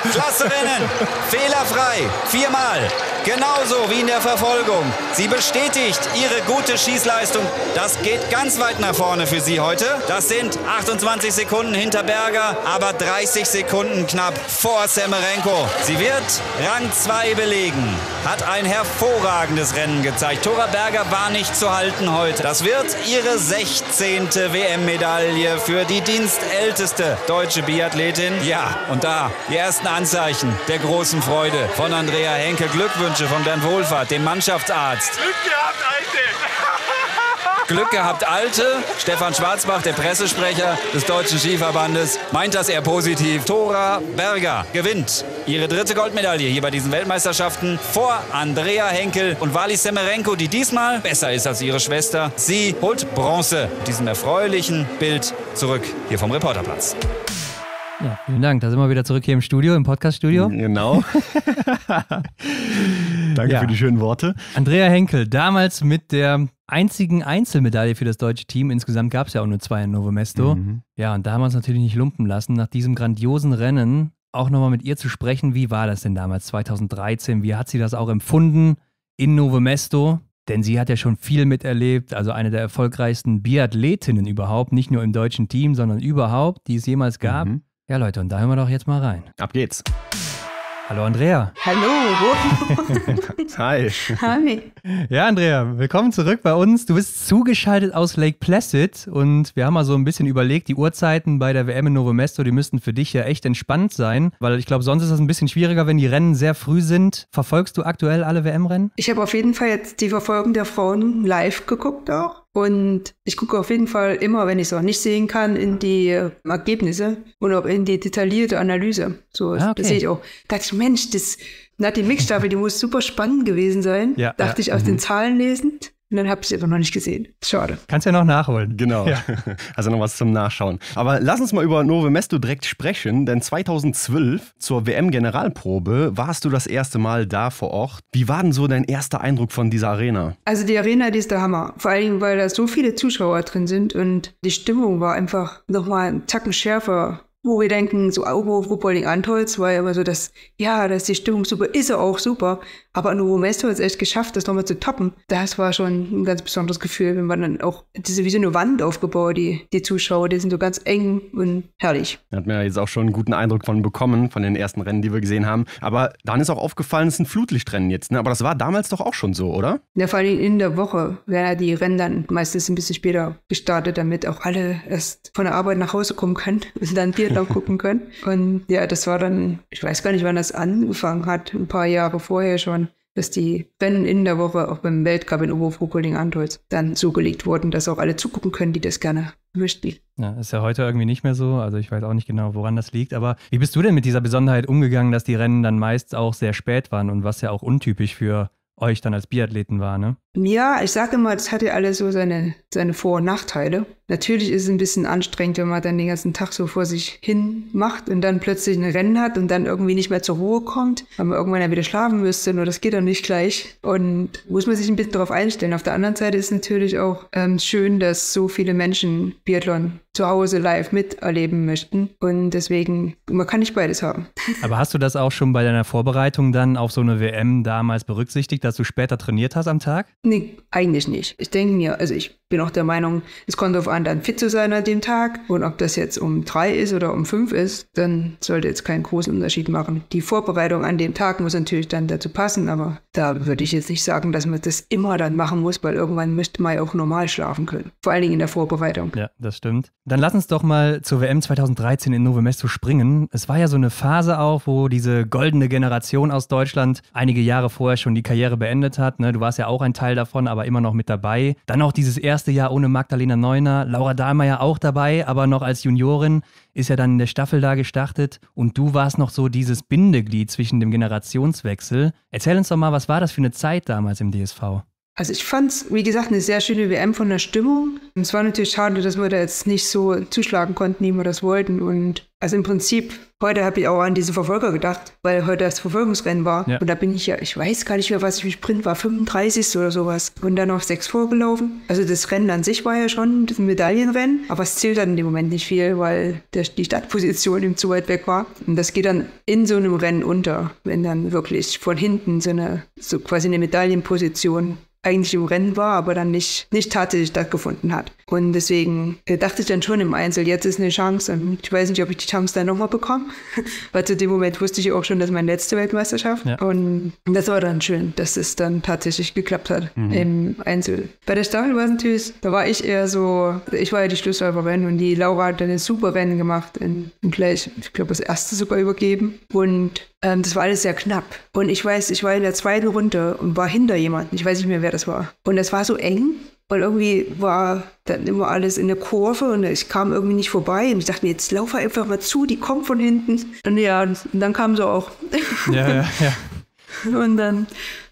Andrea, klasse Rennen. Fehlerfrei. Viermal. Genauso wie in der Verfolgung. Sie bestätigt ihre gute Schießleistung. Das geht ganz weit nach vorne für sie heute. Das sind 28 Sekunden hinter Berger, aber 30 Sekunden knapp vor Semerenko. Sie wird Rang 2 belegen. Hat ein hervorragendes Rennen gezeigt. Tora Berger war nicht zu halten heute. Das wird ihre 16. WM-Medaille für die dienstälteste deutsche Biathletin. Ja, und da die ersten Anzeichen der großen Freude von Andrea Henke. Glückwunsch. Glückwünsche von Bernd Wohlfahrt, dem Mannschaftsarzt. Glück gehabt, Alte! Glück gehabt, Alte. Stefan Schwarzbach, der Pressesprecher des Deutschen Skiverbandes, meint das eher positiv. Thora Berger gewinnt ihre dritte Goldmedaille hier bei diesen Weltmeisterschaften vor Andrea Henkel und Wali Semerenko, die diesmal besser ist als ihre Schwester. Sie holt Bronze. mit Diesem erfreulichen Bild zurück hier vom Reporterplatz. Ja, vielen Dank. Da sind wir wieder zurück hier im Studio, im Podcast-Studio. Genau. Danke ja. für die schönen Worte. Andrea Henkel, damals mit der einzigen Einzelmedaille für das deutsche Team. Insgesamt gab es ja auch nur zwei in Novemesto. Mhm. Ja, und da haben wir uns natürlich nicht lumpen lassen. Nach diesem grandiosen Rennen auch nochmal mit ihr zu sprechen. Wie war das denn damals, 2013? Wie hat sie das auch empfunden in Novemesto? Denn sie hat ja schon viel miterlebt, also eine der erfolgreichsten Biathletinnen überhaupt, nicht nur im deutschen Team, sondern überhaupt, die es jemals gab. Mhm. Ja, Leute, und da hören wir doch jetzt mal rein. Ab geht's. Hallo Andrea. Hallo. Hi. Hi. Ja, Andrea, willkommen zurück bei uns. Du bist zugeschaltet aus Lake Placid und wir haben mal so ein bisschen überlegt, die Uhrzeiten bei der WM in Novo Mesto, die müssten für dich ja echt entspannt sein, weil ich glaube, sonst ist das ein bisschen schwieriger, wenn die Rennen sehr früh sind. Verfolgst du aktuell alle WM-Rennen? Ich habe auf jeden Fall jetzt die Verfolgung der Frauen live geguckt auch. Und ich gucke auf jeden Fall immer, wenn ich es auch nicht sehen kann, in die äh, Ergebnisse und auch in die detaillierte Analyse. So, ah, okay. sehe ich auch. Da dachte ich, Mensch, das, na, die Mixstaffel, die muss super spannend gewesen sein. Ja, dachte ja, ich aus m den mhm. Zahlen lesend. Und dann habe ich sie aber noch nicht gesehen. Schade. Kannst ja noch nachholen. Genau. Ja. Also noch was zum Nachschauen. Aber lass uns mal über Nove Mesto direkt sprechen, denn 2012 zur WM-Generalprobe warst du das erste Mal da vor Ort. Wie war denn so dein erster Eindruck von dieser Arena? Also die Arena, die ist der Hammer. Vor allem, weil da so viele Zuschauer drin sind und die Stimmung war einfach nochmal einen Tacken schärfer wo wir denken, so oh, Aubo, Rupolding, Antolz war ja immer so, dass, ja, dass die Stimmung super ist, ja auch super. Aber Novo Mesto hat es echt geschafft, das nochmal zu toppen. Das war schon ein ganz besonderes Gefühl, wenn man dann auch, das ist wie so eine Wand aufgebaut, die, die Zuschauer, die sind so ganz eng und herrlich. Da Hat man ja jetzt auch schon einen guten Eindruck von bekommen, von den ersten Rennen, die wir gesehen haben. Aber dann ist auch aufgefallen, es sind Flutlichtrennen jetzt, ne? Aber das war damals doch auch schon so, oder? Ja, vor allem in der Woche werden ja die Rennen dann meistens ein bisschen später gestartet, damit auch alle erst von der Arbeit nach Hause kommen können und dann Bier später gucken können. Und ja, das war dann, ich weiß gar nicht, wann das angefangen hat, ein paar Jahre vorher schon dass die Rennen in der Woche auch beim Weltcup in Oberfrohling Antolz dann zugelegt wurden, dass auch alle zugucken können, die das gerne möchten. Ja, ist ja heute irgendwie nicht mehr so. Also ich weiß auch nicht genau, woran das liegt. Aber wie bist du denn mit dieser Besonderheit umgegangen, dass die Rennen dann meist auch sehr spät waren und was ja auch untypisch für euch dann als Biathleten war, ne? Ja, ich sage immer, das hatte alles so seine, seine Vor- und Nachteile. Natürlich ist es ein bisschen anstrengend, wenn man dann den ganzen Tag so vor sich hin macht und dann plötzlich ein Rennen hat und dann irgendwie nicht mehr zur Ruhe kommt, weil man irgendwann ja wieder schlafen müsste, nur das geht dann nicht gleich. Und muss man sich ein bisschen darauf einstellen. Auf der anderen Seite ist es natürlich auch ähm, schön, dass so viele Menschen Biathlon zu Hause live miterleben möchten. Und deswegen, man kann nicht beides haben. Aber hast du das auch schon bei deiner Vorbereitung dann auf so eine WM damals berücksichtigt, dass du später trainiert hast am Tag? Nee, eigentlich nicht. Ich denke mir, also ich bin auch der Meinung, es kommt auf an, spontan dann fit zu sein an dem Tag. Und ob das jetzt um drei ist oder um fünf ist, dann sollte jetzt keinen großen Unterschied machen. Die Vorbereitung an dem Tag muss natürlich dann dazu passen, aber da würde ich jetzt nicht sagen, dass man das immer dann machen muss, weil irgendwann müsste man ja auch normal schlafen können. Vor allen Dingen in der Vorbereitung. Ja, das stimmt. Dann lass uns doch mal zur WM 2013 in Novemesto springen. Es war ja so eine Phase auch, wo diese goldene Generation aus Deutschland einige Jahre vorher schon die Karriere beendet hat. Ne? Du warst ja auch ein Teil davon, aber immer noch mit dabei. Dann auch dieses erste Jahr ohne Magdalena Neuner, Laura Dahlmeier auch dabei, aber noch als Juniorin ist ja dann in der Staffel da gestartet und du warst noch so dieses Bindeglied zwischen dem Generationswechsel. Erzähl uns doch mal, was war das für eine Zeit damals im DSV? Also ich fand es, wie gesagt, eine sehr schöne WM von der Stimmung. Und es war natürlich schade, dass wir da jetzt nicht so zuschlagen konnten, wie wir das wollten. Und also im Prinzip, heute habe ich auch an diese Verfolger gedacht, weil heute das Verfolgungsrennen war. Ja. Und da bin ich ja, ich weiß gar nicht mehr, was ich im Sprint war, 35. oder sowas. Und dann noch sechs vorgelaufen. Also das Rennen an sich war ja schon ein Medaillenrennen, aber es zählt dann in dem Moment nicht viel, weil der, die Startposition ihm zu weit weg war. Und das geht dann in so einem Rennen unter, wenn dann wirklich von hinten so eine, so quasi eine Medaillenposition eigentlich im Rennen war, aber dann nicht, nicht tatsächlich stattgefunden hat. Und deswegen äh, dachte ich dann schon im Einzel, jetzt ist eine Chance. Und ich weiß nicht, ob ich die Chance dann nochmal bekomme. Weil zu dem Moment wusste ich auch schon, dass meine letzte Weltmeisterschaft. Ja. Und das war dann schön, dass es dann tatsächlich geklappt hat mhm. im Einzel. Bei der Staffel war es natürlich, da war ich eher so, ich war ja die Schlussläuferin und die Laura hat dann ein super Rennen gemacht und gleich, ich glaube, das erste super übergeben. Und ähm, das war alles sehr knapp. Und ich weiß, ich war in der zweiten Runde und war hinter jemandem. Ich weiß nicht mehr, wer das war. Und das war so eng weil irgendwie war dann immer alles in der Kurve und ich kam irgendwie nicht vorbei. Und ich dachte mir, jetzt laufe einfach mal zu, die kommt von hinten. Und ja, und dann kam sie auch. Ja, ja, ja. Und dann,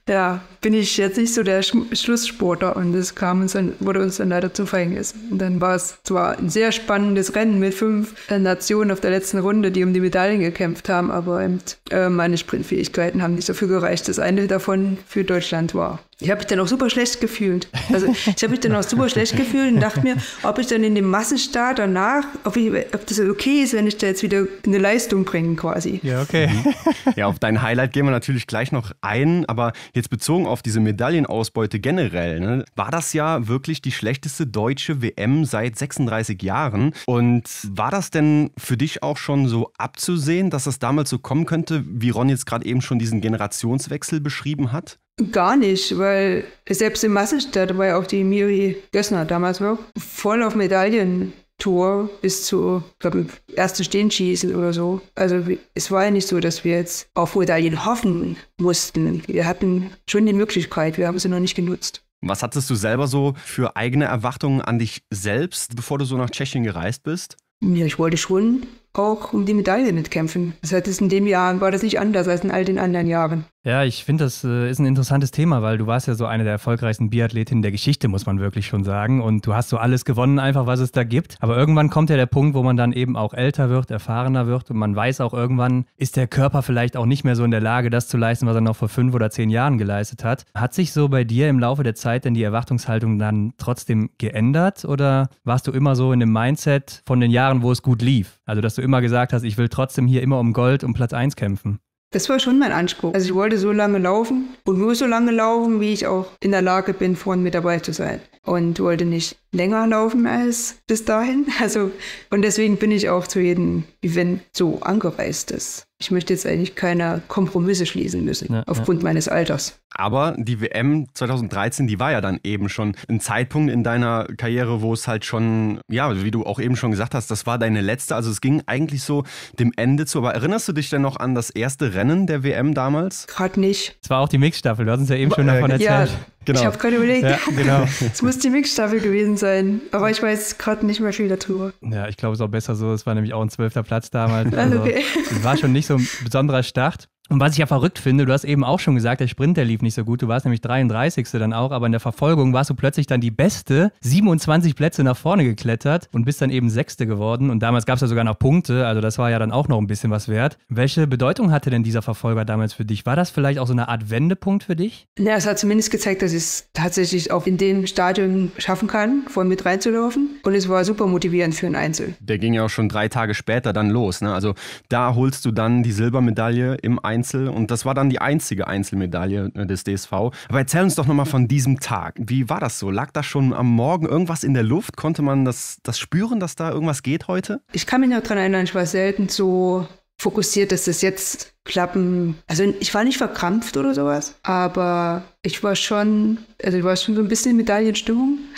ja, bin ich jetzt nicht so der Sch Schlusssporter und das kam uns dann, wurde uns dann leider zu Verhängnis. Und dann war es zwar ein sehr spannendes Rennen mit fünf Nationen auf der letzten Runde, die um die Medaillen gekämpft haben, aber eben, äh, meine Sprintfähigkeiten haben nicht dafür gereicht, dass eine davon für Deutschland war. Ich habe mich dann auch super schlecht gefühlt. Also ich habe mich dann auch super schlecht gefühlt und dachte mir, ob ich dann in dem Massenstart danach, ob, ich, ob das okay ist, wenn ich da jetzt wieder eine Leistung bringe quasi. Ja, okay. Mhm. Ja, auf dein Highlight gehen wir natürlich gleich noch ein, aber jetzt bezogen auf diese Medaillenausbeute generell, ne, war das ja wirklich die schlechteste deutsche WM seit 36 Jahren. Und war das denn für dich auch schon so abzusehen, dass das damals so kommen könnte, wie Ron jetzt gerade eben schon diesen Generationswechsel beschrieben hat? Gar nicht, weil selbst in Massenstadt war ja auch die Miri Gössner damals noch voll auf Medaillen Tor bis zu, ich glaube, ersten Stehenschießen oder so. Also es war ja nicht so, dass wir jetzt auf Medaillen hoffen mussten. Wir hatten schon die Möglichkeit, wir haben sie noch nicht genutzt. Was hattest du selber so für eigene Erwartungen an dich selbst, bevor du so nach Tschechien gereist bist? Ja, ich wollte schon auch um die Medaille mitkämpfen. Das heißt, in dem Jahr war das nicht anders als in all den anderen Jahren. Ja, ich finde, das äh, ist ein interessantes Thema, weil du warst ja so eine der erfolgreichsten Biathletinnen der Geschichte, muss man wirklich schon sagen. Und du hast so alles gewonnen, einfach was es da gibt. Aber irgendwann kommt ja der Punkt, wo man dann eben auch älter wird, erfahrener wird und man weiß auch irgendwann, ist der Körper vielleicht auch nicht mehr so in der Lage, das zu leisten, was er noch vor fünf oder zehn Jahren geleistet hat. Hat sich so bei dir im Laufe der Zeit denn die Erwartungshaltung dann trotzdem geändert oder warst du immer so in dem Mindset von den Jahren, wo es gut lief? Also, dass du immer gesagt hast, ich will trotzdem hier immer um Gold, um Platz 1 kämpfen? Das war schon mein Anspruch. Also ich wollte so lange laufen und nur so lange laufen, wie ich auch in der Lage bin, vorne mit dabei zu sein. Und wollte nicht länger laufen als bis dahin. Also, und deswegen bin ich auch zu jedem Event so angereist ist. Ich möchte jetzt eigentlich keine Kompromisse schließen müssen, ja, aufgrund ja. meines Alters. Aber die WM 2013, die war ja dann eben schon ein Zeitpunkt in deiner Karriere, wo es halt schon, ja, wie du auch eben schon gesagt hast, das war deine letzte. Also es ging eigentlich so dem Ende zu. Aber erinnerst du dich denn noch an das erste Rennen der WM damals? Gerade nicht. Es war auch die Mixstaffel, du hast uns ja eben schon davon äh, erzählt. Ja, genau. ich habe gerade überlegt. Ja, genau. es muss die Mixstaffel gewesen sein. Aber ich weiß gerade nicht mehr viel darüber. Ja, ich glaube, es ist auch besser so. Es war nämlich auch ein zwölfter Platz damals. Also okay. War schon nicht so ein besonderer Start. Und was ich ja verrückt finde, du hast eben auch schon gesagt, der Sprinter lief nicht so gut. Du warst nämlich 33. dann auch, aber in der Verfolgung warst du plötzlich dann die Beste, 27 Plätze nach vorne geklettert und bist dann eben Sechste geworden. Und damals gab es ja sogar noch Punkte, also das war ja dann auch noch ein bisschen was wert. Welche Bedeutung hatte denn dieser Verfolger damals für dich? War das vielleicht auch so eine Art Wendepunkt für dich? Ja, es hat zumindest gezeigt, dass ich es tatsächlich auch in dem Stadion schaffen kann, vor mit reinzulaufen. Und es war super motivierend für ein Einzel. Der ging ja auch schon drei Tage später dann los. Ne? Also da holst du dann die Silbermedaille im Einzel. Einzel und das war dann die einzige Einzelmedaille äh, des DSV. Aber erzähl uns doch nochmal von diesem Tag. Wie war das so? Lag da schon am Morgen irgendwas in der Luft? Konnte man das, das spüren, dass da irgendwas geht heute? Ich kann mich noch daran erinnern, ich war selten so fokussiert, dass das jetzt klappen. Also ich war nicht verkrampft oder sowas, aber ich war schon, also ich war schon so ein bisschen in Medaillenstimmung.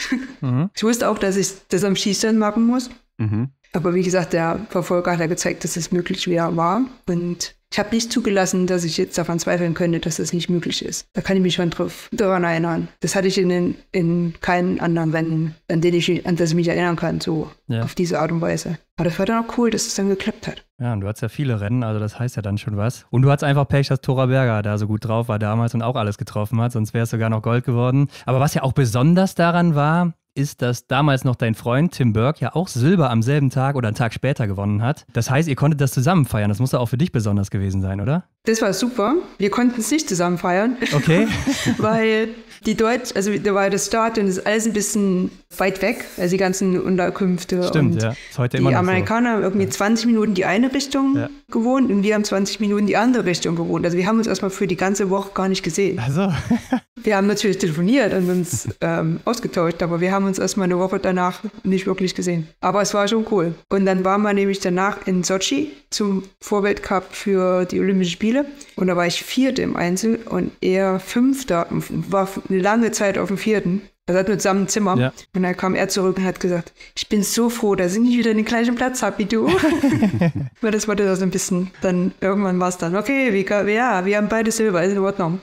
Mhm. Ich wusste auch, dass ich das am Schießstand machen muss. Mhm. Aber wie gesagt, der Verfolger hat ja gezeigt, dass es das möglich war. Und ich habe nicht zugelassen, dass ich jetzt davon zweifeln könnte, dass das nicht möglich ist. Da kann ich mich schon drauf, daran erinnern. Das hatte ich in, den, in keinen anderen Wänden, an, denen ich, an das ich mich erinnern kann, so ja. auf diese Art und Weise. Aber das war dann auch cool, dass es das dann geklappt hat. Ja, und du hattest ja viele Rennen, also das heißt ja dann schon was. Und du hattest einfach Pech, dass Tora Berger da so gut drauf war damals und auch alles getroffen hat, sonst wäre es sogar noch Gold geworden. Aber was ja auch besonders daran war, ist, dass damals noch dein Freund Tim Burke ja auch Silber am selben Tag oder einen Tag später gewonnen hat. Das heißt, ihr konntet das zusammen feiern. Das muss ja auch für dich besonders gewesen sein, oder? Das war super. Wir konnten es nicht zusammen feiern. Okay. weil die Deutsch, also da war der Start und ist alles ein bisschen weit weg, also die ganzen Unterkünfte. Stimmt, und ja. Ist heute die immer die Amerikaner so. haben irgendwie ja. 20 Minuten die eine Richtung ja. gewohnt und wir haben 20 Minuten die andere Richtung gewohnt. Also wir haben uns erstmal für die ganze Woche gar nicht gesehen. Also. wir haben natürlich telefoniert und uns ähm, ausgetauscht, aber wir haben uns erstmal eine Woche danach nicht wirklich gesehen. Aber es war schon cool. Und dann waren wir nämlich danach in Sochi zum Vorweltcup für die Olympischen Spiele Spiele. Und da war ich Vierte im Einzel und er Fünfter, war lange Zeit auf dem Vierten. Er saßen nur zusammen im Zimmer. Ja. Und dann kam er zurück und hat gesagt, ich bin so froh, dass ich nicht wieder den gleichen Platz habe wie du. Weil das wollte er so ein bisschen. Dann irgendwann war es dann, okay, wir, ja, wir haben beide Silber, ist in Ordnung.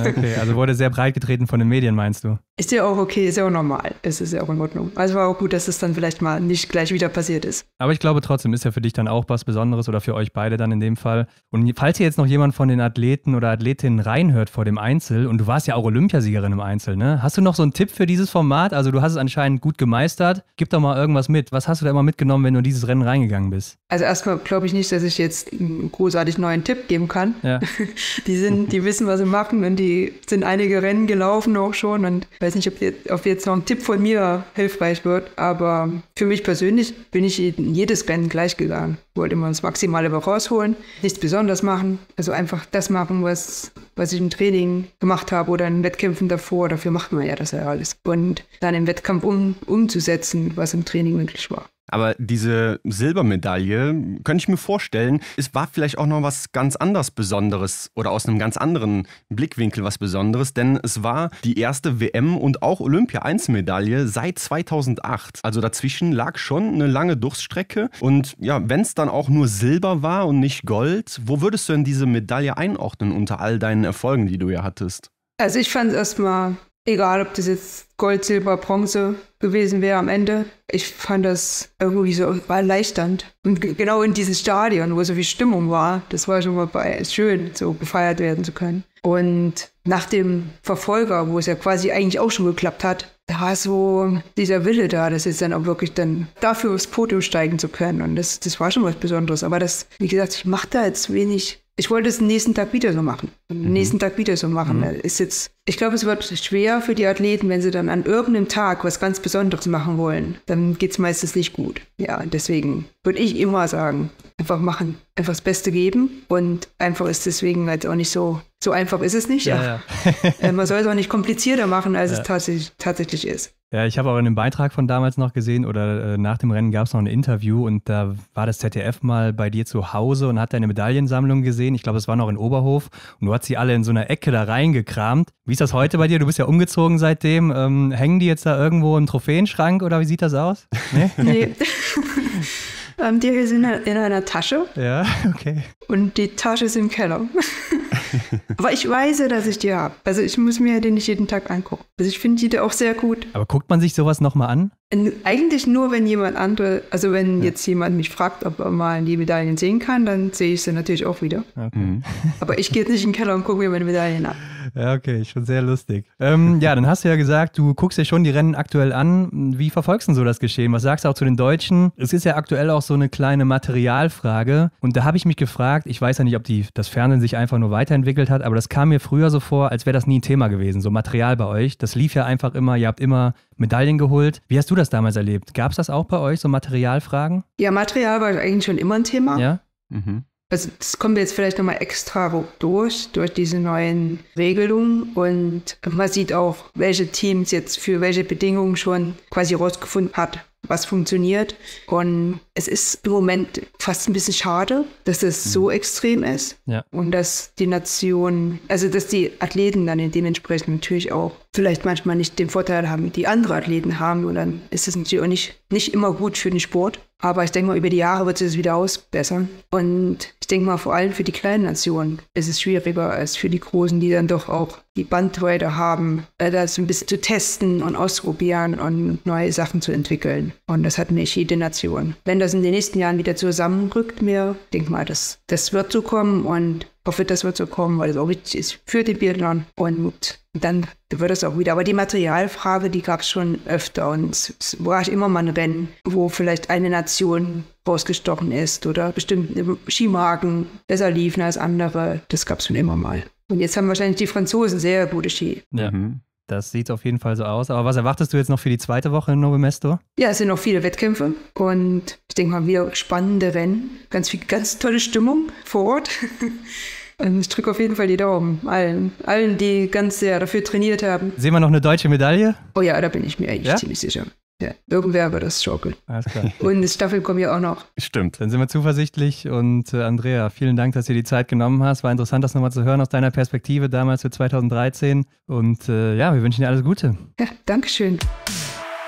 okay, also wurde sehr breit getreten von den Medien, meinst du? Ist ja auch okay, ist ja auch normal. Es ist ja auch in Ordnung. Also war auch gut, dass es dann vielleicht mal nicht gleich wieder passiert ist. Aber ich glaube trotzdem ist ja für dich dann auch was Besonderes oder für euch beide dann in dem Fall. Und falls hier jetzt noch jemand von den Athleten oder Athletinnen reinhört vor dem Einzel und du warst ja auch Olympiasiegerin im Einzel, ne? Hast du noch so einen Tipp für für dieses Format? Also du hast es anscheinend gut gemeistert. Gib doch mal irgendwas mit. Was hast du da immer mitgenommen, wenn du in dieses Rennen reingegangen bist? Also erstmal glaube ich nicht, dass ich jetzt einen großartig neuen Tipp geben kann. Ja. Die sind, die wissen, was sie machen und die sind einige Rennen gelaufen auch schon und ich weiß nicht, ob jetzt, ob jetzt noch ein Tipp von mir hilfreich wird. Aber für mich persönlich bin ich in jedes Rennen gleich gegangen wollte immer das Maximale rausholen, nichts besonders machen, also einfach das machen, was, was ich im Training gemacht habe oder in Wettkämpfen davor, dafür macht man ja das ja alles. Und dann im Wettkampf um, umzusetzen, was im Training möglich war. Aber diese Silbermedaille, könnte ich mir vorstellen, es war vielleicht auch noch was ganz anders Besonderes oder aus einem ganz anderen Blickwinkel was Besonderes, denn es war die erste WM und auch Olympia 1 Medaille seit 2008. Also dazwischen lag schon eine lange Durststrecke und ja, wenn es dann auch nur Silber war und nicht Gold, wo würdest du denn diese Medaille einordnen unter all deinen Erfolgen, die du ja hattest? Also ich fand es erstmal egal ob das jetzt Gold, Silber, Bronze gewesen wäre am Ende, ich fand das irgendwie so erleichternd. Und genau in diesem Stadion, wo so viel Stimmung war, das war schon mal bei, schön, so gefeiert werden zu können. Und nach dem Verfolger, wo es ja quasi eigentlich auch schon geklappt hat, da war so dieser Wille da, das jetzt dann auch wirklich dann dafür aufs Podium steigen zu können. Und das, das war schon was Besonderes. Aber das, wie gesagt, ich mache da jetzt wenig ich wollte es nächsten Tag wieder so machen. Mhm. nächsten Tag wieder so machen. Mhm. Ist jetzt, ich glaube, es wird schwer für die Athleten, wenn sie dann an irgendeinem Tag was ganz Besonderes machen wollen. Dann geht es meistens nicht gut. Ja, deswegen würde ich immer sagen, einfach machen, einfach das Beste geben. Und einfach ist deswegen halt auch nicht so, so einfach ist es nicht. Ja, ja. Äh, man soll es auch nicht komplizierter machen, als ja. es tatsächlich, tatsächlich ist. Ja, ich habe aber einen Beitrag von damals noch gesehen oder äh, nach dem Rennen gab es noch ein Interview und da war das ZDF mal bei dir zu Hause und hat deine Medaillensammlung gesehen. Ich glaube, es war noch in Oberhof und du hast sie alle in so einer Ecke da reingekramt. Wie ist das heute bei dir? Du bist ja umgezogen seitdem. Ähm, hängen die jetzt da irgendwo im Trophäenschrank oder wie sieht das aus? Nee. nee. Ähm, die ist in, in, einer Tasche. Ja, okay. Und die Tasche ist im Keller. Aber ich weiß, dass ich die habe. Also ich muss mir den nicht jeden Tag angucken. Also ich finde die auch sehr gut. Aber guckt man sich sowas nochmal an? Eigentlich nur, wenn jemand andere, also wenn ja. jetzt jemand mich fragt, ob er mal die Medaillen sehen kann, dann sehe ich sie natürlich auch wieder. Okay. Aber ich gehe jetzt nicht in den Keller und gucke mir meine Medaillen an. Ja, okay, schon sehr lustig. Ähm, ja, dann hast du ja gesagt, du guckst dir schon die Rennen aktuell an. Wie verfolgst du denn so das Geschehen? Was sagst du auch zu den Deutschen? Es ist ja aktuell auch so eine kleine Materialfrage. Und da habe ich mich gefragt, ich weiß ja nicht, ob die, das Fernsehen sich einfach nur weiterentwickelt hat, aber das kam mir früher so vor, als wäre das nie ein Thema gewesen, so Material bei euch. Das lief ja einfach immer, ihr habt immer Medaillen geholt. Wie hast du das damals erlebt? Gab es das auch bei euch, so Materialfragen? Ja, Material war eigentlich schon immer ein Thema. Ja. Mhm. Also das kommen wir jetzt vielleicht nochmal extra durch, durch diese neuen Regelungen. Und man sieht auch, welche Teams jetzt für welche Bedingungen schon quasi rausgefunden hat, was funktioniert. Und es ist im Moment fast ein bisschen schade, dass es mhm. so extrem ist. Ja. Und dass die Nation, also dass die Athleten dann dementsprechend natürlich auch vielleicht manchmal nicht den Vorteil haben, die andere Athleten haben. Und dann ist es natürlich auch nicht, nicht immer gut für den Sport. Aber ich denke mal, über die Jahre wird es wieder ausbessern. Und ich denke mal, vor allem für die kleinen Nationen ist es schwieriger als für die großen, die dann doch auch die Bandbreite haben, äh, das ein bisschen zu testen und ausprobieren und neue Sachen zu entwickeln. Und das hat nicht jede Nation. Wenn das in den nächsten Jahren wieder zusammenrückt, mir, denke mal, das, das wird so kommen. Und hoffe, das wird so kommen, weil es auch wichtig ist für die Bildner. Und dann wird es auch wieder. Aber die Materialfrage, die gab es schon öfter. Und es, es war halt immer mal ein Rennen, wo vielleicht eine Nation rausgestochen ist oder bestimmte Skimarken besser liefen als andere. Das gab es schon immer mal. Und jetzt haben wahrscheinlich die Franzosen sehr gute Ski. Ja. Mhm. Das sieht auf jeden Fall so aus. Aber was erwartest du jetzt noch für die zweite Woche in Novemesto? Ja, es sind noch viele Wettkämpfe und ich denke mal wieder spannende Rennen. Ganz viel, ganz tolle Stimmung vor Ort. Ähm, ich drücke auf jeden Fall die Daumen allen, allen, die ganz sehr dafür trainiert haben. Sehen wir noch eine deutsche Medaille? Oh ja, da bin ich mir eigentlich ja? ziemlich sicher. Ja, irgendwer wird das schaukeln. Alles klar. Und die Staffel kommen ja auch noch. Stimmt. Dann sind wir zuversichtlich. Und äh, Andrea, vielen Dank, dass du dir die Zeit genommen hast. War interessant, das nochmal zu hören aus deiner Perspektive damals für 2013. Und äh, ja, wir wünschen dir alles Gute. Ja, Dankeschön.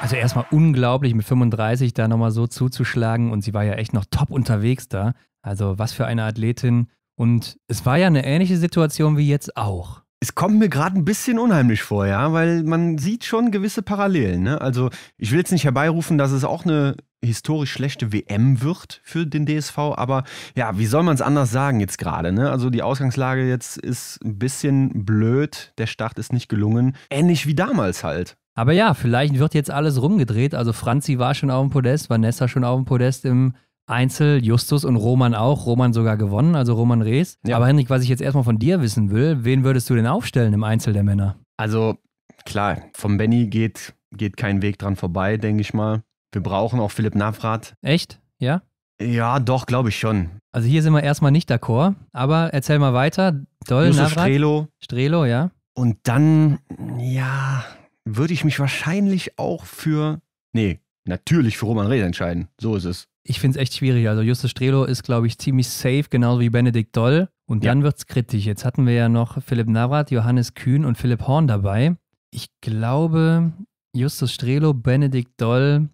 Also erstmal unglaublich, mit 35 da nochmal so zuzuschlagen. Und sie war ja echt noch top unterwegs da. Also was für eine Athletin. Und es war ja eine ähnliche Situation wie jetzt auch. Es kommt mir gerade ein bisschen unheimlich vor, ja, weil man sieht schon gewisse Parallelen. Ne? Also ich will jetzt nicht herbeirufen, dass es auch eine historisch schlechte WM wird für den DSV, aber ja, wie soll man es anders sagen jetzt gerade? Ne? Also die Ausgangslage jetzt ist ein bisschen blöd, der Start ist nicht gelungen, ähnlich wie damals halt. Aber ja, vielleicht wird jetzt alles rumgedreht. Also Franzi war schon auf dem Podest, Vanessa schon auf dem Podest im Einzel Justus und Roman auch. Roman sogar gewonnen, also Roman Rees. Ja. Aber Henrik, was ich jetzt erstmal von dir wissen will, wen würdest du denn aufstellen im Einzel der Männer? Also klar, vom Benny geht, geht kein Weg dran vorbei, denke ich mal. Wir brauchen auch Philipp Navrat. Echt? Ja? Ja, doch, glaube ich schon. Also hier sind wir erstmal nicht d'accord, aber erzähl mal weiter. Doll, Justus Navrat, Strelo. Strelo, ja. Und dann, ja, würde ich mich wahrscheinlich auch für, nee, natürlich für Roman Rees entscheiden. So ist es ich finde es echt schwierig. Also Justus Strelo ist, glaube ich, ziemlich safe, genauso wie Benedikt Doll. Und dann ja. wird es kritisch. Jetzt hatten wir ja noch Philipp Navrat, Johannes Kühn und Philipp Horn dabei. Ich glaube, Justus Strelo, Benedikt Doll,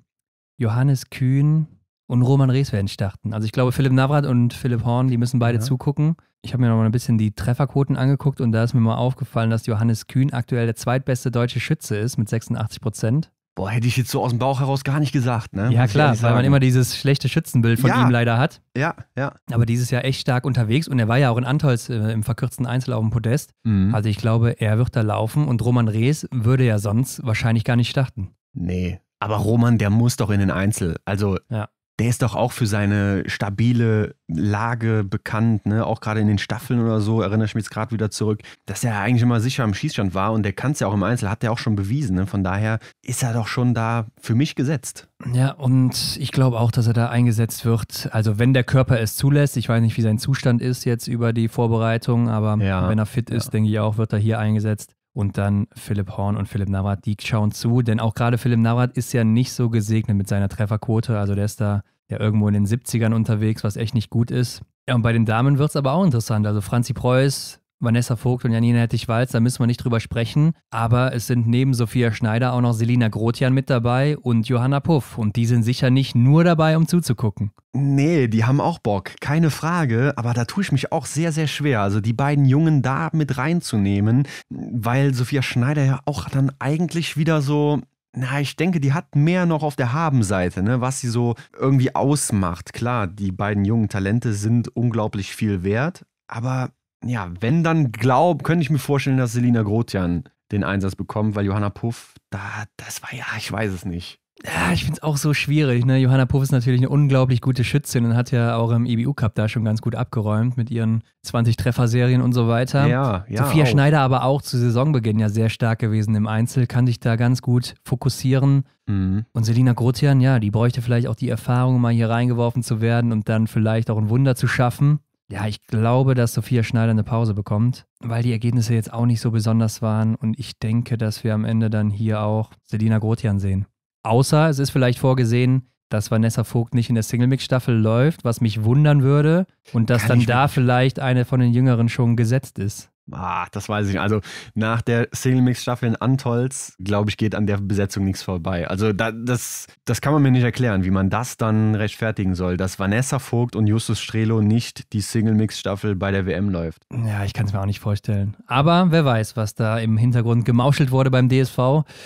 Johannes Kühn und Roman Rees werden starten. Also ich glaube, Philipp Navrat und Philipp Horn, die müssen beide ja. zugucken. Ich habe mir noch mal ein bisschen die Trefferquoten angeguckt und da ist mir mal aufgefallen, dass Johannes Kühn aktuell der zweitbeste deutsche Schütze ist mit 86 Prozent. Boah, hätte ich jetzt so aus dem Bauch heraus gar nicht gesagt, ne? Ja, Muss klar, weil man immer dieses schlechte Schützenbild von ja, ihm leider hat. Ja, ja. Aber dieses Jahr echt stark unterwegs und er war ja auch in Antolz äh, im verkürzten Einzel auf dem Podest. Mhm. Also ich glaube, er wird da laufen und Roman Rees würde ja sonst wahrscheinlich gar nicht starten. Nee, aber Roman, der muss doch in den Einzel. Also ja der ist doch auch für seine stabile Lage bekannt, ne? auch gerade in den Staffeln oder so, erinnere ich mich jetzt gerade wieder zurück, dass er eigentlich immer sicher am Schießstand war und der kann es ja auch im Einzel, hat er auch schon bewiesen. Ne? Von daher ist er doch schon da für mich gesetzt. Ja, und ich glaube auch, dass er da eingesetzt wird. Also wenn der Körper es zulässt, ich weiß nicht, wie sein Zustand ist jetzt über die Vorbereitung, aber ja, wenn er fit ja. ist, denke ich auch, wird er hier eingesetzt und dann Philipp Horn und Philipp Navrat, die schauen zu, denn auch gerade Philipp Navrat ist ja nicht so gesegnet mit seiner Trefferquote, also der ist da ja irgendwo in den 70ern unterwegs, was echt nicht gut ist. Ja, und bei den Damen wird es aber auch interessant. Also Franzi Preuß, Vanessa Vogt und Janina Hettich-Walz, da müssen wir nicht drüber sprechen. Aber es sind neben Sophia Schneider auch noch Selina Grotian mit dabei und Johanna Puff. Und die sind sicher nicht nur dabei, um zuzugucken. Nee, die haben auch Bock, keine Frage. Aber da tue ich mich auch sehr, sehr schwer. Also die beiden Jungen da mit reinzunehmen, weil Sophia Schneider ja auch dann eigentlich wieder so, na, ich denke, die hat mehr noch auf der Habenseite, ne, was sie so irgendwie ausmacht. Klar, die beiden jungen Talente sind unglaublich viel wert, aber ja, wenn dann glaub, könnte ich mir vorstellen, dass Selina Grotian den Einsatz bekommt, weil Johanna Puff, da, das war ja, ich weiß es nicht. Ja, ich finde es auch so schwierig. Ne? Johanna Puff ist natürlich eine unglaublich gute Schützin und hat ja auch im EBU Cup da schon ganz gut abgeräumt mit ihren 20 Trefferserien und so weiter. Ja, ja, Sophia auch. Schneider aber auch zu Saisonbeginn ja sehr stark gewesen im Einzel, kann sich da ganz gut fokussieren. Mhm. Und Selina Grotian, ja, die bräuchte vielleicht auch die Erfahrung, mal hier reingeworfen zu werden und dann vielleicht auch ein Wunder zu schaffen. Ja, ich glaube, dass Sophia Schneider eine Pause bekommt, weil die Ergebnisse jetzt auch nicht so besonders waren. Und ich denke, dass wir am Ende dann hier auch Selina Grotian sehen. Außer es ist vielleicht vorgesehen, dass Vanessa Vogt nicht in der Single-Mix-Staffel läuft, was mich wundern würde. Und dass Kann dann da vielleicht eine von den Jüngeren schon gesetzt ist. Ah, das weiß ich nicht. Also nach der Single-Mix-Staffel in Antolz, glaube ich, geht an der Besetzung nichts vorbei. Also da, das, das kann man mir nicht erklären, wie man das dann rechtfertigen soll, dass Vanessa Vogt und Justus Strelo nicht die Single-Mix-Staffel bei der WM läuft. Ja, ich kann es mir auch nicht vorstellen. Aber wer weiß, was da im Hintergrund gemauschelt wurde beim DSV.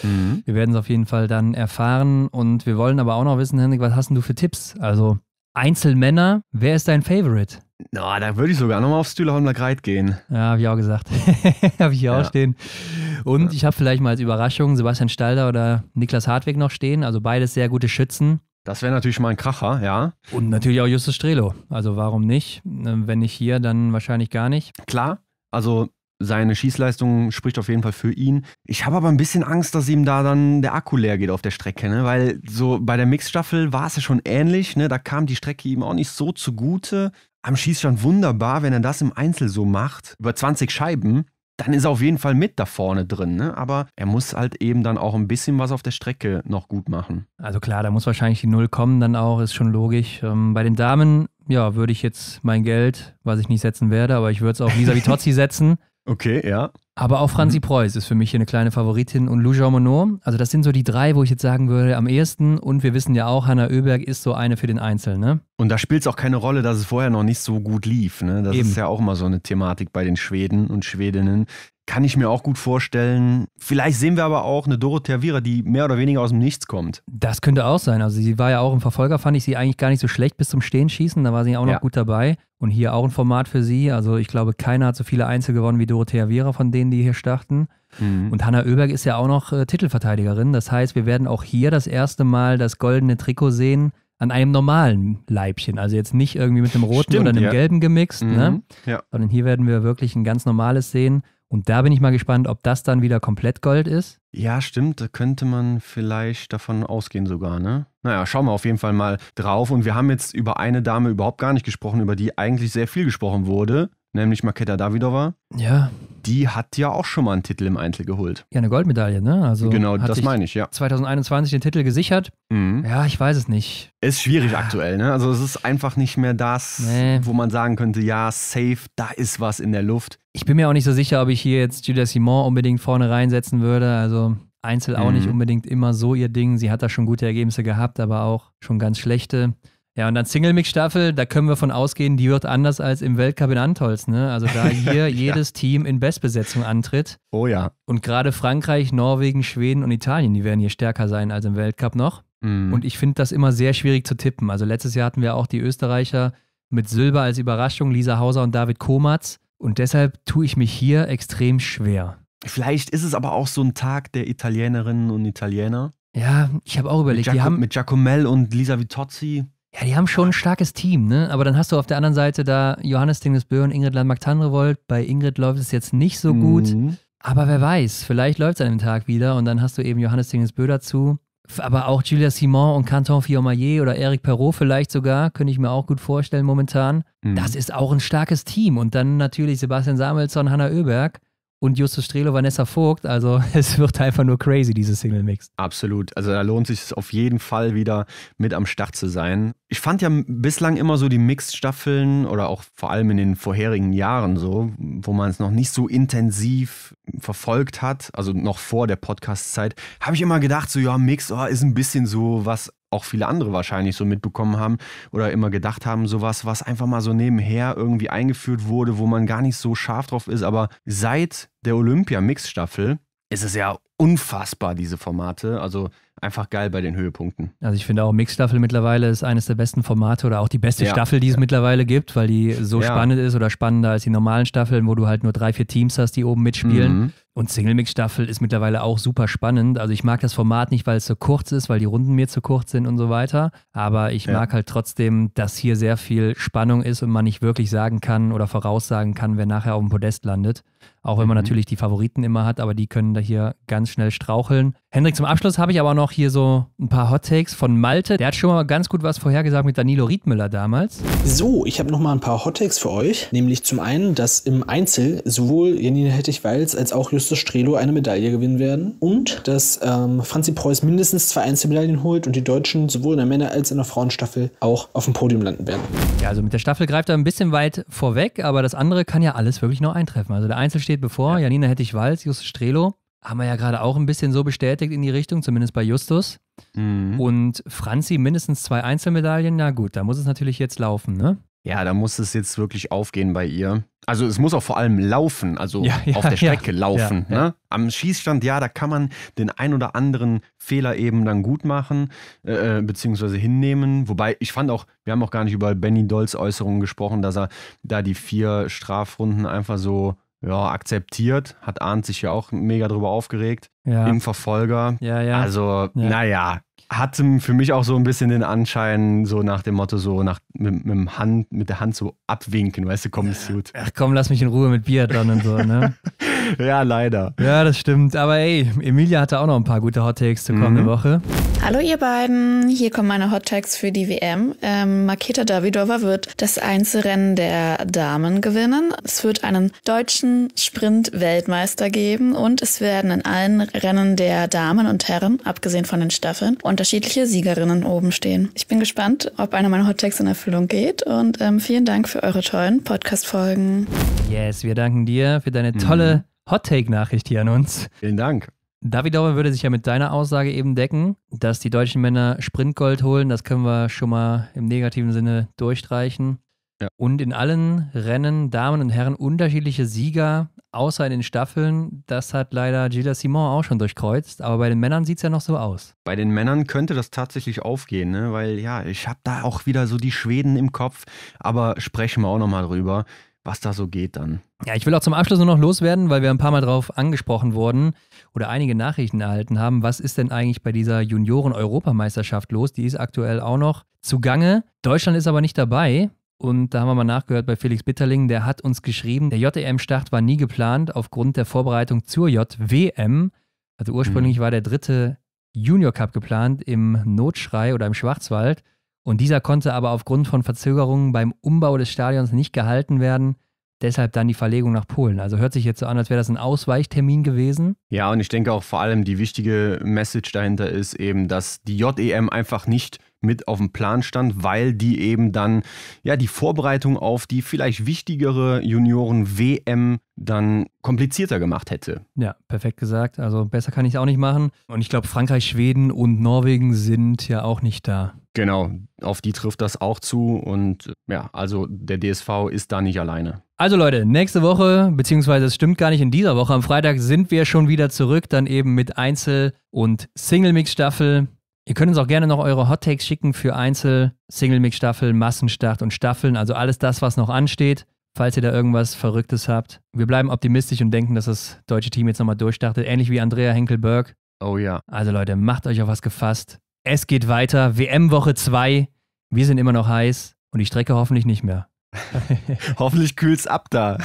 Mhm. Wir werden es auf jeden Fall dann erfahren und wir wollen aber auch noch wissen, Henrik, was hast du für Tipps? Also Einzelmänner, wer ist dein Favorite? Na, no, da würde ich sogar nochmal auf Stühlerholmler Greit gehen. Ja, habe ich auch gesagt. habe ich hier ja. auch stehen. Und ich habe vielleicht mal als Überraschung Sebastian Stalder oder Niklas Hartwig noch stehen. Also beides sehr gute Schützen. Das wäre natürlich mal ein Kracher, ja. Und natürlich auch Justus Strelo. Also warum nicht? Äh, wenn nicht hier, dann wahrscheinlich gar nicht. Klar, also seine Schießleistung spricht auf jeden Fall für ihn. Ich habe aber ein bisschen Angst, dass ihm da dann der Akku leer geht auf der Strecke, ne? weil so bei der Mixstaffel war es ja schon ähnlich. Ne? Da kam die Strecke ihm auch nicht so zugute. Am Schießstand wunderbar, wenn er das im Einzel so macht, über 20 Scheiben, dann ist er auf jeden Fall mit da vorne drin. Ne? Aber er muss halt eben dann auch ein bisschen was auf der Strecke noch gut machen. Also klar, da muss wahrscheinlich die Null kommen, dann auch, ist schon logisch. Ähm, bei den Damen, ja, würde ich jetzt mein Geld, was ich nicht setzen werde, aber ich würde es auf Lisa Vitozzi setzen. Okay, ja. Aber auch Franzi mhm. Preuß ist für mich hier eine kleine Favoritin und Lou Jean Monod. Also das sind so die drei, wo ich jetzt sagen würde, am ehesten. Und wir wissen ja auch, Hanna Oeberg ist so eine für den Einzelnen. ne? Und da spielt es auch keine Rolle, dass es vorher noch nicht so gut lief. Ne? Das Eben. ist ja auch immer so eine Thematik bei den Schweden und Schwedinnen. Kann ich mir auch gut vorstellen. Vielleicht sehen wir aber auch eine Dorothea Viera, die mehr oder weniger aus dem Nichts kommt. Das könnte auch sein. Also sie war ja auch im Verfolger, fand ich sie eigentlich gar nicht so schlecht bis zum Stehenschießen. Da war sie auch noch ja. gut dabei. Und hier auch ein Format für sie. Also ich glaube, keiner hat so viele Einzel gewonnen wie Dorothea Viera von denen, die hier starten. Mhm. Und Hanna Oeberg ist ja auch noch äh, Titelverteidigerin. Das heißt, wir werden auch hier das erste Mal das goldene Trikot sehen an einem normalen Leibchen. Also jetzt nicht irgendwie mit einem roten Stimmt, oder einem ja. gelben gemixt, ne? mhm. ne? ja. sondern hier werden wir wirklich ein ganz normales sehen. Und da bin ich mal gespannt, ob das dann wieder komplett Gold ist. Ja, stimmt. Da könnte man vielleicht davon ausgehen sogar, ne? Naja, schauen wir auf jeden Fall mal drauf. Und wir haben jetzt über eine Dame überhaupt gar nicht gesprochen, über die eigentlich sehr viel gesprochen wurde nämlich Maketa Davidova. Ja. Die hat ja auch schon mal einen Titel im Einzel geholt. Ja, eine Goldmedaille, ne? Also genau, das meine ich, ja. 2021 den Titel gesichert. Mhm. Ja, ich weiß es nicht. Ist schwierig ja. aktuell, ne? Also es ist einfach nicht mehr das, nee. wo man sagen könnte, ja, safe, da ist was in der Luft. Ich bin mir auch nicht so sicher, ob ich hier jetzt Julia Simon unbedingt vorne reinsetzen würde. Also Einzel auch mhm. nicht unbedingt immer so ihr Ding. Sie hat da schon gute Ergebnisse gehabt, aber auch schon ganz schlechte. Ja, und dann Single-Mix-Staffel, da können wir von ausgehen, die wird anders als im Weltcup in Antolz. Ne? Also da hier ja. jedes Team in Bestbesetzung antritt. Oh ja. Und gerade Frankreich, Norwegen, Schweden und Italien, die werden hier stärker sein als im Weltcup noch. Mhm. Und ich finde das immer sehr schwierig zu tippen. Also letztes Jahr hatten wir auch die Österreicher mit Silber als Überraschung, Lisa Hauser und David Komatz. Und deshalb tue ich mich hier extrem schwer. Vielleicht ist es aber auch so ein Tag der Italienerinnen und Italiener. Ja, ich habe auch überlegt. Mit, Giac die haben mit Giacomel und Lisa Vitozzi. Ja, die haben schon ein starkes Team, ne? Aber dann hast du auf der anderen Seite da Johannes Dingesbö und Ingrid Landmark-Tandrevold. Bei Ingrid läuft es jetzt nicht so gut. Mhm. Aber wer weiß, vielleicht läuft es an dem Tag wieder und dann hast du eben Johannes Dingesbö dazu. Aber auch Julia Simon und Canton Fiormaillet oder Eric Perrault vielleicht sogar, könnte ich mir auch gut vorstellen momentan. Mhm. Das ist auch ein starkes Team. Und dann natürlich Sebastian Samuelsson, Hanna Oeberg und Justus Strelo, Vanessa Vogt. Also es wird einfach nur crazy, diese Single-Mix. Absolut. Also da lohnt sich es auf jeden Fall wieder mit am Start zu sein. Ich fand ja bislang immer so die Mix-Staffeln oder auch vor allem in den vorherigen Jahren so, wo man es noch nicht so intensiv verfolgt hat, also noch vor der Podcast-Zeit, habe ich immer gedacht, so ja, Mix oh, ist ein bisschen so was auch viele andere wahrscheinlich so mitbekommen haben oder immer gedacht haben, sowas, was einfach mal so nebenher irgendwie eingeführt wurde, wo man gar nicht so scharf drauf ist. Aber seit der Olympia-Mix-Staffel ist es ja unfassbar, diese Formate. Also einfach geil bei den Höhepunkten. Also ich finde auch Mixstaffel mittlerweile ist eines der besten Formate oder auch die beste ja. Staffel, die es ja. mittlerweile gibt, weil die so ja. spannend ist oder spannender als die normalen Staffeln, wo du halt nur drei, vier Teams hast, die oben mitspielen. Mhm. Und Single-Mix-Staffel ist mittlerweile auch super spannend. Also ich mag das Format nicht, weil es so kurz ist, weil die Runden mir zu kurz sind und so weiter. Aber ich ja. mag halt trotzdem, dass hier sehr viel Spannung ist und man nicht wirklich sagen kann oder voraussagen kann, wer nachher auf dem Podest landet. Auch wenn mhm. man natürlich die Favoriten immer hat, aber die können da hier ganz schnell straucheln. Hendrik, zum Abschluss habe ich aber noch hier so ein paar Hot Takes von Malte. Der hat schon mal ganz gut was vorhergesagt mit Danilo Riedmüller damals. So, ich habe noch mal ein paar Hot Takes für euch. Nämlich zum einen, dass im Einzel sowohl Janine Hettich-Weils als auch Justus müsste Strelo eine Medaille gewinnen werden. Und dass ähm, Franzi Preuß mindestens zwei Einzelmedaillen holt und die Deutschen sowohl in der Männer- als auch in der Frauenstaffel auch auf dem Podium landen werden. Ja, also mit der Staffel greift er ein bisschen weit vorweg, aber das andere kann ja alles wirklich noch eintreffen. Also der Einzel steht bevor, ja. Janina Hettich-Walz, Justus Strelo. Haben wir ja gerade auch ein bisschen so bestätigt in die Richtung, zumindest bei Justus. Mhm. Und Franzi mindestens zwei Einzelmedaillen, na gut, da muss es natürlich jetzt laufen, ne? Ja, da muss es jetzt wirklich aufgehen bei ihr. Also es muss auch vor allem laufen, also ja, ja, auf der Strecke ja, laufen. Ne? Am Schießstand, ja, da kann man den ein oder anderen Fehler eben dann gut machen, äh, äh, beziehungsweise hinnehmen. Wobei ich fand auch, wir haben auch gar nicht über Benny Dolls Äußerungen gesprochen, dass er da die vier Strafrunden einfach so ja, akzeptiert. Hat Arndt sich ja auch mega drüber aufgeregt ja. im Verfolger. Ja, ja. Also, naja, hatte für mich auch so ein bisschen den Anschein, so nach dem Motto, so nach, mit, mit, Hand, mit der Hand so abwinken, weißt du, komm, ist gut. Ach komm, lass mich in Ruhe mit Biathlon und so, ne? ja, leider. Ja, das stimmt. Aber ey, Emilia hatte auch noch ein paar gute Hottakes zur mhm. kommenden Woche. Hallo ihr beiden, hier kommen meine Hottakes für die WM. Ähm, Maketa Davidova wird das Einzelrennen der Damen gewinnen. Es wird einen deutschen Sprint-Weltmeister geben und es werden in allen Rennen der Damen und Herren, abgesehen von den Staffeln, unterschiedliche Siegerinnen oben stehen. Ich bin gespannt, ob einer meiner Hottakes in Erfüllung geht und ähm, vielen Dank für eure tollen Podcast-Folgen. Yes, wir danken dir für deine tolle mhm. Hot-Take-Nachricht hier an uns. Vielen Dank. David Dauer würde sich ja mit deiner Aussage eben decken, dass die deutschen Männer Sprintgold holen. Das können wir schon mal im negativen Sinne durchstreichen. Ja. Und in allen Rennen, Damen und Herren, unterschiedliche Sieger, außer in den Staffeln. Das hat leider Gilles Simon auch schon durchkreuzt. Aber bei den Männern sieht es ja noch so aus. Bei den Männern könnte das tatsächlich aufgehen, ne? weil ja, ich habe da auch wieder so die Schweden im Kopf. Aber sprechen wir auch nochmal drüber was da so geht dann. Ja, ich will auch zum Abschluss nur noch loswerden, weil wir ein paar Mal drauf angesprochen wurden oder einige Nachrichten erhalten haben. Was ist denn eigentlich bei dieser Junioren-Europameisterschaft los? Die ist aktuell auch noch zugange. Deutschland ist aber nicht dabei. Und da haben wir mal nachgehört bei Felix Bitterling, der hat uns geschrieben, der JEM-Start war nie geplant aufgrund der Vorbereitung zur JWM. Also ursprünglich mhm. war der dritte Junior Cup geplant im Notschrei oder im Schwarzwald. Und dieser konnte aber aufgrund von Verzögerungen beim Umbau des Stadions nicht gehalten werden. Deshalb dann die Verlegung nach Polen. Also hört sich jetzt so an, als wäre das ein Ausweichtermin gewesen. Ja, und ich denke auch vor allem die wichtige Message dahinter ist eben, dass die JEM einfach nicht mit auf dem Plan stand, weil die eben dann ja die Vorbereitung auf die vielleicht wichtigere Junioren-WM dann komplizierter gemacht hätte. Ja, perfekt gesagt. Also besser kann ich es auch nicht machen. Und ich glaube, Frankreich, Schweden und Norwegen sind ja auch nicht da. Genau, auf die trifft das auch zu. Und ja, also der DSV ist da nicht alleine. Also Leute, nächste Woche, beziehungsweise es stimmt gar nicht, in dieser Woche am Freitag sind wir schon wieder zurück, dann eben mit Einzel- und Single-Mix-Staffel. Ihr könnt uns auch gerne noch eure Hot Takes schicken für Einzel-, Single-Mix-Staffeln, Massenstart und Staffeln, also alles das, was noch ansteht, falls ihr da irgendwas Verrücktes habt. Wir bleiben optimistisch und denken, dass das deutsche Team jetzt nochmal durchstartet, ähnlich wie Andrea Henkel-Berg. Oh ja. Also Leute, macht euch auf was gefasst. Es geht weiter. WM-Woche 2. Wir sind immer noch heiß und die Strecke hoffentlich nicht mehr. hoffentlich kühlt's ab da.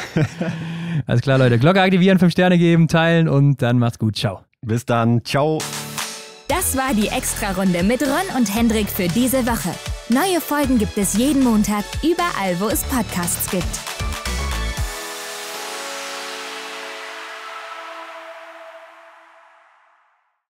Alles klar, Leute. Glocke aktivieren, 5 Sterne geben, teilen und dann macht's gut. Ciao. Bis dann. Ciao. Das war die Extra-Runde mit Ron und Hendrik für diese Woche. Neue Folgen gibt es jeden Montag, überall, wo es Podcasts gibt.